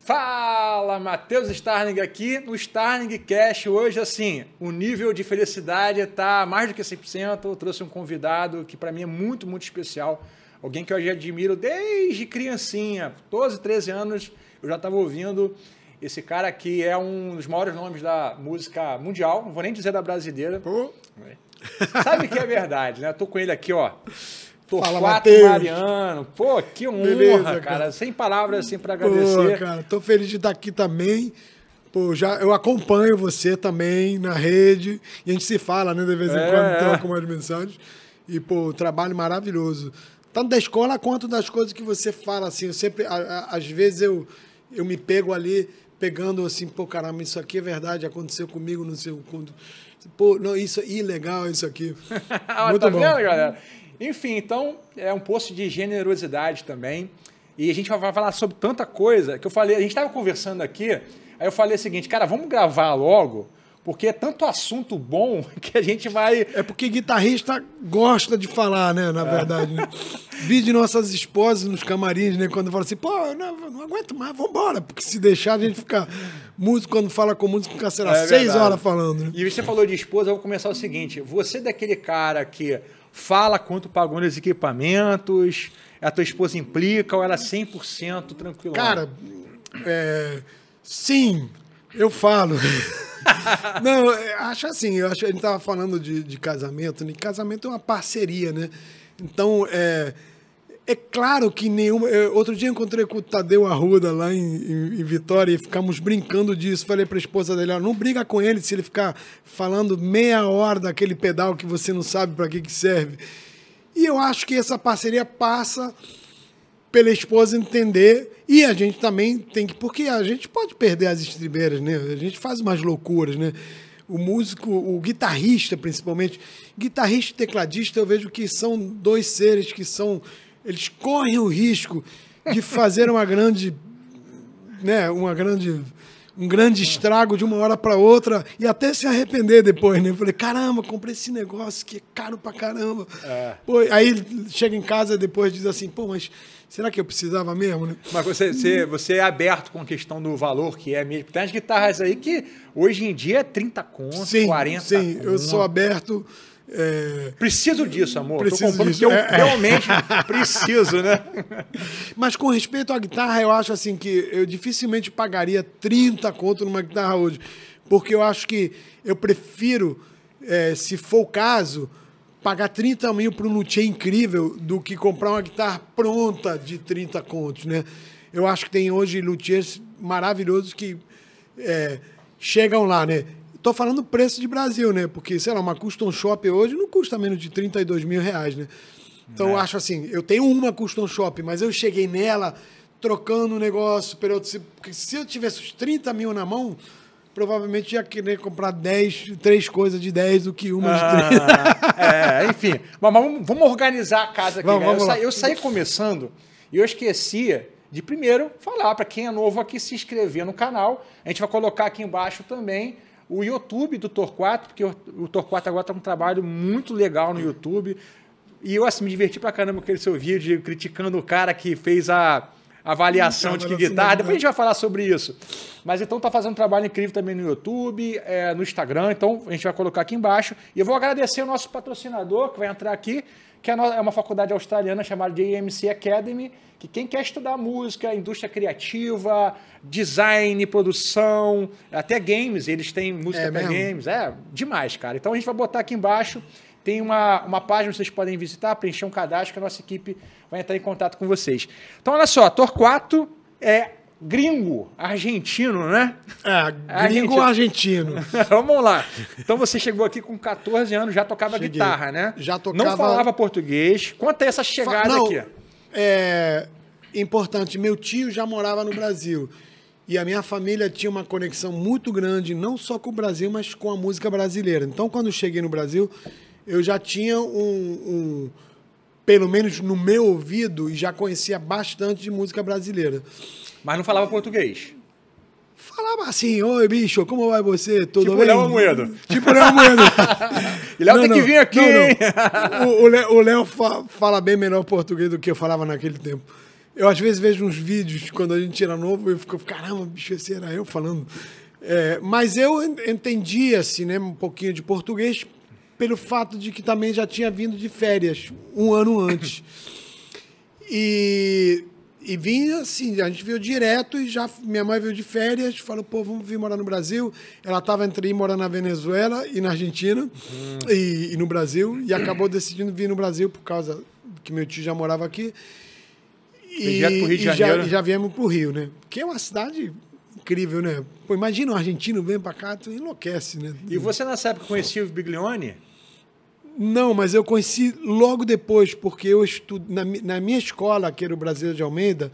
Fala, Matheus Starling aqui no Starling Cash. Hoje, assim, o nível de felicidade está mais do que 100%. Eu trouxe um convidado que para mim é muito, muito especial. Alguém que eu já admiro desde criancinha, 12, 13 anos, eu já estava ouvindo. Esse cara aqui é um dos maiores nomes da música mundial, não vou nem dizer da brasileira. Sabe que é verdade, né? Eu tô com ele aqui, ó. tô Fala, Mateus. Mariano. Pô, que honra, Beleza, cara. cara. Sem palavras, assim, para agradecer. Pô, cara, tô feliz de estar aqui também. Pô, já, eu acompanho você também na rede. E a gente se fala, né? De vez em é. quando é. troca umas mensagens. E, pô, trabalho maravilhoso. Tanto da escola quanto das coisas que você fala, assim. Eu sempre, a, a, às vezes eu, eu me pego ali pegando assim, pô, caramba, isso aqui é verdade, aconteceu comigo, não sei o quanto. Pô, não, isso é ilegal isso aqui. Ah, Muito tá bom. vendo, galera? Enfim, então é um posto de generosidade também. E a gente vai falar sobre tanta coisa que eu falei, a gente estava conversando aqui, aí eu falei o seguinte, cara, vamos gravar logo, porque é tanto assunto bom que a gente vai. É porque guitarrista gosta de falar, né? Na é. verdade. Né? Vi de nossas esposas nos camarins, né? Quando fala assim, pô, eu não, não aguento mais, vambora. Porque se deixar, a gente fica. Músico, quando fala com músico, fica, sei lá, é seis horas falando. Né? E você falou de esposa, eu vou começar o seguinte: você é daquele cara que fala quanto pagou nos equipamentos, a tua esposa implica ou ela é 100% tranquila? Cara, é, sim, eu falo. Não, acho assim, eu acho, a gente tava falando de, de casamento, né? Casamento é uma parceria, né? Então, é, é claro que nenhuma. Eu, outro dia encontrei com o Tadeu Arruda lá em, em, em Vitória e ficamos brincando disso. Falei para a esposa dele: não briga com ele se ele ficar falando meia hora daquele pedal que você não sabe para que, que serve. E eu acho que essa parceria passa pela esposa entender e a gente também tem que. Porque a gente pode perder as estribeiras, né? A gente faz umas loucuras, né? O músico, o guitarrista, principalmente. Guitarrista e tecladista, eu vejo que são dois seres que são. Eles correm o risco de fazer uma grande. né? Uma grande um grande estrago de uma hora para outra e até se arrepender depois, né? falei, caramba, comprei esse negócio que é caro pra caramba. É. Pô, aí chega em casa depois diz assim, pô, mas será que eu precisava mesmo? Né? Mas você, você, você é aberto com a questão do valor que é mesmo. Tem as guitarras aí que hoje em dia é 30 contos, sim, 40 Sim, conto. eu sou aberto. É... Preciso disso, amor. Preciso comprando disso. que eu é, é. realmente é. preciso, né? Mas com respeito à guitarra, eu acho assim que eu dificilmente pagaria 30 conto numa guitarra hoje. Porque eu acho que eu prefiro, é, se for o caso, pagar 30 mil para um luthier incrível do que comprar uma guitarra pronta de 30 contos, né? Eu acho que tem hoje luthiers maravilhosos que é, chegam lá, né? Estou falando preço de Brasil, né? Porque, sei lá, uma custom shop hoje não custa menos de 32 mil reais, né? Então, é. eu acho assim, eu tenho uma custom shop, mas eu cheguei nela trocando o negócio, período, se eu tivesse os 30 mil na mão, provavelmente ia querer comprar 10, três coisas de 10 do que uma ah, de três. é, enfim. Mas, vamos, vamos, organizar a casa aqui. Vamos, né? vamos eu, sa, eu, saí começando e eu esquecia de primeiro falar para quem é novo aqui se inscrever no canal. A gente vai colocar aqui embaixo também o YouTube do Torquato, porque o, Torquato agora está com um trabalho muito legal no YouTube. E eu assim, me diverti pra caramba com aquele seu vídeo criticando o cara que fez a avaliação de que guitarra. Depois a gente vai falar sobre isso. Mas então tá fazendo um trabalho incrível também no YouTube, é, no Instagram. Então a gente vai colocar aqui embaixo. E eu vou agradecer o nosso patrocinador que vai entrar aqui, que é, é uma faculdade australiana chamada de AMC Academy, que quem quer estudar música, indústria criativa, design, produção, até games, eles têm música é para games, é demais, cara. Então a gente vai botar aqui embaixo tem uma, uma página que vocês podem visitar, preencher um cadastro que a nossa equipe vai entrar em contato com vocês. Então, olha só, Torquato é gringo, argentino, né? É, gringo argentino. Vamos lá. Então você chegou aqui com 14 anos, já tocava Cheguei. guitarra, né? Já tocava. Não falava português. Conta é essa chegada Fa... Não, aqui. É importante, meu tio já morava no Brasil. E a minha família tinha uma conexão muito grande, não só com o Brasil, mas com a música brasileira. Então, quando cheguei no Brasil, eu já tinha um, um pelo menos no meu ouvido, e já conhecia bastante de música brasileira. Mas não falava português? Falava assim, oi bicho, como vai você? Tudo tipo bem? Tipo Léo Moedo. Tipo Léo Moedo. e Léo não, tem não, que vir aqui, não, O, o Léo, o Léo fa fala bem melhor português do que eu falava naquele tempo. Eu às vezes vejo uns vídeos quando a gente era novo e eu fico, caramba, bicho, esse era eu falando. É, mas eu entendia, assim, né, um pouquinho de português pelo fato de que também já tinha vindo de férias um ano antes. e, e vinha assim, a gente veio direto e já minha mãe veio de férias, falou, pô, vamos vir morar no Brasil. Ela estava entre ir morar na Venezuela e na Argentina uhum. e, e, no Brasil, e acabou decidindo vir no Brasil por causa que meu tio já morava aqui. E, e, já, e né? já viemos para o Rio, né? Que é uma cidade incrível, né? Pô, imagina um argentino vem para cá, tu enlouquece, né? E você nessa época conhecia o Biglione? Não, mas eu conheci logo depois, porque eu estudo na, na minha escola, aqui no Brasileiro de Almeida,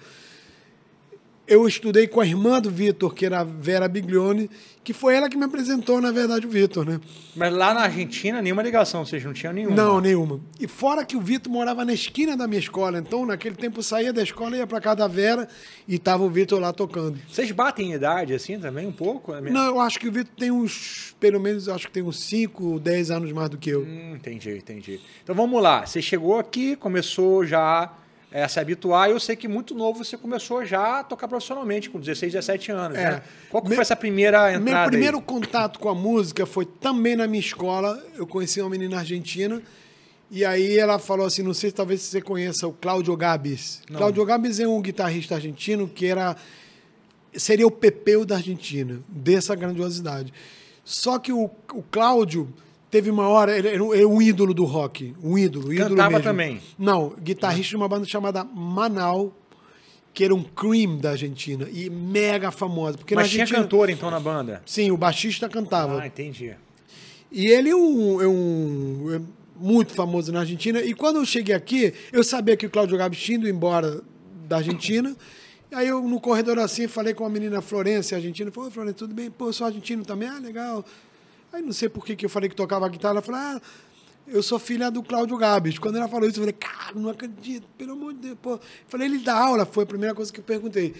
eu estudei com a irmã do Vitor, que era a Vera Biglione, que foi ela que me apresentou, na verdade, o Vitor, né? Mas lá na Argentina, nenhuma ligação, vocês não tinham nenhuma? Não, nenhuma. E fora que o Vitor morava na esquina da minha escola, então naquele tempo eu saía da escola, ia para casa da Vera e tava o Vitor lá tocando. Vocês batem em idade assim também, um pouco? É não, eu acho que o Vitor tem uns, pelo menos, acho que tem uns 5, 10 anos mais do que eu. Hum, entendi, entendi. Então vamos lá, você chegou aqui, começou já é, se habituar. Eu sei que muito novo você começou já a tocar profissionalmente, com 16, 17 anos. É. Né? Qual que meu, foi essa primeira entrada? Meu primeiro aí? contato com a música foi também na minha escola. Eu conheci uma menina argentina. E aí ela falou assim, não sei se talvez você conheça o Cláudio Gabis. Não. Cláudio Gabis é um guitarrista argentino que era seria o Pepeu da Argentina, dessa grandiosidade. Só que o, o Cláudio Teve uma hora, ele é um ídolo do rock. Um ídolo, ídolo Cantava mesmo. também. Não, guitarrista de uma banda chamada Manau, que era um cream da Argentina e mega famosa. Porque Mas na tinha cantor então na banda? Sim, o baixista cantava. Ah, entendi. E ele é um, é um é muito famoso na Argentina. E quando eu cheguei aqui, eu sabia que o Cláudio Gabs tinha ido embora da Argentina. Aí eu, no corredor assim, falei com uma menina Florença, argentina. Falei, Florença, tudo bem? Pô, eu sou argentino também. Ah, legal. Aí não sei por que, que eu falei que tocava guitarra. Ela falou, ah, eu sou filha do Cláudio Gabes. Quando ela falou isso, eu falei, cara, não acredito, pelo amor de Deus. Pô. Eu falei, ele dá aula? Foi a primeira coisa que eu perguntei.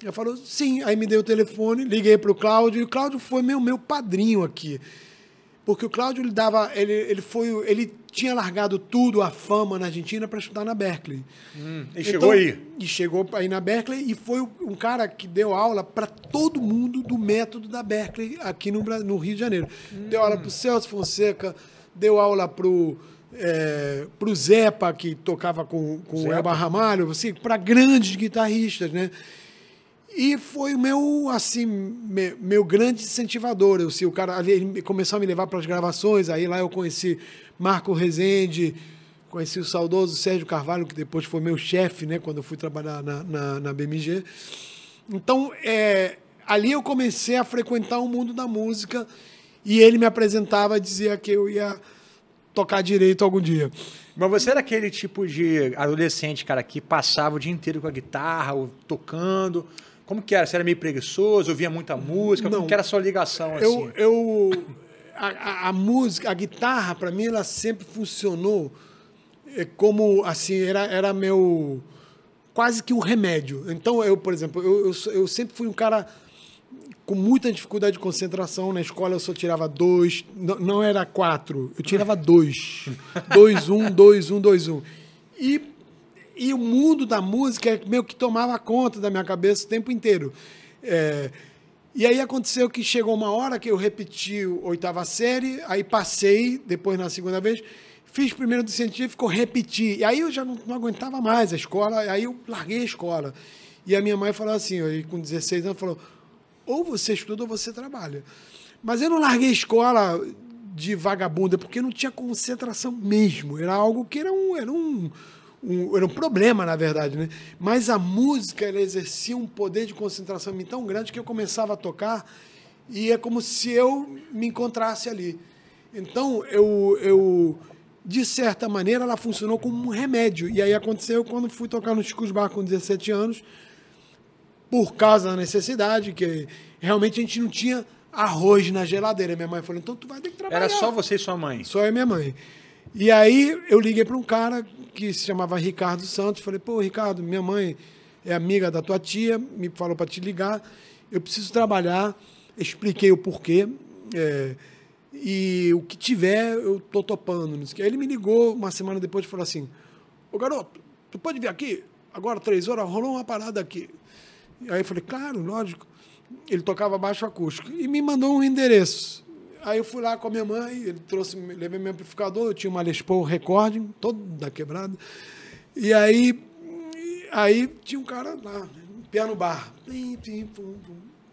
Ela falou, sim. Aí me deu o telefone, liguei para o Cláudio, e o Cláudio foi meu, meu padrinho aqui. Porque o Cláudio ele dava, ele, ele foi, ele tinha largado tudo, a fama na Argentina para estudar na Berkeley. Hum, e então, chegou aí. E chegou aí na Berkeley e foi um cara que deu aula para todo mundo do método da Berkeley aqui no, no Rio de Janeiro. Hum. Deu aula para o Celso Fonseca, deu aula para o é, eh, pro Zepa, que tocava com, com Zepa. o Elba Ramalho, assim, para grandes guitarristas, né? E foi o meu, assim, meu, meu grande incentivador. Eu, se o cara ali ele começou a me levar para as gravações, aí lá eu conheci Marco Rezende, conheci o saudoso Sérgio Carvalho, que depois foi meu chefe, né, quando eu fui trabalhar na, na, na BMG. Então, é, ali eu comecei a frequentar o mundo da música e ele me apresentava, dizia que eu ia tocar direito algum dia. Mas você era aquele tipo de adolescente, cara, que passava o dia inteiro com a guitarra, ou tocando, como que era? Você era meio preguiçoso, ouvia muita música? Não, como que era a sua ligação? Eu, assim? eu a, a, música, a guitarra, para mim, ela sempre funcionou eh, como, assim, era, era meu... Quase que um remédio. Então, eu, por exemplo, eu, eu, eu sempre fui um cara com muita dificuldade de concentração. Na escola eu só tirava dois, não, não era quatro, eu tirava dois. dois, um, dois, um, dois, um. E e o mundo da música é meio que tomava conta da minha cabeça o tempo inteiro. É, e aí aconteceu que chegou uma hora que eu repeti a oitava série, aí passei, depois na segunda vez, fiz primeiro do científico, repeti. E aí eu já não, não aguentava mais a escola, aí eu larguei a escola. E a minha mãe falou assim, aí com 16 anos, falou, ou você estuda ou você trabalha. Mas eu não larguei a escola de vagabunda, é porque não tinha concentração mesmo. Era algo que era um... Era um um, era um problema, na verdade, né? Mas a música ela exercia um poder de concentração em mim tão grande que eu começava a tocar e é como se eu me encontrasse ali. Então, eu, eu de certa maneira, ela funcionou como um remédio. E aí aconteceu quando fui tocar no Chicos Bar com 17 anos, por causa da necessidade, que realmente a gente não tinha arroz na geladeira. Minha mãe falou, então tu vai ter que trabalhar. Era só você e sua mãe? Só eu e minha mãe. E aí eu liguei para um cara, que se chamava Ricardo Santos. Falei, pô, Ricardo, minha mãe é amiga da tua tia, me falou para te ligar. Eu preciso trabalhar. Expliquei o porquê. É, e o que tiver, eu tô topando. Aí ele me ligou uma semana depois e falou assim: Ô garoto, tu pode vir aqui? Agora, três horas, rolou uma parada aqui. Aí eu falei, claro, lógico. Ele tocava baixo acústico. E me mandou um endereço. Aí eu fui lá com a minha mãe, ele trouxe, levei meu amplificador, eu tinha uma Les Paul Recording, toda quebrada. E aí, aí tinha um cara lá, piano bar. Plim, plim,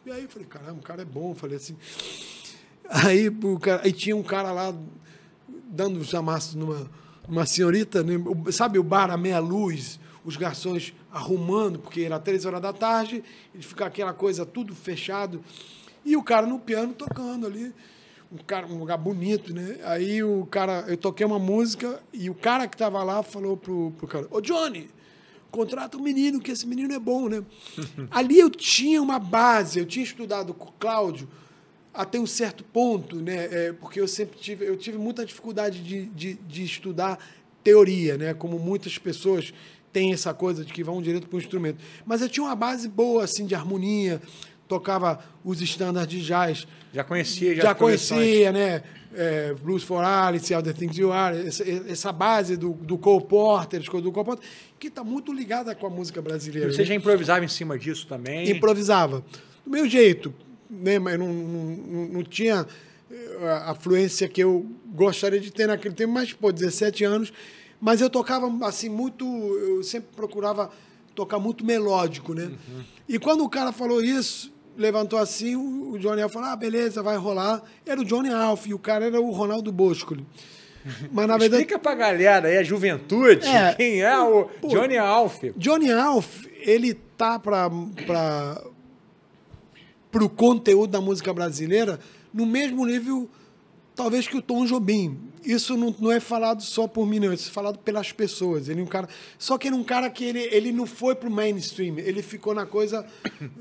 E aí eu falei, caramba, o cara é bom. Eu falei assim. Aí, o cara, aí tinha um cara lá dando chamaço numa, numa senhorita, né? sabe o bar à meia-luz, os garçons arrumando, porque era três horas da tarde, ele fica aquela coisa tudo fechado. E o cara no piano tocando ali um, cara, um lugar bonito, né? Aí o cara, eu toquei uma música e o cara que tava lá falou pro, pro cara, ô Johnny, contrata um menino, que esse menino é bom, né? Ali eu tinha uma base, eu tinha estudado com o Cláudio até um certo ponto, né? É, porque eu sempre tive, eu tive muita dificuldade de, de, de estudar teoria, né? Como muitas pessoas têm essa coisa de que vão direto para o instrumento. Mas eu tinha uma base boa, assim, de harmonia, tocava os standards de jazz. Já conhecia, já, já conhecia, né? É, Blues for Alice, All the Things You Are, essa, essa base do, do Cole Porter, as coisas do Cole Porter, que está muito ligada com a música brasileira. E você né? já improvisava em cima disso também? Improvisava. Do meu jeito, né? Mas não, não, não tinha eh, a fluência que eu gostaria de ter naquele tempo, mas, pô, 17 anos. Mas eu tocava, assim, muito... Eu sempre procurava tocar muito melódico, né? Uhum. E quando o cara falou isso, levantou assim, o Johnny Alf falou, ah, beleza, vai rolar. Era o Johnny Alf e o cara era o Ronaldo Bosco Mas na verdade. Explica pra galera aí, a juventude, é, quem é o pô, Johnny Alf. Johnny Alf, ele tá pra, pra, pro conteúdo da música brasileira no mesmo nível, talvez, que o Tom Jobim. Isso não, não é falado só por mim, não. Isso é falado pelas pessoas. Ele é um cara. Só que ele é um cara que ele, ele não foi pro mainstream. Ele ficou na coisa.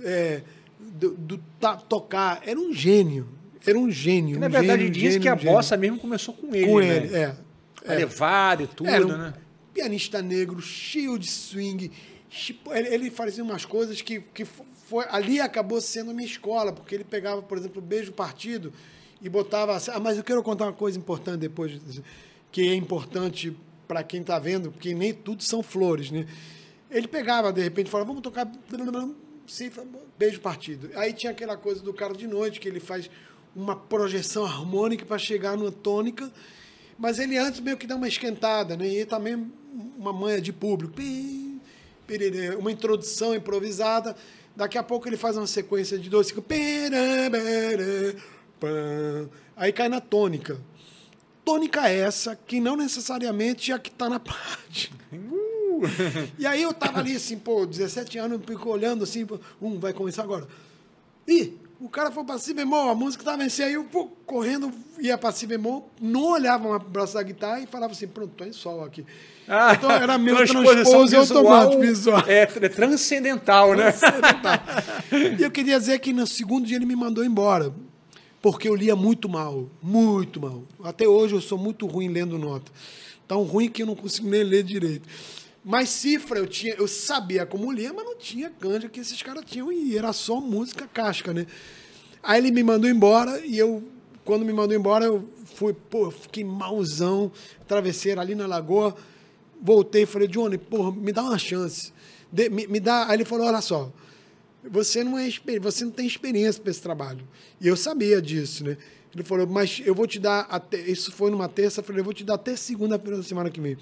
É, do, do ta, tá, tocar. Era um gênio. Era um gênio. Um na verdade, gênio, diz gênio, que a gênio. bossa mesmo começou com ele. Com né? ele, né? é. é. e tudo, um né? Pianista negro, cheio de swing. Tipo, ele, fazia umas coisas que, que foi, ali acabou sendo minha escola, porque ele pegava, por exemplo, Beijo Partido e botava. Assim, ah, mas eu quero contar uma coisa importante depois, que é importante para quem está vendo, porque nem tudo são flores, né? Ele pegava, de repente, falava, vamos tocar cifra, beijo partido. Aí tinha aquela coisa do cara de noite, que ele faz uma projeção harmônica para chegar numa tônica, mas ele antes meio que dá uma esquentada, né? E também uma manha de público. Uma introdução improvisada. Daqui a pouco ele faz uma sequência de dois, Aí cai na tônica. Tônica essa que não necessariamente é a que está na parte. E aí eu tava ali, assim, pô, 17 anos, fico olhando assim, um, vai começar agora. Ih, o cara foi pra si bemol, a música tava em si, aí eu pô, correndo ia pra si bemol, não olhava o braço da guitarra e falava assim, pronto, tô em sol aqui. Ah, então era meu transposição visual, automático visual. É, é, transcendental, né? Transcendental. e eu queria dizer que no segundo dia ele me mandou embora, porque eu lia muito mal, muito mal. Até hoje eu sou muito ruim lendo nota. Tão ruim que eu não consigo nem ler direito. Mas cifra eu tinha, eu sabia como ler, mas não tinha canja que esses caras tinham e era só música casca, né? Aí ele me mandou embora e eu, quando me mandou embora, eu fui, pô, eu fiquei malzão, travesseiro ali na lagoa. Voltei e falei, Johnny, porra, me dá uma chance. De, me, me, dá. Aí ele falou: olha só, você não, é, você não tem experiência para esse trabalho. E eu sabia disso, né? Ele falou, mas eu vou te dar até. Isso foi numa terça, eu falei, eu vou te dar até segunda-feira da semana que vem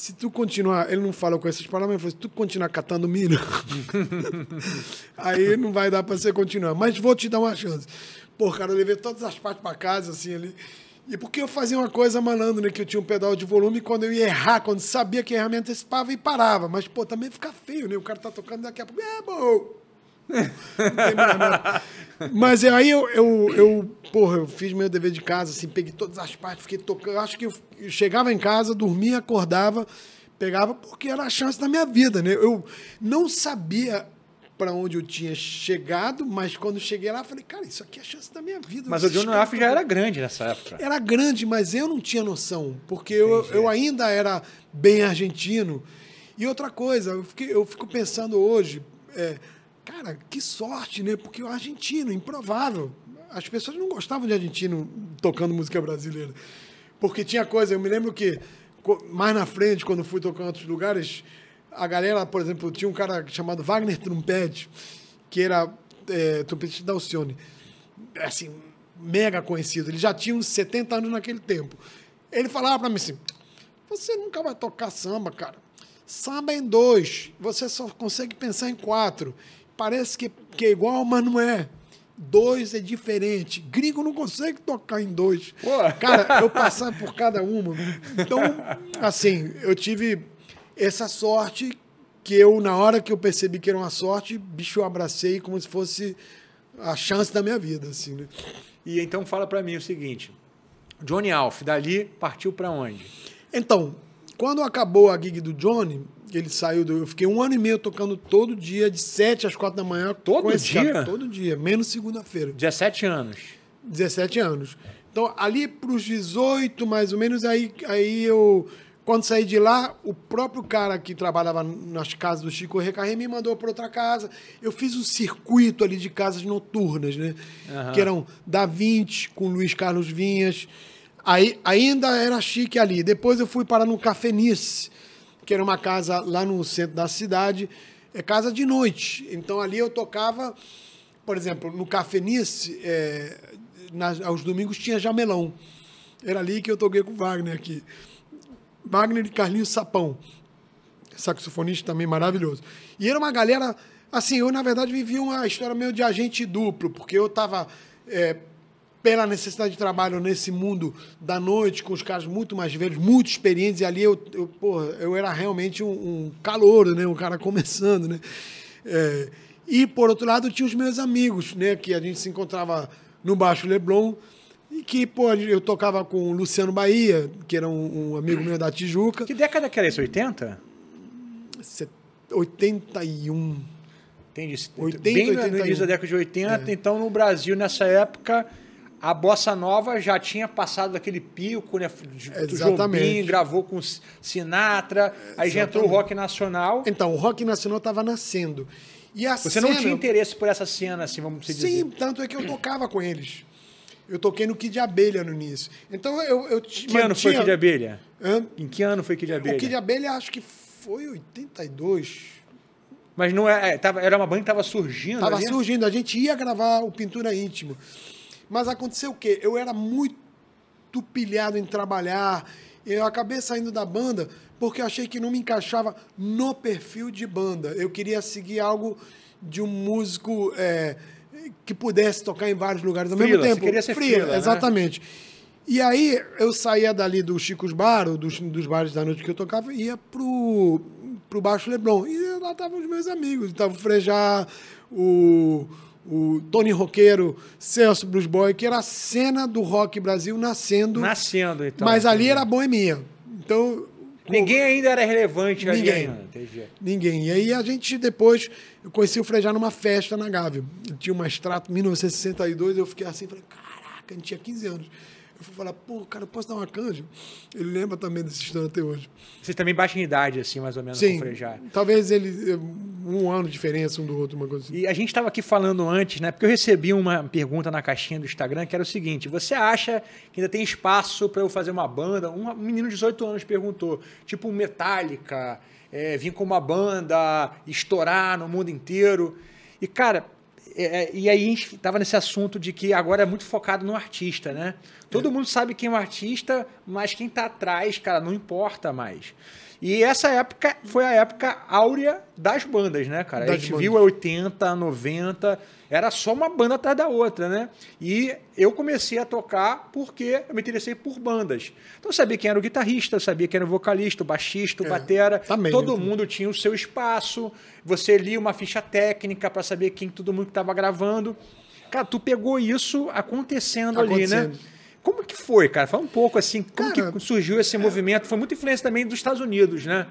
se tu continuar, ele não fala com esses palavras, ele se tu continuar catando mina, aí não vai dar para você continuar. Mas vou te dar uma chance. Pô, cara, eu levei todas as partes para casa, assim, ali. E é porque eu fazia uma coisa malandro, né? Que eu tinha um pedal de volume, quando eu ia errar, quando sabia que a ferramenta me antecipava e parava. Mas, pô, também fica feio, né? O cara tá tocando daqui a pouco. É, bom! Mas aí eu, eu, eu, porra, eu fiz meu dever de casa, assim, peguei todas as partes, fiquei tocando. Acho que eu chegava em casa, dormia, acordava, pegava, porque era a chance da minha vida, né? Eu não sabia para onde eu tinha chegado, mas quando cheguei lá, falei, cara, isso aqui é a chance da minha vida. Mas o Johnny Afro já era grande nessa época. Era grande, mas eu não tinha noção, porque eu, eu ainda era bem argentino. E outra coisa, eu, fiquei, eu fico pensando hoje. É, Cara, que sorte, né? Porque o argentino, improvável. As pessoas não gostavam de argentino tocando música brasileira. Porque tinha coisa, eu me lembro que mais na frente, quando fui tocar em outros lugares, a galera, por exemplo, tinha um cara chamado Wagner Trompete, que era é, trompetista da Alcione. Assim, mega conhecido. Ele já tinha uns 70 anos naquele tempo. Ele falava para mim assim: Você nunca vai tocar samba, cara. Samba é em dois. Você só consegue pensar em quatro parece que, que é igual, mas não é. Dois é diferente. Gringo não consegue tocar em dois. Pô. Cara, eu passava por cada uma. Né? Então, assim, eu tive essa sorte que eu, na hora que eu percebi que era uma sorte, bicho, eu abracei como se fosse a chance da minha vida, assim, né? E então fala para mim o seguinte, Johnny Alf, dali partiu para onde? Então, quando acabou a gig do Johnny, ele saiu do. Eu fiquei um ano e meio tocando todo dia, de 7 às 4 da manhã. Todo dia? Cara, todo dia, menos segunda-feira. 17 anos. 17 anos. Então, ali para os 18, mais ou menos, aí, aí eu. Quando saí de lá, o próprio cara que trabalhava nas casas do Chico Recarre me mandou para outra casa. Eu fiz um circuito ali de casas noturnas, né? Uhum. Que eram da 20 com Luiz Carlos Vinhas. Aí ainda era chique ali. Depois eu fui parar no Café Nice que era uma casa lá no centro da cidade, é casa de noite. Então ali eu tocava, por exemplo, no Café é, nas, aos domingos tinha jamelão. Era ali que eu toquei com Wagner aqui. Wagner e Carlinhos Sapão, saxofonista também maravilhoso. E era uma galera, assim, eu na verdade vivia uma história meio de agente duplo, porque eu estava é, pela necessidade de trabalho nesse mundo da noite, com os caras muito mais velhos, muito experientes, e ali eu, eu, porra, eu era realmente um, um calor, né? um cara começando. Né? É, e, por outro lado, tinha os meus amigos, né? que a gente se encontrava no Baixo Leblon, e que, pô, eu tocava com o Luciano Bahia, que era um, um amigo meu da Tijuca. Que década que era isso? 80? 81. Entendi. 80, Bem 81. no início da década de 80, é. então no Brasil, nessa época a bossa nova já tinha passado aquele pico, né? Exatamente. Jobim gravou com Sinatra, aí já entrou o rock nacional. Então, o rock nacional estava nascendo. E a Você cena... não tinha interesse por essa cena, assim, vamos dizer? Sim, tanto é que eu tocava com eles. Eu toquei no Kid Abelha no início. Então eu, eu Que ano foi o Kid Abelha? Hã? Em que ano foi o Kid Abelha? O Kid Abelha acho que foi 82. Mas não é, é, tava, era uma banda que estava surgindo. Estava assim? surgindo. A gente ia gravar o Pintura Íntimo. Mas aconteceu o quê? Eu era muito pilhado em trabalhar. Eu acabei saindo da banda porque eu achei que não me encaixava no perfil de banda. Eu queria seguir algo de um músico é, que pudesse tocar em vários lugares ao frila, mesmo tempo. queria ser frila, né? exatamente. E aí eu saía dali do Chico's Bar, ou dos, dos bares da noite que eu tocava, e ia pro, pro Baixo Leblon. E lá estavam os meus amigos. Tava o Frejá, o o Tony Roqueiro, Celso Bruce Boy, que era a cena do rock Brasil nascendo. Nascendo, então. Mas ali era boemia. Então. Ninguém ainda era relevante ninguém, ali ainda. Ninguém. E aí a gente depois, eu conheci o Frejá numa festa na Gávea. tinha uma extrato 1962, eu fiquei assim, falei, caraca, a gente tinha 15 anos. Eu fui falar, pô, cara, eu posso dar uma canja? Ele lembra também desse estudo até hoje. Vocês também baixam idade, assim, mais ou menos, Sim, com Frejá. Talvez ele. Eh, um ano de diferença um do outro, uma coisa assim. E a gente estava aqui falando antes, né? Porque eu recebi uma pergunta na caixinha do Instagram que era o seguinte: você acha que ainda tem espaço para eu fazer uma banda? Um menino de 18 anos perguntou, tipo Metallica, é, vir com uma banda, estourar no mundo inteiro. E, cara, é, é, e aí a gente estava nesse assunto de que agora é muito focado no artista, né? Todo é. mundo sabe quem é o artista, mas quem está atrás, cara, não importa mais. E essa época foi a época áurea das bandas, né, cara? Das a gente bandas. viu 80, 90 era só uma banda atrás da outra, né? E eu comecei a tocar porque eu me interessei por bandas. Então eu sabia quem era o guitarrista, eu sabia quem era o vocalista, o baixista, o é, batera. Também, tá todo então. mundo tinha o seu espaço. Você lia uma ficha técnica para saber quem todo mundo que estava gravando. Cara, tu pegou isso acontecendo, acontecendo. ali, né? Como que foi, cara? Fala um pouco assim, como cara, que surgiu esse é, movimento? Foi muita influência também dos Estados Unidos, né?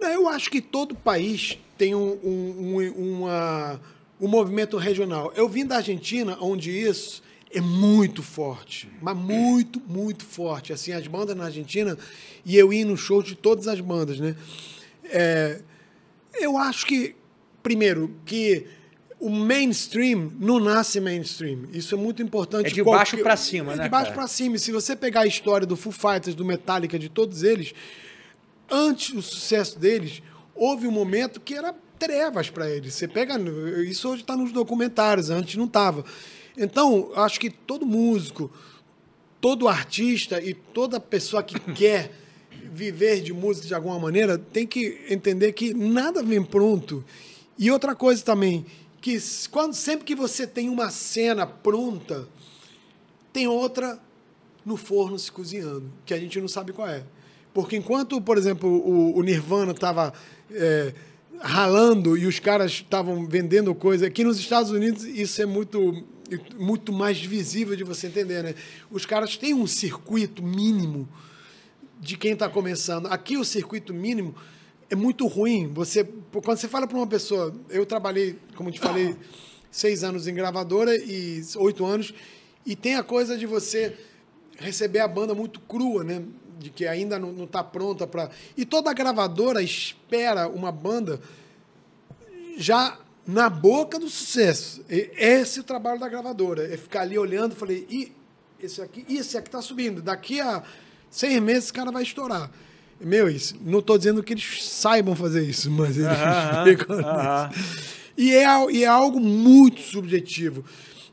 É, eu acho que todo país tem um, um, um, uma, o movimento regional. Eu vim da Argentina, onde isso é muito forte, mas muito, muito forte. Assim, as bandas na Argentina, e eu ia no show de todas as bandas, né? É, eu acho que, primeiro, que o mainstream não nasce mainstream. Isso é muito importante. É de qualquer... baixo para cima, é né? De baixo para cima. E se você pegar a história do Foo Fighters, do Metallica, de todos eles, antes do sucesso deles, houve um momento que era trevas para eles. Você pega. Isso hoje está nos documentários, antes não estava. Então, acho que todo músico, todo artista e toda pessoa que quer viver de música de alguma maneira tem que entender que nada vem pronto. E outra coisa também, que quando, sempre que você tem uma cena pronta, tem outra no forno se cozinhando, que a gente não sabe qual é. Porque enquanto, por exemplo, o, o Nirvana estava. É, eh, ralando e os caras estavam vendendo coisa. Aqui nos Estados Unidos isso é muito muito mais visível de você entender, né? Os caras têm um circuito mínimo de quem está começando. Aqui o circuito mínimo é muito ruim. Você quando você fala para uma pessoa, eu trabalhei, como te falei, seis anos em gravadora e oito anos e tem a coisa de você receber a banda muito crua, né? de que ainda não está pronta para. E toda gravadora espera uma banda já na boca do sucesso. E esse é o trabalho da gravadora. É ficar ali olhando, falei, e esse aqui, e esse aqui está subindo. Daqui a seis meses esse cara vai estourar. Meu, isso, não estou dizendo que eles saibam fazer isso, mas eles uh ficam -huh, e, é, e é algo muito subjetivo.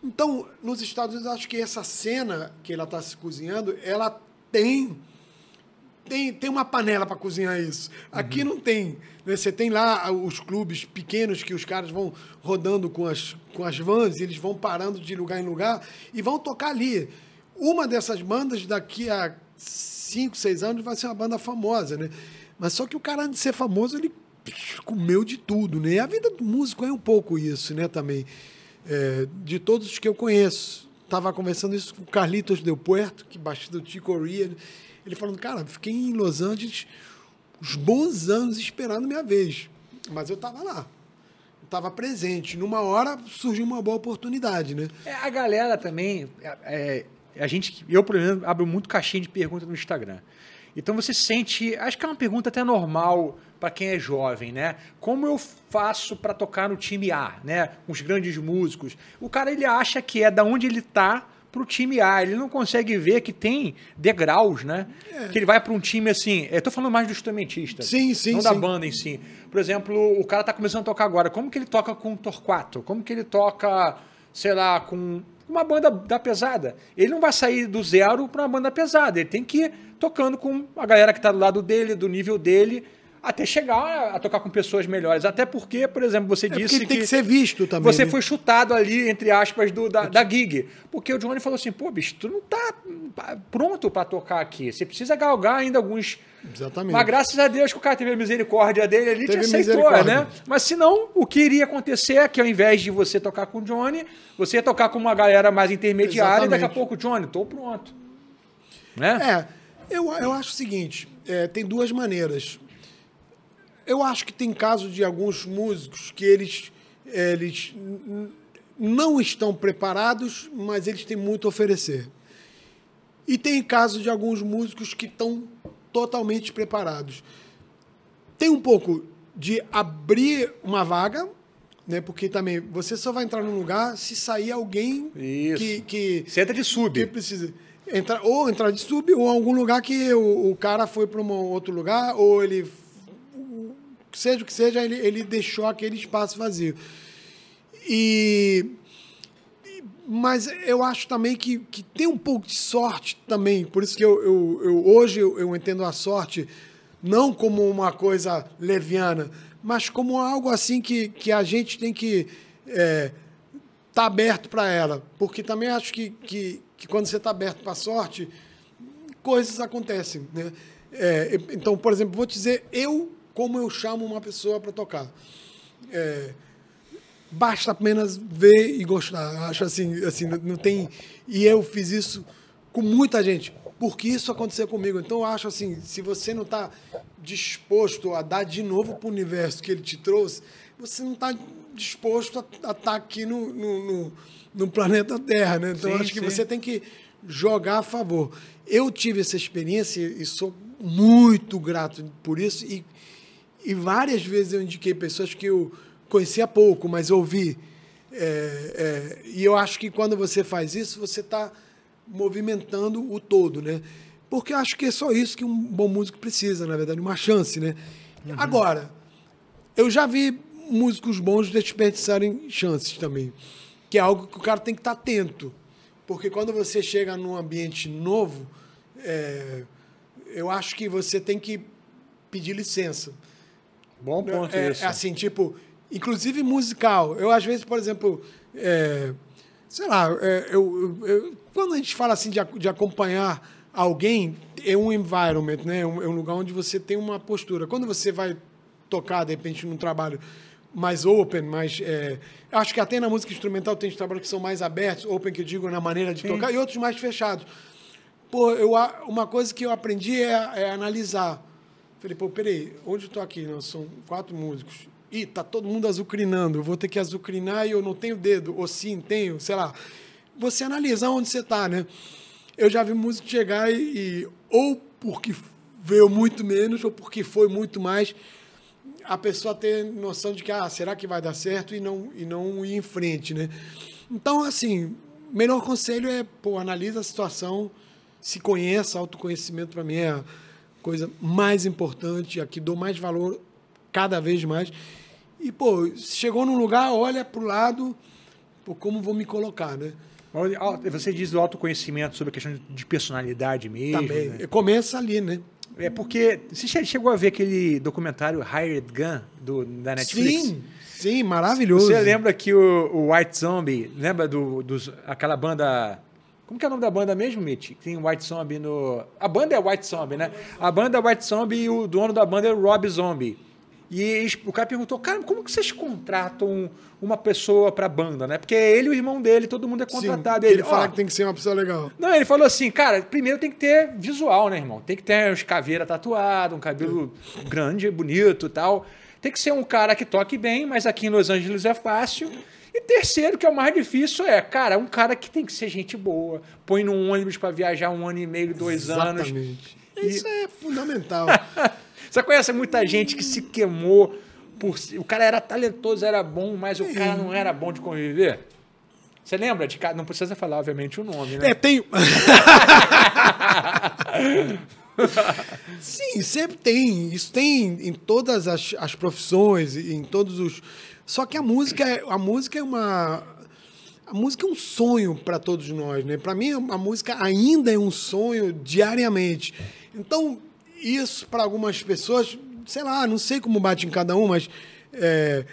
Então, nos Estados Unidos, acho que essa cena que ela está se cozinhando, ela tem tem, tem uma panela para cozinhar isso. Aqui uhum. não tem. Né? Você tem lá os clubes pequenos que os caras vão rodando com as, com as vans, eles vão parando de lugar em lugar e vão tocar ali. Uma dessas bandas daqui a 5, 6 anos vai ser uma banda famosa, né? Mas só que o cara, antes de ser famoso, ele comeu de tudo, né? E a vida do músico é um pouco isso, né, também. É, de todos os que eu conheço. Estava conversando isso com o Carlitos Del Puerto, que baixista do Tico Ria. Ele falando, cara, fiquei em Los Angeles uns bons anos esperando minha vez. Mas eu tava lá. tava presente. Numa hora surgiu uma boa oportunidade, né? É, a galera também. É, é a gente, eu, por exemplo, abro muito caixinha de perguntas no Instagram. Então você sente. Acho que é uma pergunta até normal para quem é jovem, né? Como eu faço para tocar no time A, né? Com os grandes músicos. O cara ele acha que é da onde ele tá para o time A. Ele não consegue ver que tem degraus, né? É. Que ele vai para um time assim. Estou falando mais do instrumentista. Sim, sim. Não sim. da banda em si. Por exemplo, o cara está começando a tocar agora. Como que ele toca com o Torquato? Como que ele toca, sei lá, com uma banda da pesada? Ele não vai sair do zero para uma banda pesada. Ele tem que ir tocando com a galera que está do lado dele, do nível dele até chegar a tocar com pessoas melhores. Até porque, por exemplo, você é disse que. tem que ser visto também. Você né? foi chutado ali, entre aspas, do, da, é da gig. Porque o Johnny falou assim: pô, bicho, tu não tá pronto para tocar aqui. Você precisa galgar ainda alguns. Exatamente. Mas graças a Deus que o cara teve a misericórdia dele ali, teve te aceitou, né? Mas senão, o que iria acontecer é que ao invés de você tocar com o Johnny, você ia tocar com uma galera mais intermediária Exatamente. e daqui a pouco, Johnny, tô pronto. Né? É, eu, eu acho o seguinte: é, tem duas maneiras eu acho que tem caso de alguns músicos que eles, eles não estão preparados, mas eles têm muito a oferecer. E tem caso de alguns músicos que estão totalmente preparados. Tem um pouco de abrir uma vaga, né? Porque também você só vai entrar num lugar se sair alguém Isso. que que você entra de sub. Que precisa entrar ou entrar de sub ou algum lugar que o, o cara foi para um outro lugar ou ele seja o que seja, ele, ele deixou aquele espaço vazio. E, mas eu acho também que, que tem um pouco de sorte também, por isso que eu, eu, eu hoje eu, eu entendo a sorte não como uma coisa leviana, mas como algo assim que, que a gente tem que estar é, tá aberto para ela. Porque também acho que, que, que quando você está aberto para a sorte, coisas acontecem. Né? É, então, por exemplo, vou te dizer, eu como eu chamo uma pessoa para tocar. É, basta apenas ver e gostar. Acho assim, assim, não tem. E eu fiz isso com muita gente, porque isso aconteceu comigo. Então eu acho assim, se você não está disposto a dar de novo para o universo que ele te trouxe, você não está disposto a estar tá aqui no, no, no, no, planeta Terra, né? Então sim, acho que você tem que jogar a favor. Eu tive essa experiência e sou muito grato por isso e e várias vezes eu indiquei pessoas que eu conhecia pouco, mas ouvi. É, é, e eu acho que quando você faz isso, você está movimentando o todo, né? Porque eu acho que é só isso que um bom músico precisa, na verdade, uma chance, né? Uhum. Agora, eu já vi músicos bons desperdiçarem chances também, que é algo que o cara tem que estar tá atento. Porque quando você chega num ambiente novo, é, eu acho que você tem que pedir licença. Bom ponto é, isso. É assim, tipo, inclusive musical. Eu, às vezes, por exemplo, é, sei lá, é, eu, eu, quando a gente fala assim de, de acompanhar alguém, é um environment, né? É, é um lugar onde você tem uma postura. Quando você vai tocar, de repente, num trabalho mais open, mais. É, acho que até na música instrumental tem trabalhos que são mais abertos, open que eu digo na maneira de Sim. tocar, e outros mais fechados. Pô, eu, uma coisa que eu aprendi é, é analisar Falei, pô, peraí, onde eu tô aqui? Nós são quatro músicos. Ih, tá todo mundo azucrinando. Eu vou ter que azucrinar e eu não tenho dedo. Ou sim, tenho, sei lá. Você analisar onde você tá, né? Eu já vi músico chegar e, e ou porque veio muito menos, ou porque foi muito mais, a pessoa ter noção de que, ah, será que vai dar certo? E não, e não ir em frente, né? Então, assim, melhor conselho é, pô, analisa a situação, se conheça, autoconhecimento para mim é coisa mais importante, a que dou mais valor cada vez mais. E, pô, chegou num lugar, olha pro lado, pô, como vou me colocar, né? Você diz do autoconhecimento sobre a questão de personalidade mesmo. Também. Né? Começa ali, né? É porque você chegou a ver aquele documentário Hired Gun do, da Netflix? Sim, sim, maravilhoso. Você lembra que o, o White Zombie, lembra do, dos, aquela banda como que é o nome da banda mesmo, Mitch? Tem White Zombie no. A banda é White Zombie, né? A banda é White Zombie e o dono da banda é Rob Zombie. E o cara perguntou, cara, como que vocês contratam uma pessoa pra banda, né? Porque é ele e o irmão dele, todo mundo é contratado. Sim, ele, ele fala que tem que ser uma pessoa legal. Não, ele falou assim, cara, primeiro tem que ter visual, né, irmão? Tem que ter uns caveira tatuado, um cabelo grande, bonito e tal. Tem que ser um cara que toque bem, mas aqui em Los Angeles é fácil. E terceiro, que é o mais difícil, é, cara, um cara que tem que ser gente boa, põe num ônibus para viajar um ano e meio, dois Exatamente. anos. Exatamente. Isso é fundamental. Você conhece muita gente que se queimou por. O cara era talentoso, era bom, mas o cara não era bom de conviver? Você lembra de cara? Não precisa falar, obviamente, o nome, né? É, tem. Sim, sempre tem. Isso tem em todas as, as profissões, em todos os só que a música, é, a música é uma a música é um sonho para todos nós, né? Para mim a música ainda é um sonho diariamente. Então isso para algumas pessoas, sei lá, não sei como bate em cada um, mas é,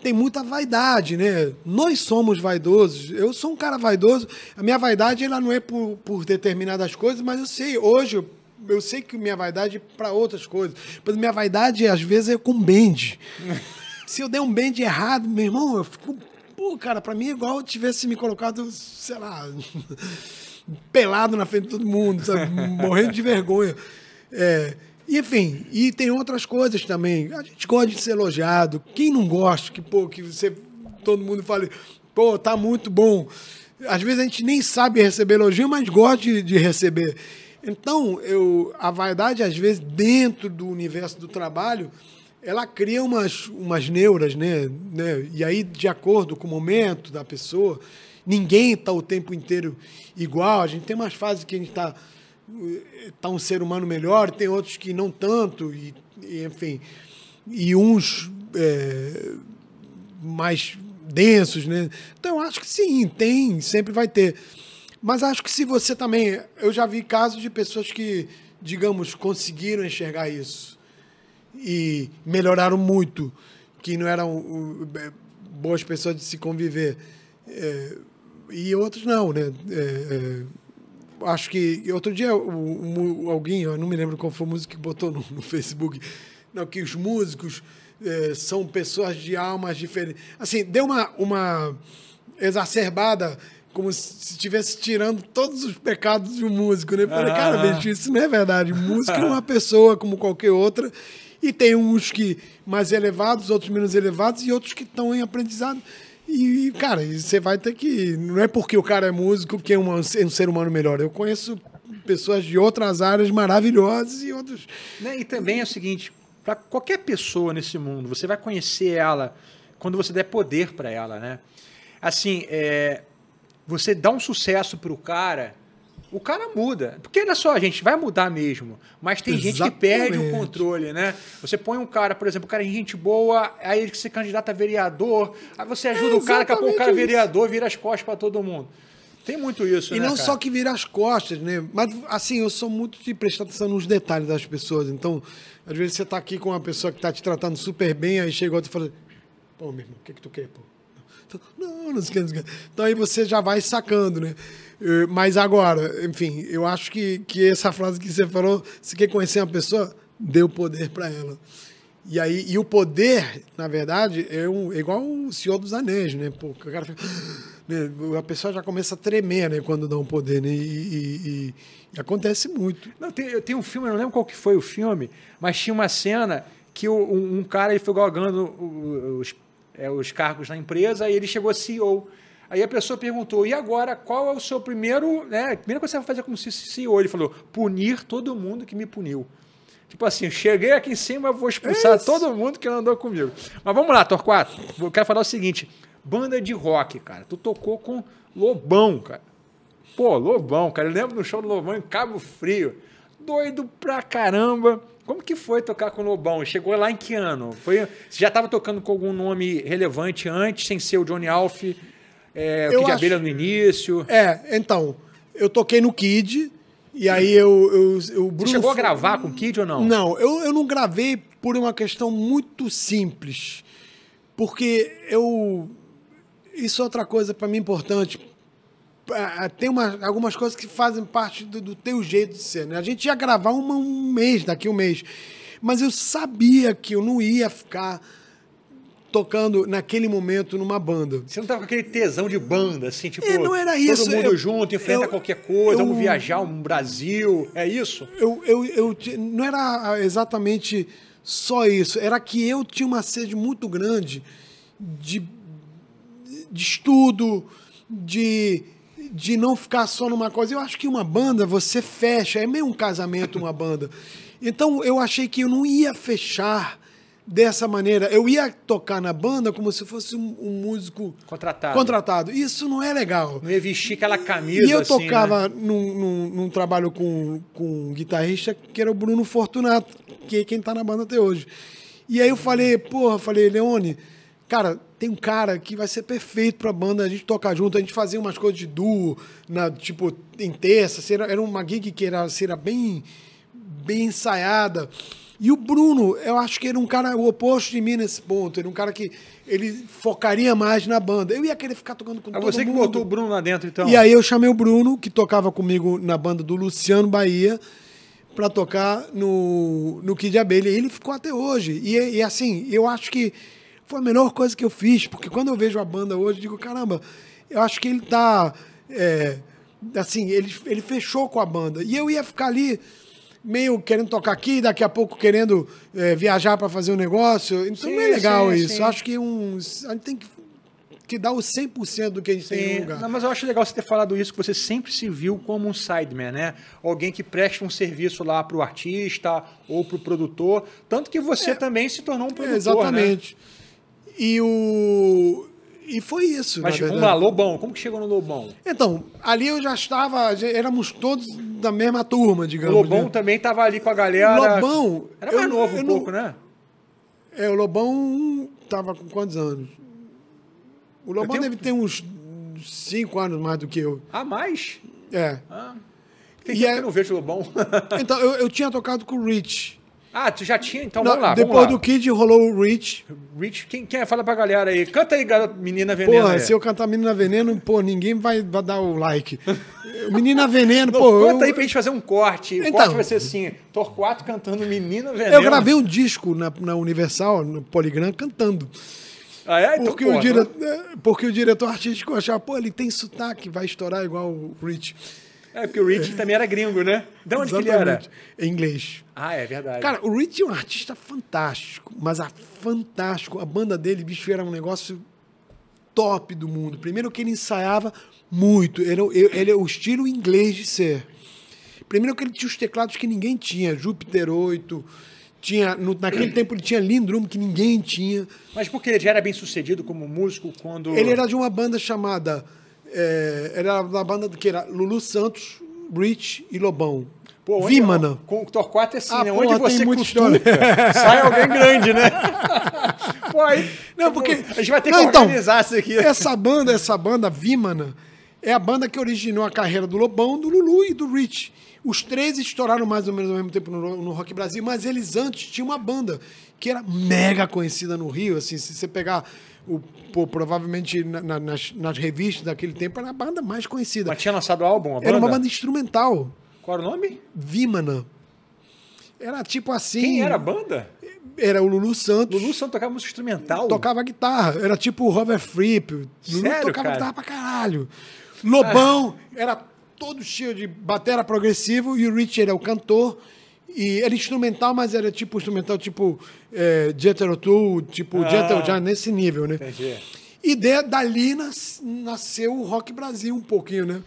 tem muita vaidade, né? Nós somos vaidosos. Eu sou um cara vaidoso. A minha vaidade ela não é por, por determinadas coisas, mas eu sei hoje eu sei que minha vaidade é para outras coisas. Mas minha vaidade às vezes é com bende Se eu der um bend errado, meu irmão, eu fico. Pô, cara, pra mim é igual eu tivesse me colocado, sei lá, pelado na frente de todo mundo, sabe? Morrendo de vergonha. É, enfim, e tem outras coisas também. A gente gosta de ser elogiado. Quem não gosta que, pô, que você, todo mundo fale, pô, tá muito bom. Às vezes a gente nem sabe receber elogio, mas gosta de, de receber. Então, eu, a vaidade, às vezes, dentro do universo do trabalho, ela cria umas, umas neuras, né? né? E aí, de acordo com o momento da pessoa, ninguém está o tempo inteiro igual. A gente tem umas fases que a gente está tá um ser humano melhor, tem outros que não tanto, e, e enfim. E uns é, mais densos, né? Então, eu acho que sim, tem, sempre vai ter. Mas acho que se você também. Eu já vi casos de pessoas que, digamos, conseguiram enxergar isso e melhoraram muito, que não eram uh, boas pessoas de se conviver. É, e outros não, né? É, é, acho que outro dia um, um, alguém, eu não me lembro qual foi o músico que botou no, no Facebook, não, que os músicos é, são pessoas de almas diferentes. Assim, deu uma, uma exacerbada como se estivesse tirando todos os pecados de um músico, né? Falei, ah. cara, bicho, isso não é verdade. Músico é uma pessoa como qualquer outra e tem uns que mais elevados, outros menos elevados e outros que estão em aprendizado. E, cara, você vai ter que. Não é porque o cara é músico que é um, um ser humano melhor. Eu conheço pessoas de outras áreas maravilhosas e outros. Né? E também é o seguinte: para qualquer pessoa nesse mundo, você vai conhecer ela quando você der poder para ela, né? Assim, é, você dá um sucesso para o cara o cara muda. Porque olha só, a gente, vai mudar mesmo. Mas tem Exatamente. gente que perde o controle, né? Você põe um cara, por exemplo, o cara é gente boa, aí ele se candidata a vereador, aí você ajuda é o cara, daqui o cara é vereador, vira as costas para todo mundo. Tem muito isso, e né? E não cara? só que vira as costas, né? Mas, assim, eu sou muito de prestar atenção nos detalhes das pessoas. Então, às vezes você tá aqui com uma pessoa que tá te tratando super bem, aí chega outra e fala: Pô, meu irmão, o que, que tu quer, pô? Então, não, não sei o que, não sei o que. Então aí você já vai sacando, né? É, mas agora, enfim, eu acho que, que essa frase que você falou, se quer conhecer uma pessoa, dê o poder para ela. E aí, e o poder, na verdade, é, um, é igual o Senhor dos Anéis, né? Pô, o cara fica, né? A pessoa já começa a tremer, né? Quando dá um poder, né? E, e, e acontece muito. Não, tem, um filme, eu não lembro qual que foi o filme, mas tinha uma cena que o, um, um, cara ele foi galgando os, é, os cargos na empresa e ele chegou CEO. Aí a pessoa perguntou: e agora, qual é o seu primeiro. Né, a primeira coisa que você vai fazer como CEO? Ele falou: punir todo mundo que me puniu. Tipo assim, cheguei aqui em cima, vou expulsar é Isso. todo mundo que andou comigo. Mas vamos lá, Torquato. Eu quero falar o seguinte: banda de rock, cara. Tu tocou com Lobão, cara. Pô, Lobão, cara. Eu lembro no show do Lobão em Cabo Frio. Doido pra caramba. Como que foi tocar com o Lobão? Chegou lá em que ano? Foi, você já estava tocando com algum nome relevante antes, sem ser o Johnny Alf? é, o Kid acho... Abelha no início. É, então, eu toquei no Kid, e aí eu. eu, eu Bruno... Você chegou a gravar com o Kid ou não? Não, eu, eu não gravei por uma questão muito simples. Porque eu. Isso é outra coisa para mim importante. É, é, tem uma, algumas coisas que fazem parte do, do teu jeito de ser. Né? A gente ia gravar uma, um mês, daqui um mês. Mas eu sabia que eu não ia ficar tocando naquele momento numa banda. Você não tava com aquele tesão de banda, assim, tipo, é, não era isso. todo mundo eu, junto, enfrenta eu, qualquer coisa, eu, vamos viajar um Brasil, é isso? Eu, eu, eu não era ah, exatamente só isso, era que eu tinha uma sede muito grande de, de estudo, de de não ficar só numa coisa. Eu acho que uma banda você fecha, é meio um casamento uma banda. Então eu achei que eu não ia fechar dessa maneira. Eu ia tocar na banda como se fosse um, um músico contratado. contratado. Isso não é legal. Não ia vestir aquela camisa. E eu assim, tocava né? num, num, num, trabalho com, com um guitarrista que era o Bruno Fortunato, que é quem está na banda até hoje. E aí eu falei, porra, falei, Leone, cara, tem um cara que vai ser perfeito pra banda, a gente tocar junto, a gente fazia umas coisas de duo, na, tipo, em terça, era uma gig que era, assim, era bem, bem ensaiada. E o Bruno, eu acho que era é um cara o oposto de mim nesse ponto. Era é um cara que ele focaria mais na banda. Eu ia querer ficar tocando com é todo mundo. É você que botou o Bruno lá dentro, então? E aí eu chamei o Bruno, que tocava comigo na banda do Luciano Bahia, para tocar no, no Kid Abelha. E ele ficou até hoje. E, e assim, eu acho que foi a melhor coisa que eu fiz, porque quando eu vejo a banda hoje, eu digo, caramba, eu acho que ele tá. É, assim, ele, ele fechou com a banda. E eu ia ficar ali meio querendo tocar aqui, daqui a pouco querendo é, viajar para fazer um negócio. Então sim, não é legal sim, isso. Sim. Acho que um, a gente tem que, que dar o 100% do que a gente tem no lugar. Não, mas eu acho legal você ter falado isso, que você sempre se viu como um sideman, né? Alguém que presta um serviço lá para o artista ou para o produtor. Tanto que você é, também se tornou um é, produtor, né? Exatamente. Né? E o e foi isso. Mas tipo, vamos lá, Lobão. Como que chegou no Lobão? Então, ali eu já estava, éramos todos da mesma turma, digamos. O Lobão né? também estava ali com a galera. Lobão. Era mais eu, novo eu um não, pouco, né? É, o Lobão estava com quantos anos? O Lobão tenho... deve ter uns cinco anos mais do que eu. Ah, mais? É. Ah. Tem e é... que eu não vejo o Lobão. então, eu, eu tinha tocado com o Rich. Ah, tu já tinha? Então vamos lá. Depois vamos lá. do Kid rolou o Rich. Rich, quem, quem é? Fala pra galera aí. Canta aí, garota, Menina Veneno. Porra, aí. se eu cantar Menina Veneno, pô, ninguém vai, vai dar o like. Menina Veneno, Não, pô. Canta eu... aí pra gente fazer um corte. Então, o corte então. vai ser assim: Torquato cantando Menina Veneno. Eu gravei um disco na, na Universal, no Poligram, cantando. Ah, é? então, porque, porra, o é, porque o diretor artístico achava, pô, ele tem sotaque, vai estourar igual o Rich. É, porque o Reed também era gringo, né? De onde Exatamente. que ele era? Em inglês. Ah, é verdade. Cara, o Reed é um artista fantástico, mas a fantástico. A banda dele, bicho, era um negócio top do mundo. Primeiro que ele ensaiava muito. Ele, é ele é o estilo inglês de ser. Primeiro que ele tinha os teclados que ninguém tinha. Júpiter 8... Tinha, no, naquele tempo ele tinha Lindrum, que ninguém tinha. Mas porque ele já era bem sucedido como músico quando. Ele era de uma banda chamada é, era na banda que era Lulu Santos, Rich e Lobão. Pô, Vímana. É com o Torquato é assim, ah, né? Porra, onde você cutuca, sai alguém grande, né? Pô, aí, não, porque... A gente vai ter não, que então, organizar então, isso aqui. Essa banda, essa banda, Vímana, é a banda que originou a carreira do Lobão, do Lulu e do Rich. Os três estouraram mais ou menos ao mesmo tempo no, no Rock Brasil, mas eles antes tinham uma banda que era mega conhecida no Rio, assim, se você pegar o, pô, provavelmente na, nas, nas, revistas daquele tempo era a banda mais conhecida. Mas tinha lançado álbum? Era uma banda instrumental. Qual era o nome? Vimana. Era tipo assim. Quem era a banda? Era o Lulu Santos. Lulu Santos tocava música instrumental? Tocava guitarra. Era tipo o Robert Fripp. Lulu Sério, tocava cara? guitarra pra caralho. Lobão ah. era todo cheio de batera progressivo e o Richard era é o cantor. E era instrumental, mas era tipo instrumental, tipo é, Jethro Tull, tipo ah, Jethro nesse nível, né? Entendi. E de, dali nas, nasceu o Rock Brasil um pouquinho, né?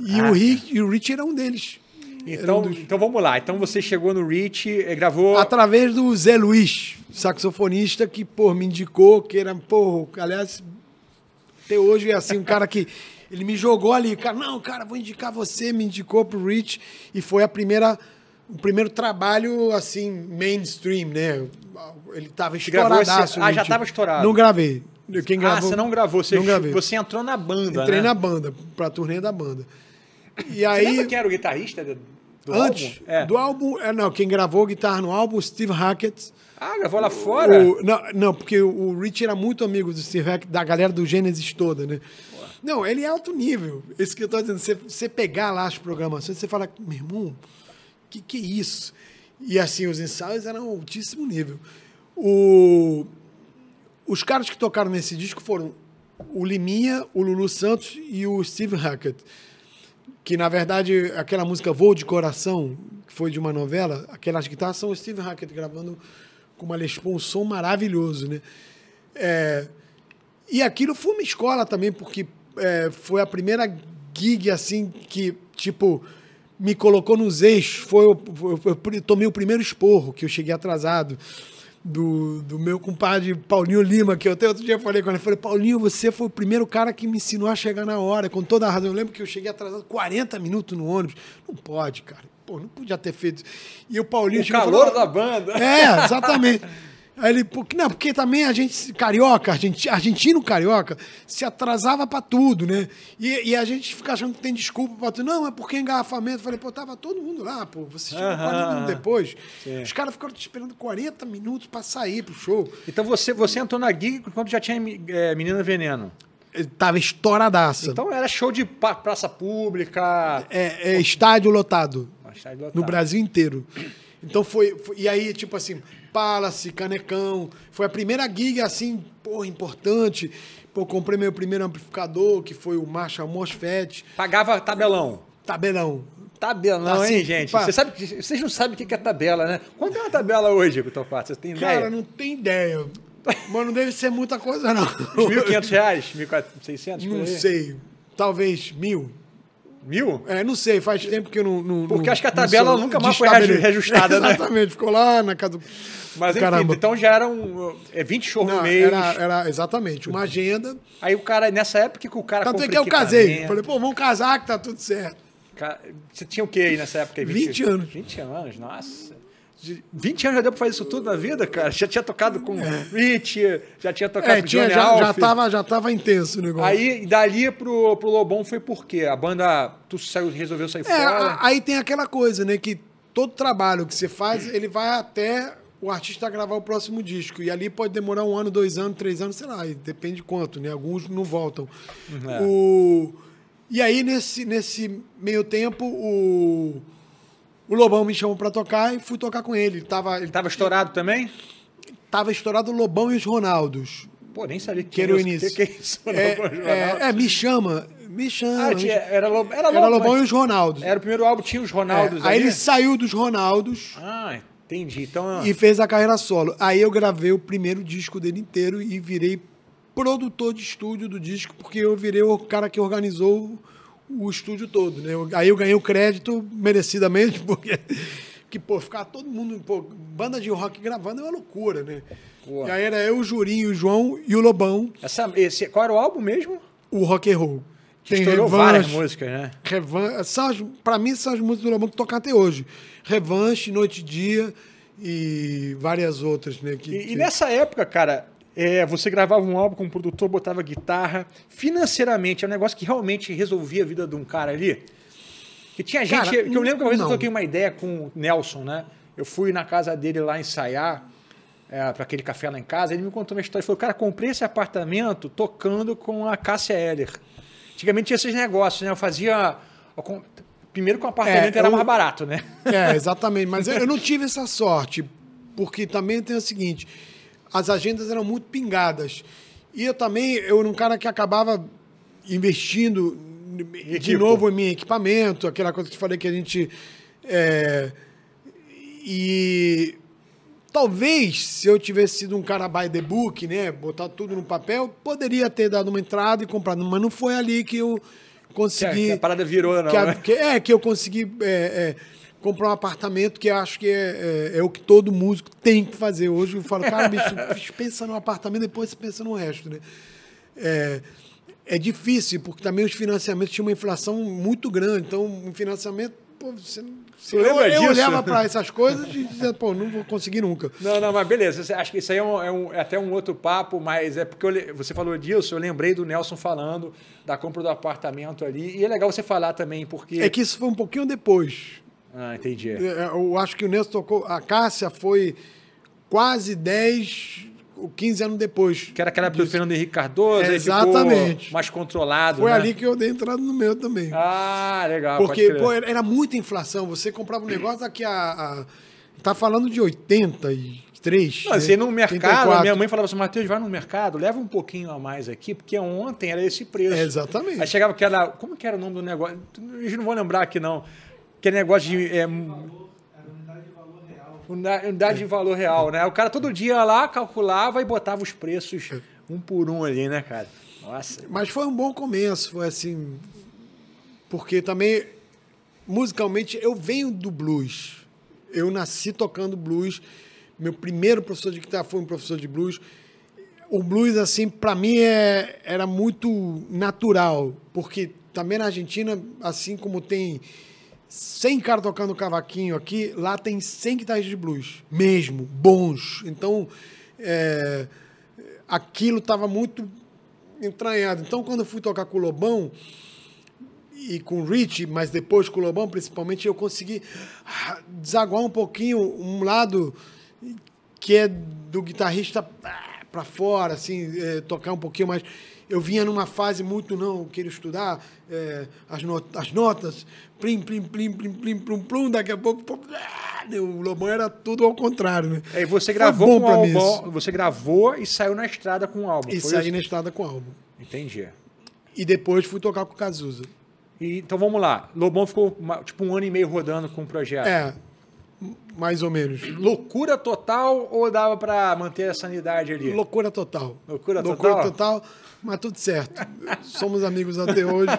E o, Rick, e o Rich era um deles. Então, um dos... então vamos lá. Então você chegou no Rich, eh, gravou. Através do Zé Luiz, saxofonista, que, pô, me indicou, que era, pô, aliás, até hoje é assim, um cara que. Ele me jogou ali, cara, não, cara, vou indicar você, me indicou pro Rich, e foi a primeira o primeiro trabalho, assim, mainstream, né? Ele tava estouradaço. Esse... Ah, já tava estourado. Não gravei. Quem ah, gravou, você não gravou. Você, não gravei. você entrou na banda, Entrei né? na banda, pra turnê da banda. E aí... Você quem era o guitarrista do Antes, álbum? É. do álbum... É, não, quem gravou guitarra no álbum, Steve Hackett. Ah, gravou lá fora? O, não, não, porque o Rich era muito amigo do Steve Hackett, da galera do Gênesis toda, né? Não, ele é alto nível. Isso que eu tô dizendo. você pegar lá as programações, você fala, meu irmão que que é isso? E assim, os ensaios eram altíssimo nível. O, os caras que tocaram nesse disco foram o Liminha, o Lulu Santos e o Steve Hackett. Que, na verdade, aquela música Voo de Coração, que foi de uma novela, aquelas guitarras são o Steve Hackett gravando com uma Les um som maravilhoso, né? É, e aquilo foi uma escola também, porque é, foi a primeira gig, assim, que, tipo, me colocou nos eixos. Foi, eu, eu, eu tomei o primeiro esporro, que eu cheguei atrasado. Do, do, meu compadre Paulinho Lima, que eu até outro dia falei com ele. Falei, Paulinho, você foi o primeiro cara que me ensinou a chegar na hora, com toda a razão. Eu lembro que eu cheguei atrasado 40 minutos no ônibus. Não pode, cara. Pô, não podia ter feito. E o Paulinho. O calor falou, da banda. É, exatamente. Aí ele, porque, não, porque também a gente, carioca, argentino carioca, se atrasava para tudo, né? E, e, a gente fica achando que tem desculpa pra tudo. Não, é porque engarrafamento. falei, pô, tava todo mundo lá, pô. vocês tinham uh -huh. 40 minutos depois. Sim. Os caras ficaram te esperando 40 minutos para sair pro show. Então você, você entrou na gig quando já tinha é, Menina Veneno. Tava estouradaça. Então era show de praça pública. É, é estádio lotado. Ah, estádio lotado. No Brasil inteiro. Então foi, foi, E aí, tipo assim, Palace, Canecão. Foi a primeira gig, assim, porra, importante. Pô, comprei meu primeiro amplificador, que foi o Marshall Mosfet. Pagava tabelão. Tabelão. Tabelão, assim, hein, gente? Você sabe, vocês não sabem o que é tabela, né? Quanto é uma tabela hoje, Vitor Pato? Você tem ideia? Cara, não tem ideia. Mas não deve ser muita coisa, não. Uns 1.500 reais? 1.600? Não sei. Talvez mil. Mil? É, não sei, faz tempo que eu não. não Porque acho que a tabela nunca mais foi reajustada, né? Exatamente, ficou lá na casa do. Mas enfim, Caramba. então já eram é, 20 shows não, no mês. Era, era exatamente, uma agenda. Aí o cara, nessa época que o cara. Tanto é que eu casei. Falei, pô, vamos casar que tá tudo certo. Você tinha o que aí nessa época? 20, 20 anos. 20 anos, nossa. 20 anos já deu pra fazer isso tudo na vida, cara. Já tinha tocado com o é. Rich, já tinha tocado é, com tinha, Johnny já, Já tava, já tava intenso o negócio. Aí, dali pro, pro Lobão foi por quê? A banda, tu saiu, resolveu sair é, fora? A, aí tem aquela coisa, né, que todo trabalho que você faz, ele vai até o artista gravar o próximo disco. E ali pode demorar um ano, dois anos, três anos, sei lá, depende de quanto, né? Alguns não voltam. Uhum, é. O... E aí, nesse, nesse meio tempo, o o Lobão me chamou pra tocar e fui tocar com ele. Ele tava, ele tava estourado também? Tava estourado o Lobão e os Ronaldos. Pô, nem sabia que, que era o início. Que, que é, é, é, é, me chama. Me chama. Ah, era, era, era Lobão e os Ronaldos. Era o primeiro álbum, tinha os Ronaldos. É, aí ele saiu dos Ronaldos. Ah, entendi. Então... Ah. E fez a carreira solo. Aí eu gravei o primeiro disco dele inteiro e virei produtor de estúdio do disco, porque eu virei o cara que organizou o estúdio todo, né? Aí eu ganhei o crédito merecidamente, porque que, pô, ficar todo mundo, pô, banda de rock gravando é uma loucura, né? Pô. E aí era eu, o Jurinho, o João e o Lobão. Essa, esse, qual era o álbum mesmo? O Rock and Roll. Que Tem Revanche, várias músicas, né? Revanche, são, pra mim são as músicas do Lobão que tocam até hoje. Revanche, Noite e Dia e várias outras, né? Que, e, que... e nessa época, cara, é, você gravava um álbum com um produtor, botava guitarra. Financeiramente, é um negócio que realmente resolvia a vida de um cara ali. Que tinha gente. Cara, que eu lembro que uma vez não. eu toquei uma ideia com o Nelson, né? Eu fui na casa dele lá ensaiar. É, para aquele café lá em casa, ele me contou uma história. Ele falou, cara, comprei esse apartamento tocando com a Cássia Heller. Antigamente tinha esses negócios, né? Eu fazia... Eu, primeiro com o apartamento é, era eu, mais barato, né? É, exatamente. Mas eu, eu não tive essa sorte, porque também tem o seguinte as agendas eram muito pingadas. E eu também, eu era um cara que acabava investindo de Equipo. novo em meu equipamento, aquela coisa que eu falei que a gente. É, e talvez se eu tivesse sido um cara by the book, né, botar tudo no papel, poderia ter dado uma entrada e comprado, mas não foi ali que eu consegui. Que a, que a parada virou, não. Que a, né? que, é, que eu consegui. É, é, comprar um apartamento, que acho que é, é, é, o que todo músico tem que fazer. Hoje eu falo, cara, bicho, pensa no apartamento, depois você pensa no resto, né? É, é difícil, porque também os financiamentos tinham uma inflação muito grande. Então, um financiamento, pô, você não se eu, eu olhava para essas coisas e dizia, pô, não vou conseguir nunca. Não, não, mas beleza. Acho que isso aí é, um, é, um, é até um outro papo, mas é porque eu, você falou disso, eu lembrei do Nelson falando da compra do apartamento ali. E é legal você falar também, porque. É que isso foi um pouquinho depois. Ah, entendi. É, é, eu acho que o Nelson tocou. A Cássia foi quase 10 15 anos depois. Que era aquela do Fernando Henrique Cardoso, Exatamente. mais controlado. Foi né? ali que eu dei entrada no meu também. Ah, legal. Porque pô, era muita inflação. Você comprava um negócio aqui a, a. Tá falando de 80 e três. Não, você assim, no né? mercado, 34. minha mãe falava assim, Matheus, vai no mercado, leva um pouquinho a mais aqui, porque ontem era esse preço. É exatamente. Aí chegava que era. Como que era o nome do negócio? A gente não vou lembrar aqui, não. Aquele negócio de. É, unidade de valor real, né? O cara todo dia lá calculava e botava os preços um por um ali, né, cara? Nossa. Mas foi um bom começo, foi assim. Porque também, musicalmente, eu venho do blues. Eu nasci tocando blues. Meu primeiro professor de guitarra foi um professor de blues. O blues, assim, para mim é, era muito natural. Porque também na Argentina, assim como tem 100 caras tocando cavaquinho aqui, lá tem 100 guitarristas de blues, mesmo, bons. Então, é, aquilo estava muito entranhado. Então, quando eu fui tocar com o Lobão e com o Rich, mas depois com o Lobão, principalmente, eu consegui ah, desaguar um pouquinho um lado que é do guitarrista ah, para fora, assim, é, tocar um pouquinho mais eu vinha numa fase muito, não, querer estudar é, as, not as notas, plim, plim, plim, plim, plim, plum, plum, daqui a pouco... Pum, ah, o Lobão era tudo ao contrário, né? É, você gravou com um álbum, você gravou e saiu na estrada com o álbum. E saí isso? na estrada com o álbum. Entendi. E depois fui tocar com o Cazuza. E, então vamos lá, Lobão ficou tipo um ano e meio rodando com o projeto. É, mais ou menos. Loucura total ou dava para manter a sanidade ali? Loucura total. Loucura total. Loucura total. Mas tudo certo. Somos amigos até hoje.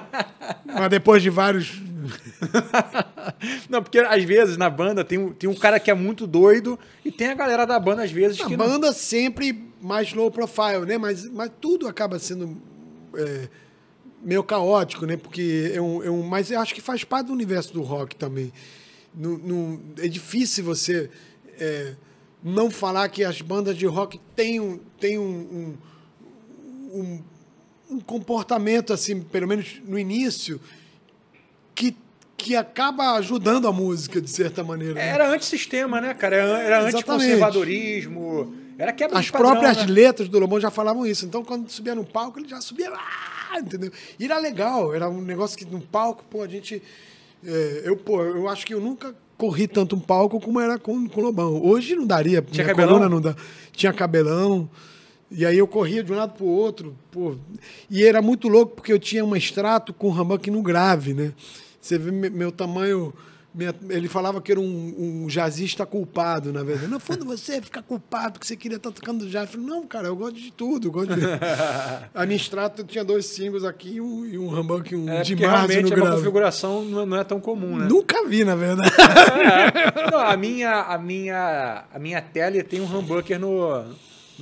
Mas depois de vários. Não, porque às vezes na banda tem, um, tem um cara que é muito doido e tem a galera da banda, às vezes. Na que banda não... sempre mais low profile, né? Mas, mas tudo acaba sendo é, meio caótico, né? Porque é um, é um. Mas eu acho que faz parte do universo do rock também. No, no é difícil você é, não falar que as bandas de rock têm um. Têm um, um um, um comportamento, assim, pelo menos no início, que que acaba ajudando a música, de certa maneira. Né? Era antissistema, né, cara? Era, era anticonservadorismo. Era quebra As padrão, próprias né? letras do Lobão já falavam isso. Então, quando subia no palco, ele já subia. lá, entendeu? E era legal. Era um negócio que no palco, pô, a gente. É, eu, pô, eu acho que eu nunca corri tanto um palco como era com, com o Lobão. Hoje não daria. Tinha cabelão? não dá. Tinha cabelão. E aí eu corria de um lado para o outro. Pô. E era muito louco porque eu tinha um extrato com ramuck no grave, né? Você vê meu tamanho. Minha, ele falava que era um, um jazzista culpado, na verdade. No fundo, você fica culpado porque você queria estar tá tocando jazz. Eu falei, não, cara, eu gosto de tudo. Gosto de... A minha extrato tinha dois singles aqui e um, e um um é, de Marte no grave. É uma configuração não é, não é tão comum, né? Nunca vi, na verdade. É, não, a minha, a minha, a minha tele tem um humbucker no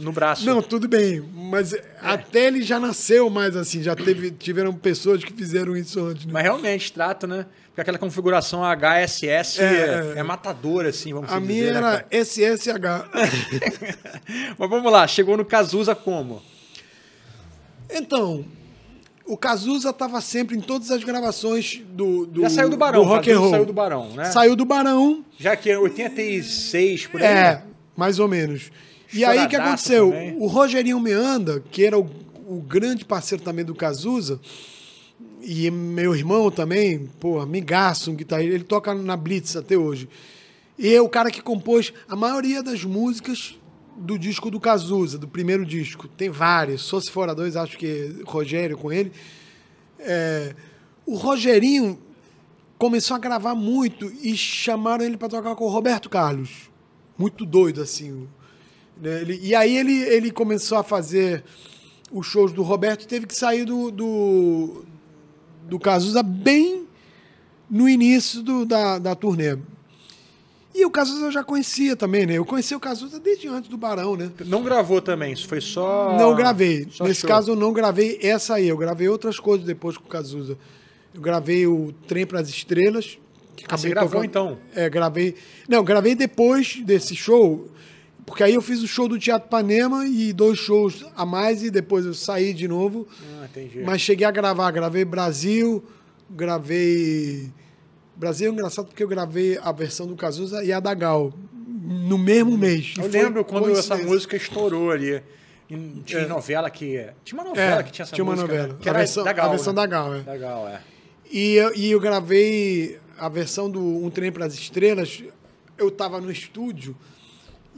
no braço. Não, tudo bem, mas é. até ele já nasceu mais assim, já teve, tiveram pessoas que fizeram isso antes. Né? Mas realmente, trato, né? Porque aquela configuração HSS é, é, é. é matadora, assim, vamos a dizer. A minha né, era né? SSH. mas vamos lá, chegou no Cazuza como? Então, o Cazuza estava sempre em todas as gravações do, do Já saiu do Barão, do rock and roll. saiu do Barão, né? Saiu do Barão. Já que 86 é por aí. É, mais ou menos. E aí o que aconteceu? Também. O Rogerinho Meanda, que era o, o grande parceiro também do Cazuza, e meu irmão também, pô, amigaço, um guitarrista, ele toca na Blitz até hoje. E é o cara que compôs a maioria das músicas do disco do Cazuza, do primeiro disco. Tem várias, só se a dois, acho que é Rogério com ele. É, o Rogerinho começou a gravar muito e chamaram ele para tocar com o Roberto Carlos. Muito doido, assim. Né, ele, e aí ele, ele começou a fazer os shows do Roberto teve que sair do, do, do Cazuza bem no início do, da, da turnê. E o Cazuza eu já conhecia também, né? Eu conheci o Cazuza desde antes do Barão, né? Não gravou também, isso foi só. Não gravei. Só Nesse show. caso eu não gravei essa aí, eu gravei outras coisas depois com o Cazuza. Eu gravei o Trem para as Estrelas. Ah, você gravou tocando... então? É, gravei. Não, gravei depois desse show porque aí eu fiz o show do Teatro Panema e dois shows a mais e depois eu saí de novo. Ah, entendi. Mas cheguei a gravar, gravei Brasil, gravei Brasil é engraçado porque eu gravei a versão do Cazuza e a da Gal no mesmo mês. Eu lembro quando essa música estourou ali. tinha é. novela que. Tinha uma novela é, que tinha essa tinha música. Tinha uma novela. Né? Que era a versão da Gal. A versão né? da Gal, é. Da Gal, é. E, eu, e eu gravei a versão do Um Trem para as Estrelas. Eu estava no estúdio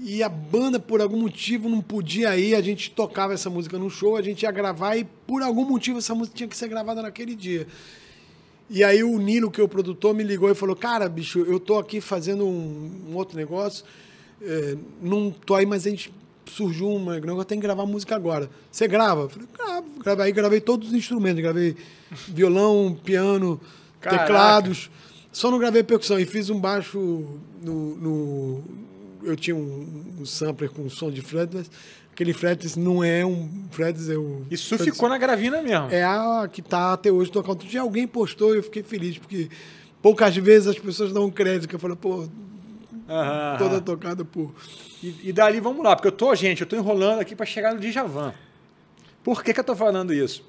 e a banda, por algum motivo, não podia ir. A gente tocava essa música no show, a gente ia gravar e, por algum motivo, essa música tinha que ser gravada naquele dia. E aí o Nilo que é o produtor, me ligou e falou: Cara, bicho, eu tô aqui fazendo um, um outro negócio, é, não tô aí, mas a gente surgiu uma, negócio, tem que gravar música agora. Você grava? Eu falei: Gravo, Aí gravei todos os instrumentos: gravei violão, piano, Caraca. teclados. Só não gravei percussão e fiz um baixo no, no eu tinha um, um sampler com som de fretless. Aquele fretless não é um fretless, é Isso fretless. ficou na gravina mesmo. É a que tá até hoje tocando outro dia alguém postou e eu fiquei feliz, porque poucas vezes as pessoas dão crédito, eu falo, pô, toda tocada por... E, e dali, vamos lá, porque eu tô, gente, eu tô enrolando aqui para chegar no Djavan. Por que que eu tô falando isso?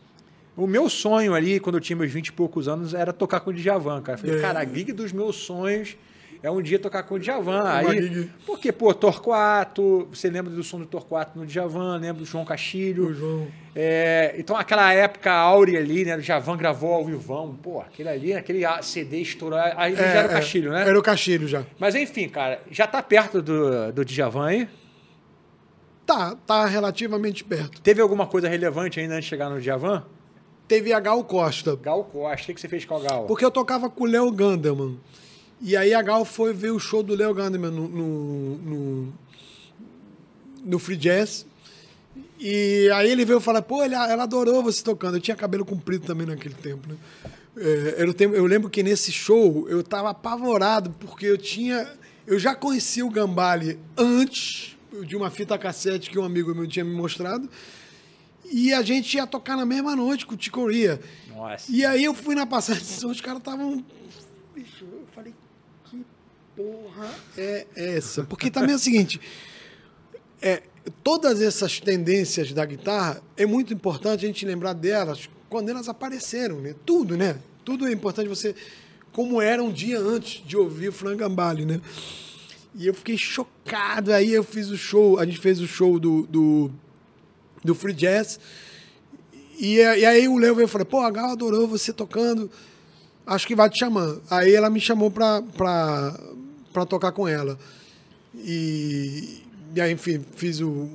O meu sonho ali, quando eu tinha meus 20 e poucos anos, era tocar com o Djavan, cara. Eu falei, é. cara, a gig dos meus sonhos é um dia tocar com o Djavan. Aí, porque, pô, Torquato, você lembra do som do Torquato no Djavan, lembra do João Castilho. João. É, então, aquela época áurea ali, né? O Djavan gravou ao Vivão, pô, aquele ali, aquele CD estourado. Aí é, já era o é, Castilho, né? Era o Castilho já. Mas enfim, cara, já tá perto do, do Djavan aí? Tá, tá relativamente perto. Teve alguma coisa relevante ainda antes de chegar no Djavan? Teve a Gal Costa. Gal Costa. O que você fez com a Gal? Porque eu tocava com o Léo Ganderman. E aí a Gal foi ver o show do Leo Gandeman no, no, no, no Free Jazz. E aí ele veio falar, pô, ela, ela adorou você tocando. Eu tinha cabelo comprido também naquele tempo, né? É, eu, eu lembro que nesse show eu tava apavorado, porque eu tinha. Eu já conhecia o Gambale antes de uma fita cassete que um amigo meu tinha me mostrado. E a gente ia tocar na mesma noite com o Ticoria. Nossa. E aí eu fui na passagem de som, os caras estavam. Bicho, eu falei, porra é, é essa? Porque também é o seguinte, é, todas essas tendências da guitarra, é muito importante a gente lembrar delas quando elas apareceram, né? Tudo, né? Tudo é importante você... Como era um dia antes de ouvir o Frangambale, né? E eu fiquei chocado. Aí eu fiz o show, a gente fez o show do, do, do Free Jazz. E, e aí o Léo veio e falou: pô, a Gal adorou você tocando, acho que vai te chamar. Aí ela me chamou pra, pra, para tocar com ela. E, e aí, enfim, fiz o,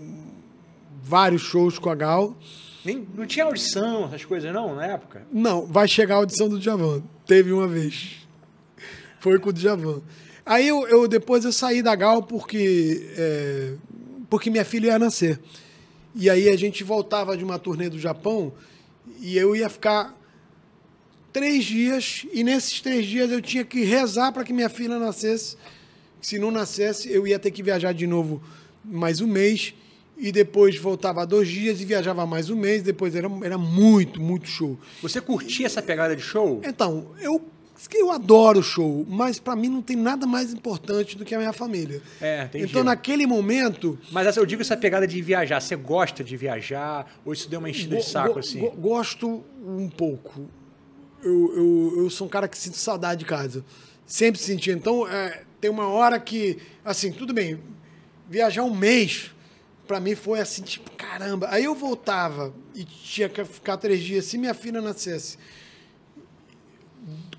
vários shows com a Gal. Nem, não tinha audição, essas coisas não, na época? Não, vai chegar a audição do Djavan. Teve uma vez. Foi com o Djavan. Aí eu, eu depois eu saí da Gal porque, é, porque minha filha ia nascer. E aí a gente voltava de uma turnê do Japão e eu ia ficar três dias, e nesses três dias eu tinha que rezar para que minha filha nascesse. Se não nascesse, eu ia ter que viajar de novo mais um mês, e depois voltava dois dias e viajava mais um mês. Depois era, era muito, muito show. Você curtia essa pegada de show? Então, eu que eu adoro show, mas para mim não tem nada mais importante do que a minha família. É, entendi. Então naquele momento. Mas eu digo essa pegada de viajar. Você gosta de viajar? Ou isso deu uma enchida go, de saco go, assim? Go, gosto um pouco eu, eu, eu sou um cara que sinto saudade de casa. Sempre senti. Então, é, tem uma hora que, assim, tudo bem, viajar um mês, para mim foi assim, tipo, caramba. Aí eu voltava e tinha que ficar três dias. Se minha filha nascesse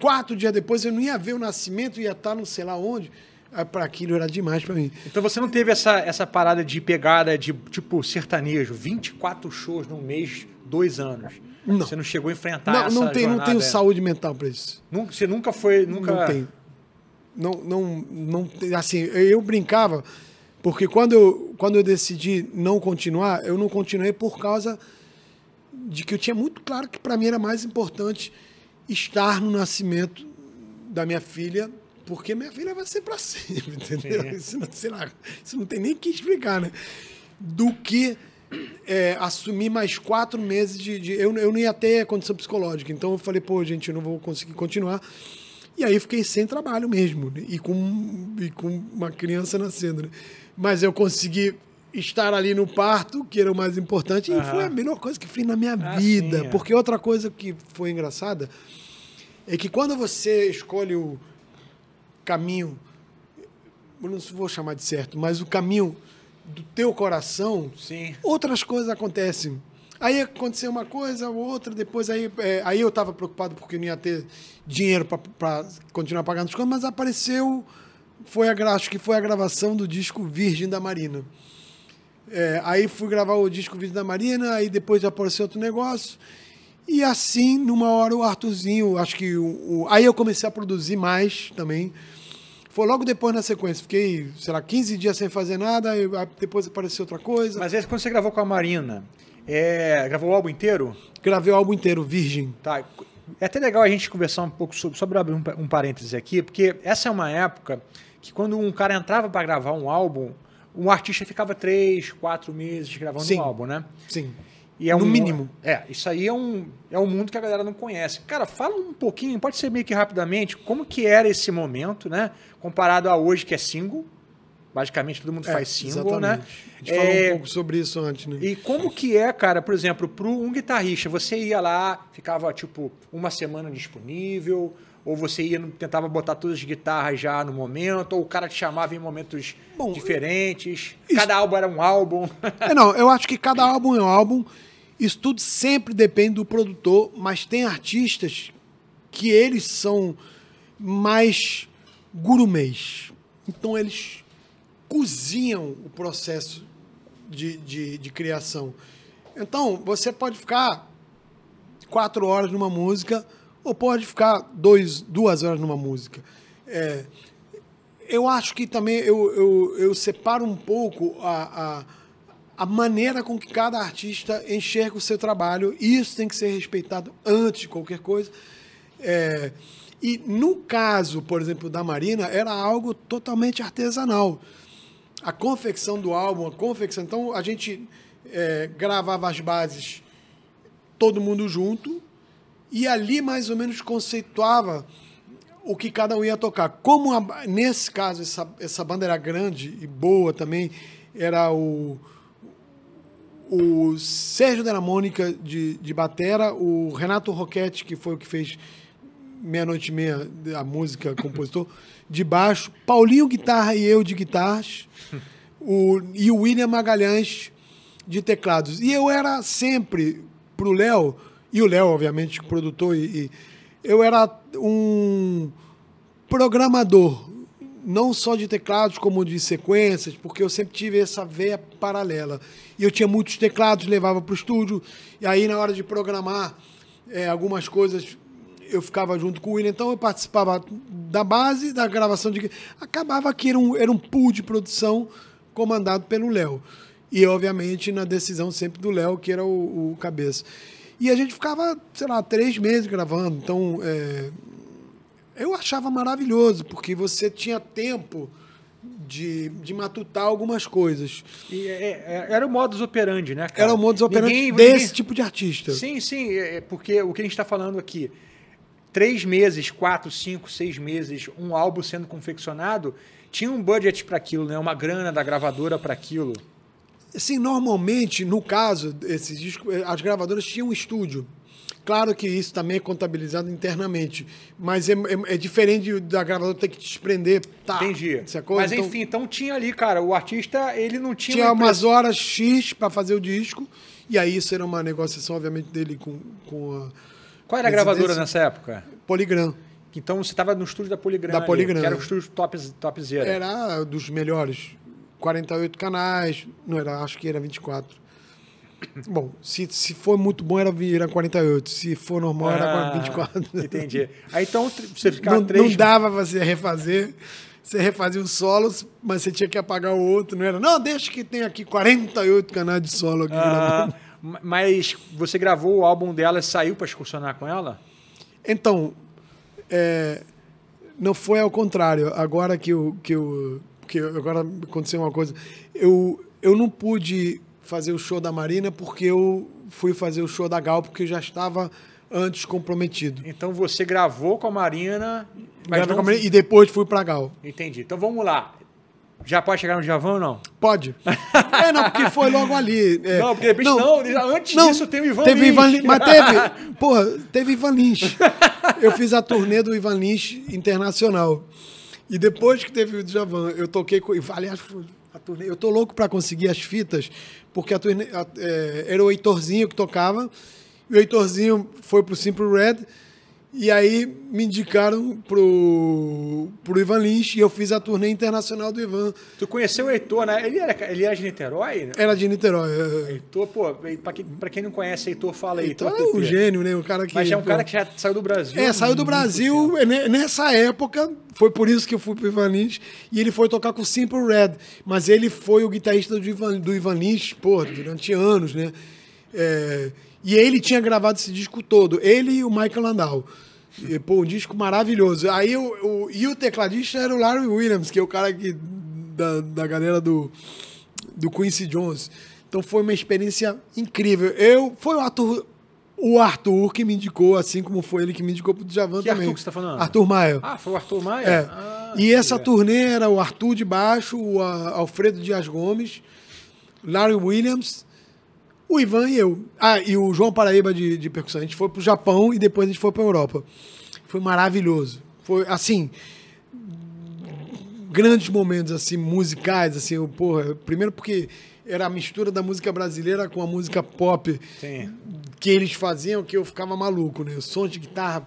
quatro dias depois, eu não ia ver o nascimento, ia estar tá não sei lá onde. É, para aquilo era demais para mim. Então você não teve essa, essa parada de pegada de tipo sertanejo, 24 shows num mês, dois anos. Não. Você não chegou a enfrentar não, essa não tem, jornada. Não tenho é. saúde mental para isso. Nunca, você nunca foi... Nunca... Não tenho. Não, não, não, assim, eu brincava, porque quando eu, quando eu decidi não continuar, eu não continuei por causa de que eu tinha muito claro que para mim era mais importante estar no nascimento da minha filha, porque minha filha vai ser para sempre, entendeu? É. Isso, não, lá, isso não tem nem que explicar, né? Do que é, assumir mais quatro meses de. de eu, eu não ia ter condição psicológica. Então eu falei, pô, gente, eu não vou conseguir continuar. E aí fiquei sem trabalho mesmo, né? e, com, e com uma criança nascendo. Né? Mas eu consegui estar ali no parto, que era o mais importante, uhum. e foi a melhor coisa que fiz na minha ah, vida. Sim, é. Porque outra coisa que foi engraçada é que quando você escolhe o caminho, eu não vou chamar de certo, mas o caminho do teu coração, Sim. outras coisas acontecem. Aí aconteceu uma coisa, outra, depois aí, é, aí eu estava preocupado porque não ia ter dinheiro para continuar pagando as contas, mas apareceu, foi a, acho que foi a gravação do disco Virgem da Marina. É, aí fui gravar o disco Virgem da Marina, aí depois apareceu outro negócio. E assim, numa hora, o Arthurzinho, acho que o, o aí eu comecei a produzir mais também. Foi logo depois na sequência. Fiquei, sei lá, 15 dias sem fazer nada, e depois apareceu outra coisa. Mas quando você gravou com a Marina, é, gravou o álbum inteiro? Gravei o álbum inteiro, Virgem. Tá. É até legal a gente conversar um pouco sobre, sobre abrir um, um parêntese aqui, porque essa é uma época que quando um cara entrava para gravar um álbum, um artista ficava três, quatro meses gravando Sim. um álbum, né? Sim. E é no um, mínimo. É, isso aí é um, é um mundo que a galera não conhece. Cara, fala um pouquinho, pode ser meio que rapidamente, como que era esse momento, né? Comparado a hoje, que é single. Basicamente, todo mundo é, faz single, né? exatamente. né? A gente é, falou um é, pouco sobre isso antes, né? E como que é, cara, por exemplo, para um guitarrista, você ia lá, ficava, tipo, uma semana disponível, ou você ia, tentava botar todas as guitarras já no momento, ou o cara te chamava em momentos Bom, diferentes. Isso... Cada álbum era um álbum. É, não, eu acho que cada álbum é um álbum. Isso tudo sempre depende do produtor, mas tem artistas que eles são mais gourmets Então eles cozinham o processo de, de, de, criação. Então, você pode ficar quatro horas numa música ou pode ficar dois, duas horas numa música. É, eu acho que também eu, eu, eu separo um pouco a, a, a, maneira com que cada artista enxerga o seu trabalho. Isso tem que ser respeitado antes de qualquer coisa. É, e no caso, por exemplo, da Marina, era algo totalmente artesanal. A confecção do álbum, a confecção. Então a gente é, gravava as bases todo mundo junto e ali mais ou menos conceituava o que cada um ia tocar. Como a, nesse caso essa, essa banda era grande e boa também, era o o Sérgio da Mônica de, de batera, o Renato Roquete, que foi o que fez Meia Noite e Meia, a música, compositor, de baixo, Paulinho guitarra e eu de guitarras, o, e o William Magalhães de teclados. E eu era sempre, pro Léo, e o Léo, obviamente, é produtor. E, e, eu era um programador, não só de teclados, como de sequências, porque eu sempre tive essa veia paralela. E eu tinha muitos teclados, levava para o estúdio, e aí na hora de programar é, algumas coisas, eu ficava junto com o William, então eu participava da base, da gravação de. Acabava que era um, era um pool de produção comandado pelo Léo. E, obviamente, na decisão sempre do Léo, que era o, o cabeça. E a gente ficava, sei lá, três meses gravando. Então, é, eu achava maravilhoso, porque você tinha tempo de, de matutar algumas coisas. E, é, é era o modus operandi, né, cara? Era o modus operandi ninguém, desse ninguém... tipo de artista. Sim, sim, é, é porque o que a gente está falando aqui, três meses, quatro, cinco, seis meses, um álbum sendo confeccionado, tinha um budget para aquilo, né? Uma grana da gravadora para aquilo. Assim, normalmente, no caso esses discos, eh, as gravadoras tinham um estúdio. Claro que isso também é contabilizado internamente, mas é, é, é diferente da gravadora ter que desprender. Tá, Entendi. Sacou? Mas então enfim, então tinha ali, cara, o artista, ele não tinha. Tinha uma umas horas X para fazer o disco, e aí isso era uma negociação, obviamente, dele com, com a. Qual era a gravadora nessa época? Poligram. Então você estava no estúdio da Poligram. Da Poligram. Que era o estúdio top, topzera. Era dos melhores 48 canais, não era, acho que era 24. Bom, se, se for muito bom era, era 48, se for normal ah, era 24. Entendi. Aí então você ficava não, três... Não dava pra você refazer, você refazia os solos mas você tinha que apagar o outro, não era? Não, deixa que tem aqui 48 canais de solo aqui. Ah, mas você gravou o álbum dela e saiu para excursionar com ela? Então, é, não foi ao contrário. Agora que o que porque agora aconteceu uma coisa. Eu, eu não pude fazer o show da Marina porque eu fui fazer o show da Gal, porque eu já estava antes comprometido. Então você gravou com a Marina, mas não... com a Marina e depois fui para Gal. Entendi. Então vamos lá. Já pode chegar no Javão ou não? Pode. é, não, porque foi logo ali. É. Não, porque bicho, não, não, antes não, disso tem o Ivan teve Lins. Ivan Lins. Mas teve, porra, teve Ivan Lins. Eu fiz a turnê do Ivan Lins Internacional. E depois que teve o Djavan, eu toquei com. Aliás, a turnê, eu tô louco para conseguir as fitas, porque a turnê, a, é, era o Heitorzinho que tocava. E o Heitorzinho foi pro Simple Red. E aí me indicaram pro, pro Ivan Lins e eu fiz a turnê internacional do Ivan. Tu conheceu o Heitor, né? Ele era, ele era de Niterói? Né? Era de Niterói. É. é. Heitor, pô, pra quem, pra quem não conhece, Heitor fala aí. Heitor, Heitor é um gênio, né? O cara que, Mas é um pô, cara que já saiu do Brasil. É, saiu do Brasil é, nessa época, foi por isso que eu fui pro Ivan Lins, e ele foi tocar com o Simple Red. Mas ele foi o guitarrista do Ivan, do Ivan Lins, pô, durante anos, né? É, e ele tinha gravado esse disco todo, ele e o Michael Landau. E, pô, um disco maravilhoso. Aí o, o, e o tecladista era o Larry Williams, que é o cara que, da, da galera do, do Quincy Jones. Então foi uma experiência incrível. Eu foi o Arthur, o Arthur que me indicou, assim como foi ele que me indicou pro Djavan que também. Arthur que você tá falando? Arthur Maia. Ah, foi o Arthur Maia? É. Ah, e essa é. turnê era o Arthur de baixo, o Alfredo Dias Gomes, Larry Williams o Ivan e eu. Ah, e o João Paraíba de, de percussão. A gente foi pro Japão e depois a gente foi pra Europa. Foi maravilhoso. Foi assim. Grandes momentos, assim, musicais, assim, eu, porra. Primeiro porque era a mistura da música brasileira com a música pop Sim. que eles faziam, que eu ficava maluco, né? O som de guitarra,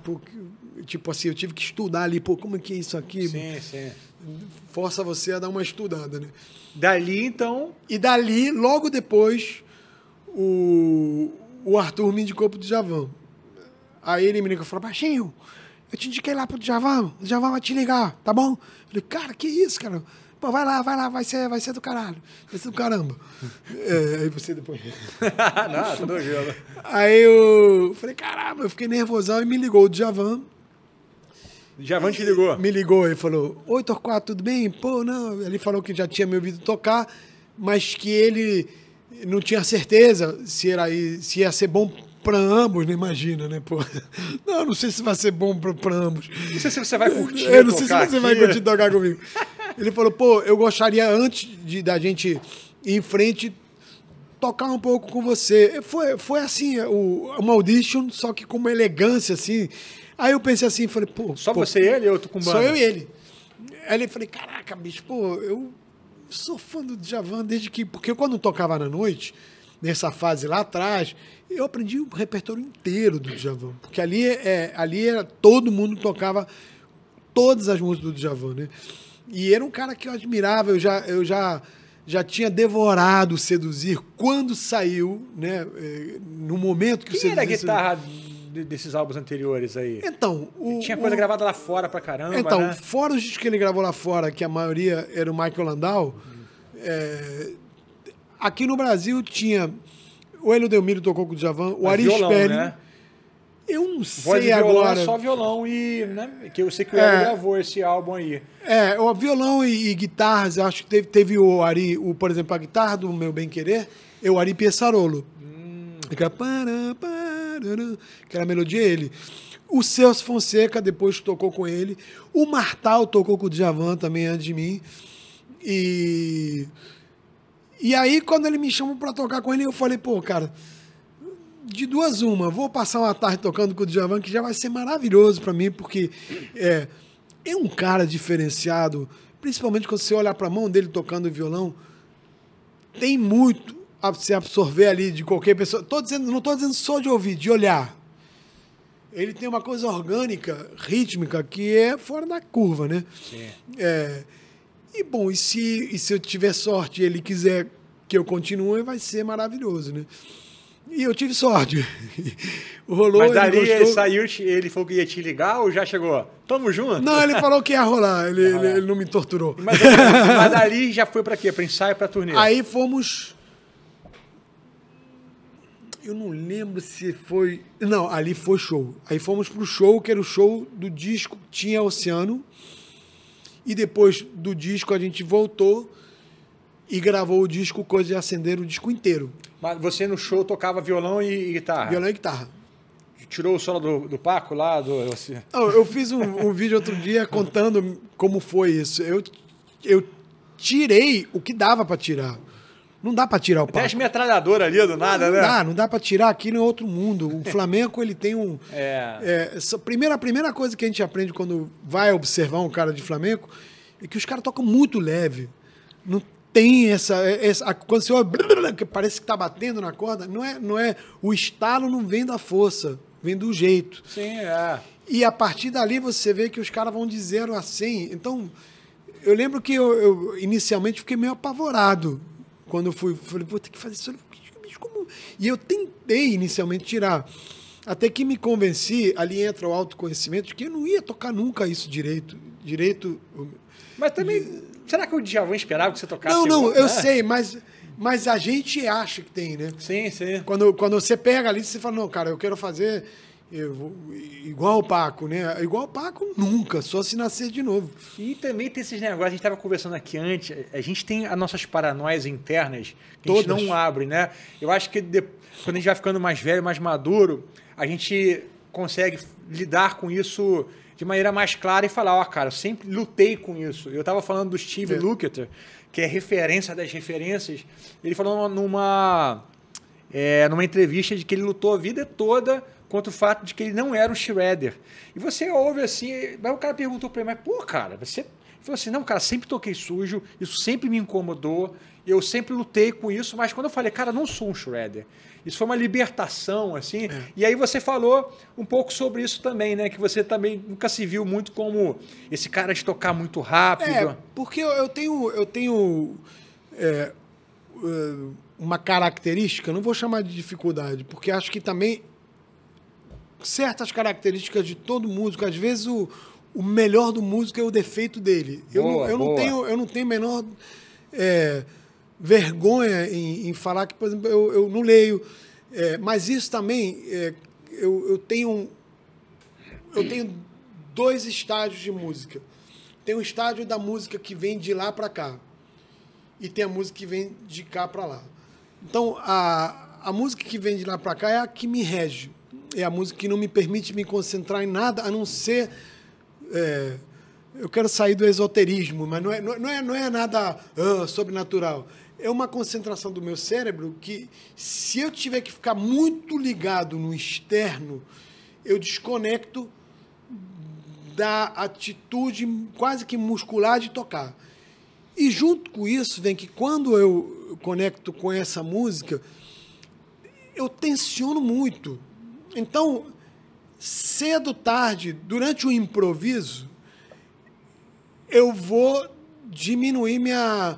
tipo assim, eu tive que estudar ali, pô, como é que é isso aqui? Sim, sim. Força você a dar uma estudada, né? Dali, então. E dali, logo depois, o, o Arthur me indicou pro Djavan. Aí ele me ligou e falou, baixinho, eu te indiquei lá pro Djavan, o Djavan vai te ligar, tá bom? Eu falei, cara, que isso, cara? Pô, vai lá, vai lá, vai ser, vai ser do caralho, vai ser do caramba. é, aí você depois... Não, tudo gelo. Aí eu falei, caramba, eu fiquei nervosão e me ligou o Djavan. Javan te ligou? Me ligou e falou: Oi, Torquato, tudo bem? Pô, não. Ele falou que já tinha me ouvido tocar, mas que ele não tinha certeza se, era, se ia ser bom para ambos, né? Imagina, né? Pô. Não, não sei se vai ser bom para ambos. Não sei se você vai curtir. Eu não sei se você aqui. vai curtir tocar comigo. Ele falou, pô, eu gostaria antes de, da gente ir em frente tocar um pouco com você. Foi, foi assim, o, uma audition, só que com uma elegância, assim. Aí eu pensei assim, falei, pô. Só pô, você e ele eu tô com banda? Só eu e ele. Aí ele falei, caraca, bicho, pô, eu sou fã do Djavan desde que. Porque quando tocava na noite, nessa fase lá atrás, eu aprendi o repertório inteiro do Djavan. Porque ali, é, é, ali era, todo mundo tocava todas as músicas do Djavan, né? E era um cara que eu admirava, eu já, eu já, já tinha devorado Seduzir quando saiu, né? Eh, no momento que Quem o Seduzir... era a guitarra desses álbuns anteriores aí? Então, o, Tinha coisa o... gravada lá fora pra caramba. Então, né? fora os que ele gravou lá fora, que a maioria era o Michael Landau, é... aqui no Brasil tinha. O Hélio Delmiro tocou com o Javan, o é, Ari Spelling. Né? Eu não sei Voz e violão agora. É só violão e. Né? Que eu sei que o Hélio é. gravou esse álbum aí. É, o violão e, e guitarras, acho que teve, teve, o Ari, o, por exemplo, a guitarra do Meu Bem Querer, é o Ari Piessarolo. Hum. Fica que era a melodia ele. O Celso Fonseca depois tocou com ele. O Martal tocou com o Djavan também antes de mim. E. E aí, quando ele me chamou para tocar com ele, eu falei, pô, cara, de duas uma, vou passar uma tarde tocando com o Djavan, que já vai ser maravilhoso para mim, porque é, é um cara diferenciado, principalmente quando você olhar para a mão dele tocando violão, tem muito, se absorver ali de qualquer pessoa. Tô dizendo, não estou dizendo só de ouvir, de olhar. Ele tem uma coisa orgânica, rítmica, que é fora da curva, né? É, e bom, e se, e se eu tiver sorte e ele quiser que eu continue, vai ser maravilhoso, né? E eu tive sorte. Rolou, Mas dali ele, ele, saiu, ele falou que ia te ligar ou já chegou? Tamo junto? Não, ele falou que ia rolar, ele, ah, ele, é. ele, não me torturou. Mas, mas dali já foi para quê? Para ensaio, para turnê? Aí fomos eu não lembro se foi. Não, ali foi show. Aí fomos pro show, que era o show do disco Tinha Oceano. E depois do disco a gente voltou e gravou o disco Coisa de Acender, o disco inteiro. Mas você no show tocava violão e, guitarra? Violão e guitarra. Tirou o solo do, do Paco lá? Do, Oceano. Assim? não, eu fiz um, um vídeo outro dia contando como foi isso. Eu, eu tirei o que dava para tirar. Não dá para tirar o Paco. Tem metralhadora ali do nada, não, não né? Não dá, não dá para tirar aqui no outro mundo. O Flamengo, ele tem um. É. é primeira, a primeira coisa que a gente aprende quando vai observar um cara de Flamengo é que os caras tocam muito leve. Não tem essa. É, essa quando você olha, que parece que tá batendo na corda, não é, não é. O estalo não vem da força, vem do jeito. Sim, é. E a partir dali você vê que os caras vão de zero a 100. Então, eu lembro que eu, eu, inicialmente fiquei meio apavorado quando eu fui, falei, vou ter que fazer isso. E eu tentei inicialmente tirar. Até que me convenci, ali entra o autoconhecimento, que eu não ia tocar nunca isso direito. Direito. Mas também. De... Será que o Djavan esperava que você tocasse? Não, não, eu sei, mas, mas a gente acha que tem, né? Sim, sim. Quando, quando você pega ali, você fala, não, cara, eu quero fazer eu, igual o Paco, né? Igual o Paco nunca, só se nascer de novo. E também tem esses negócios, a gente estava conversando aqui antes, a gente tem as nossas paranoias internas que Todas. a gente não abre, né? Eu acho que de, quando a gente vai ficando mais velho, mais maduro, a gente consegue lidar com isso de maneira mais clara e falar, ó, oh, cara, eu sempre lutei com isso. Eu estava falando do Steve é. Lukather, que é referência das referências, ele falou numa, é, numa entrevista de que ele lutou a vida toda contra o fato de que ele não era um Shredder. E você ouve assim, mas o cara perguntou para ele, mas pô, cara, você ele falou assim: não, cara, sempre toquei sujo, isso sempre me incomodou, eu sempre lutei com isso, mas quando eu falei, cara, não sou um shredder. Isso foi uma libertação, assim. É. E aí você falou um pouco sobre isso também, né? Que você também nunca se viu muito como esse cara de tocar muito rápido. É, porque eu tenho. Eu tenho é, é, uma característica, não vou chamar de dificuldade, porque acho que também certas características de todo músico. Às vezes o, o melhor do músico é o defeito dele. Boa, eu, não, eu, não tenho, eu não tenho menor é, vergonha em, em, falar que, por exemplo, eu, eu não leio. É, mas isso também, é, eu, eu tenho. Eu tenho dois estágios de música. Tem o estágio da música que vem de lá para cá. E tem a música que vem de cá para lá. Então, a, a música que vem de lá para cá é a que me rege é a música que não me permite me concentrar em nada a não ser. É, eu quero sair do esoterismo, mas não é, não é, não é nada uh, sobrenatural. É uma concentração do meu cérebro que, se eu tiver que ficar muito ligado no externo, eu desconecto da atitude quase que muscular de tocar. E junto com isso vem que quando eu conecto com essa música, eu tensiono muito então, cedo, tarde, durante o improviso, eu vou diminuir minha,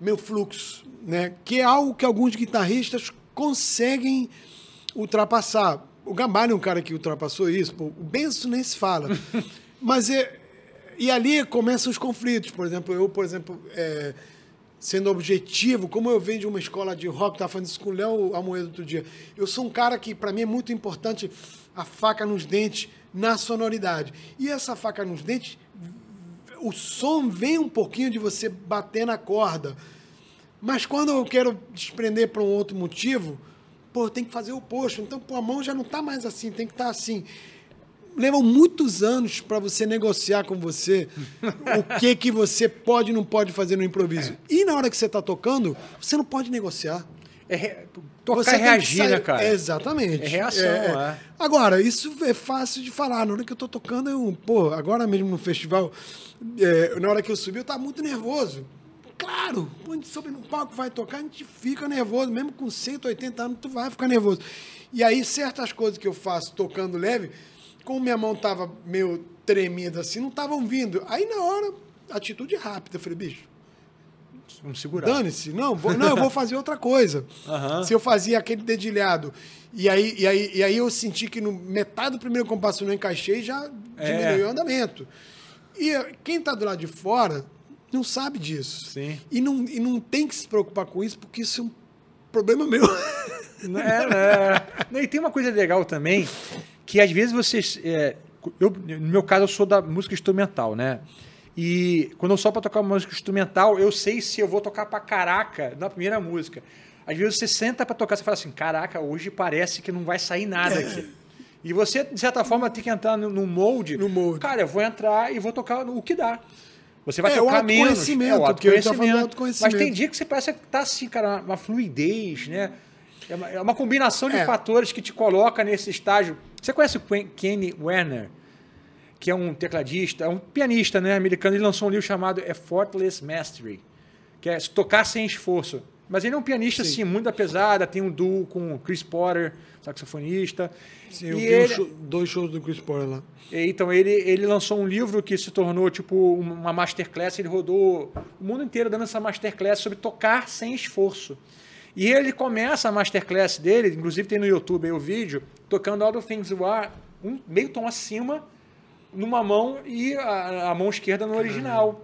meu fluxo, né? que é algo que alguns guitarristas conseguem ultrapassar. O Gambale é um cara que ultrapassou isso, o Benson nem se fala. Mas é, e ali começam os conflitos. Por exemplo, eu, por exemplo, é, sendo objetivo, como eu venho de uma escola de rock, estava falando isso com o Léo Amoedo outro dia. Eu sou um cara que, para mim, é muito importante a faca nos dentes na sonoridade. E essa faca nos dentes, o som vem um pouquinho de você bater na corda. Mas quando eu quero desprender para um outro motivo, pô, tem que fazer o posto. Então, pô, a mão já não está mais assim, tem que estar tá assim levam muitos anos para você negociar com você o que que você pode e não pode fazer no improviso. E na hora que você está tocando, você não pode negociar. É re... Tocar você é reagir, né, sair... né, cara? exatamente. É reação, é, é. é. Agora, isso é fácil de falar. Na hora que eu estou tocando, eu, pô, agora mesmo no festival, é, na hora que eu subi, eu estava muito nervoso. Claro, quando a gente sobe no palco, vai tocar, a gente fica nervoso. Mesmo com 180 anos, tu vai ficar nervoso. E aí, certas coisas que eu faço tocando leve, como minha mão tava meio tremida assim, não estavam vindo. Aí na hora, atitude rápida, eu falei, bicho. Vamos segurar. Dane-se, não, vou, não, eu vou fazer outra coisa. Uhum. Se eu fazia aquele dedilhado. E aí, e, aí, e aí eu senti que no metade do primeiro compasso eu não encaixei já é. diminuiu é. o andamento. E eh, quem está do lado de fora não sabe disso. Sim. E não, e não tem que se preocupar com isso, porque isso é um problema meu. Né, é, é. E tem uma coisa legal também, que às vezes vocês. É, eu, no meu caso, eu sou da música instrumental, né? E quando eu só para tocar uma música instrumental, eu sei se eu vou tocar pra caraca na primeira música. Às vezes você senta para tocar, você fala assim: caraca, hoje parece que não vai sair nada aqui. E você, de certa forma, tem que entrar no molde. No molde. Cara, eu vou entrar e vou tocar o que dá. Você vai é, tocar o menos. É o é autoconhecimento. Mas tem dia que você parece que tá assim, cara, uma fluidez, né? É uma, é uma combinação de é. fatores que te coloca nesse estágio você conhece o Kenny Werner, que é um tecladista, é um pianista né, americano, ele lançou um livro chamado Effortless Mastery, que é tocar sem esforço. Mas ele é um pianista, Sim. assim, muito da pesada. Tem um duo com Chris Potter, saxofonista. Sim, eu vi ele... show, dois shows do Chris Potter lá. Então, ele, ele lançou um livro que se tornou, tipo, uma masterclass. Ele rodou o mundo inteiro dando essa masterclass sobre tocar sem esforço. E ele começa a masterclass dele, inclusive tem no YouTube aí o vídeo, tocando All the Things You Are, um meio tom acima, numa mão e a, a mão esquerda no original.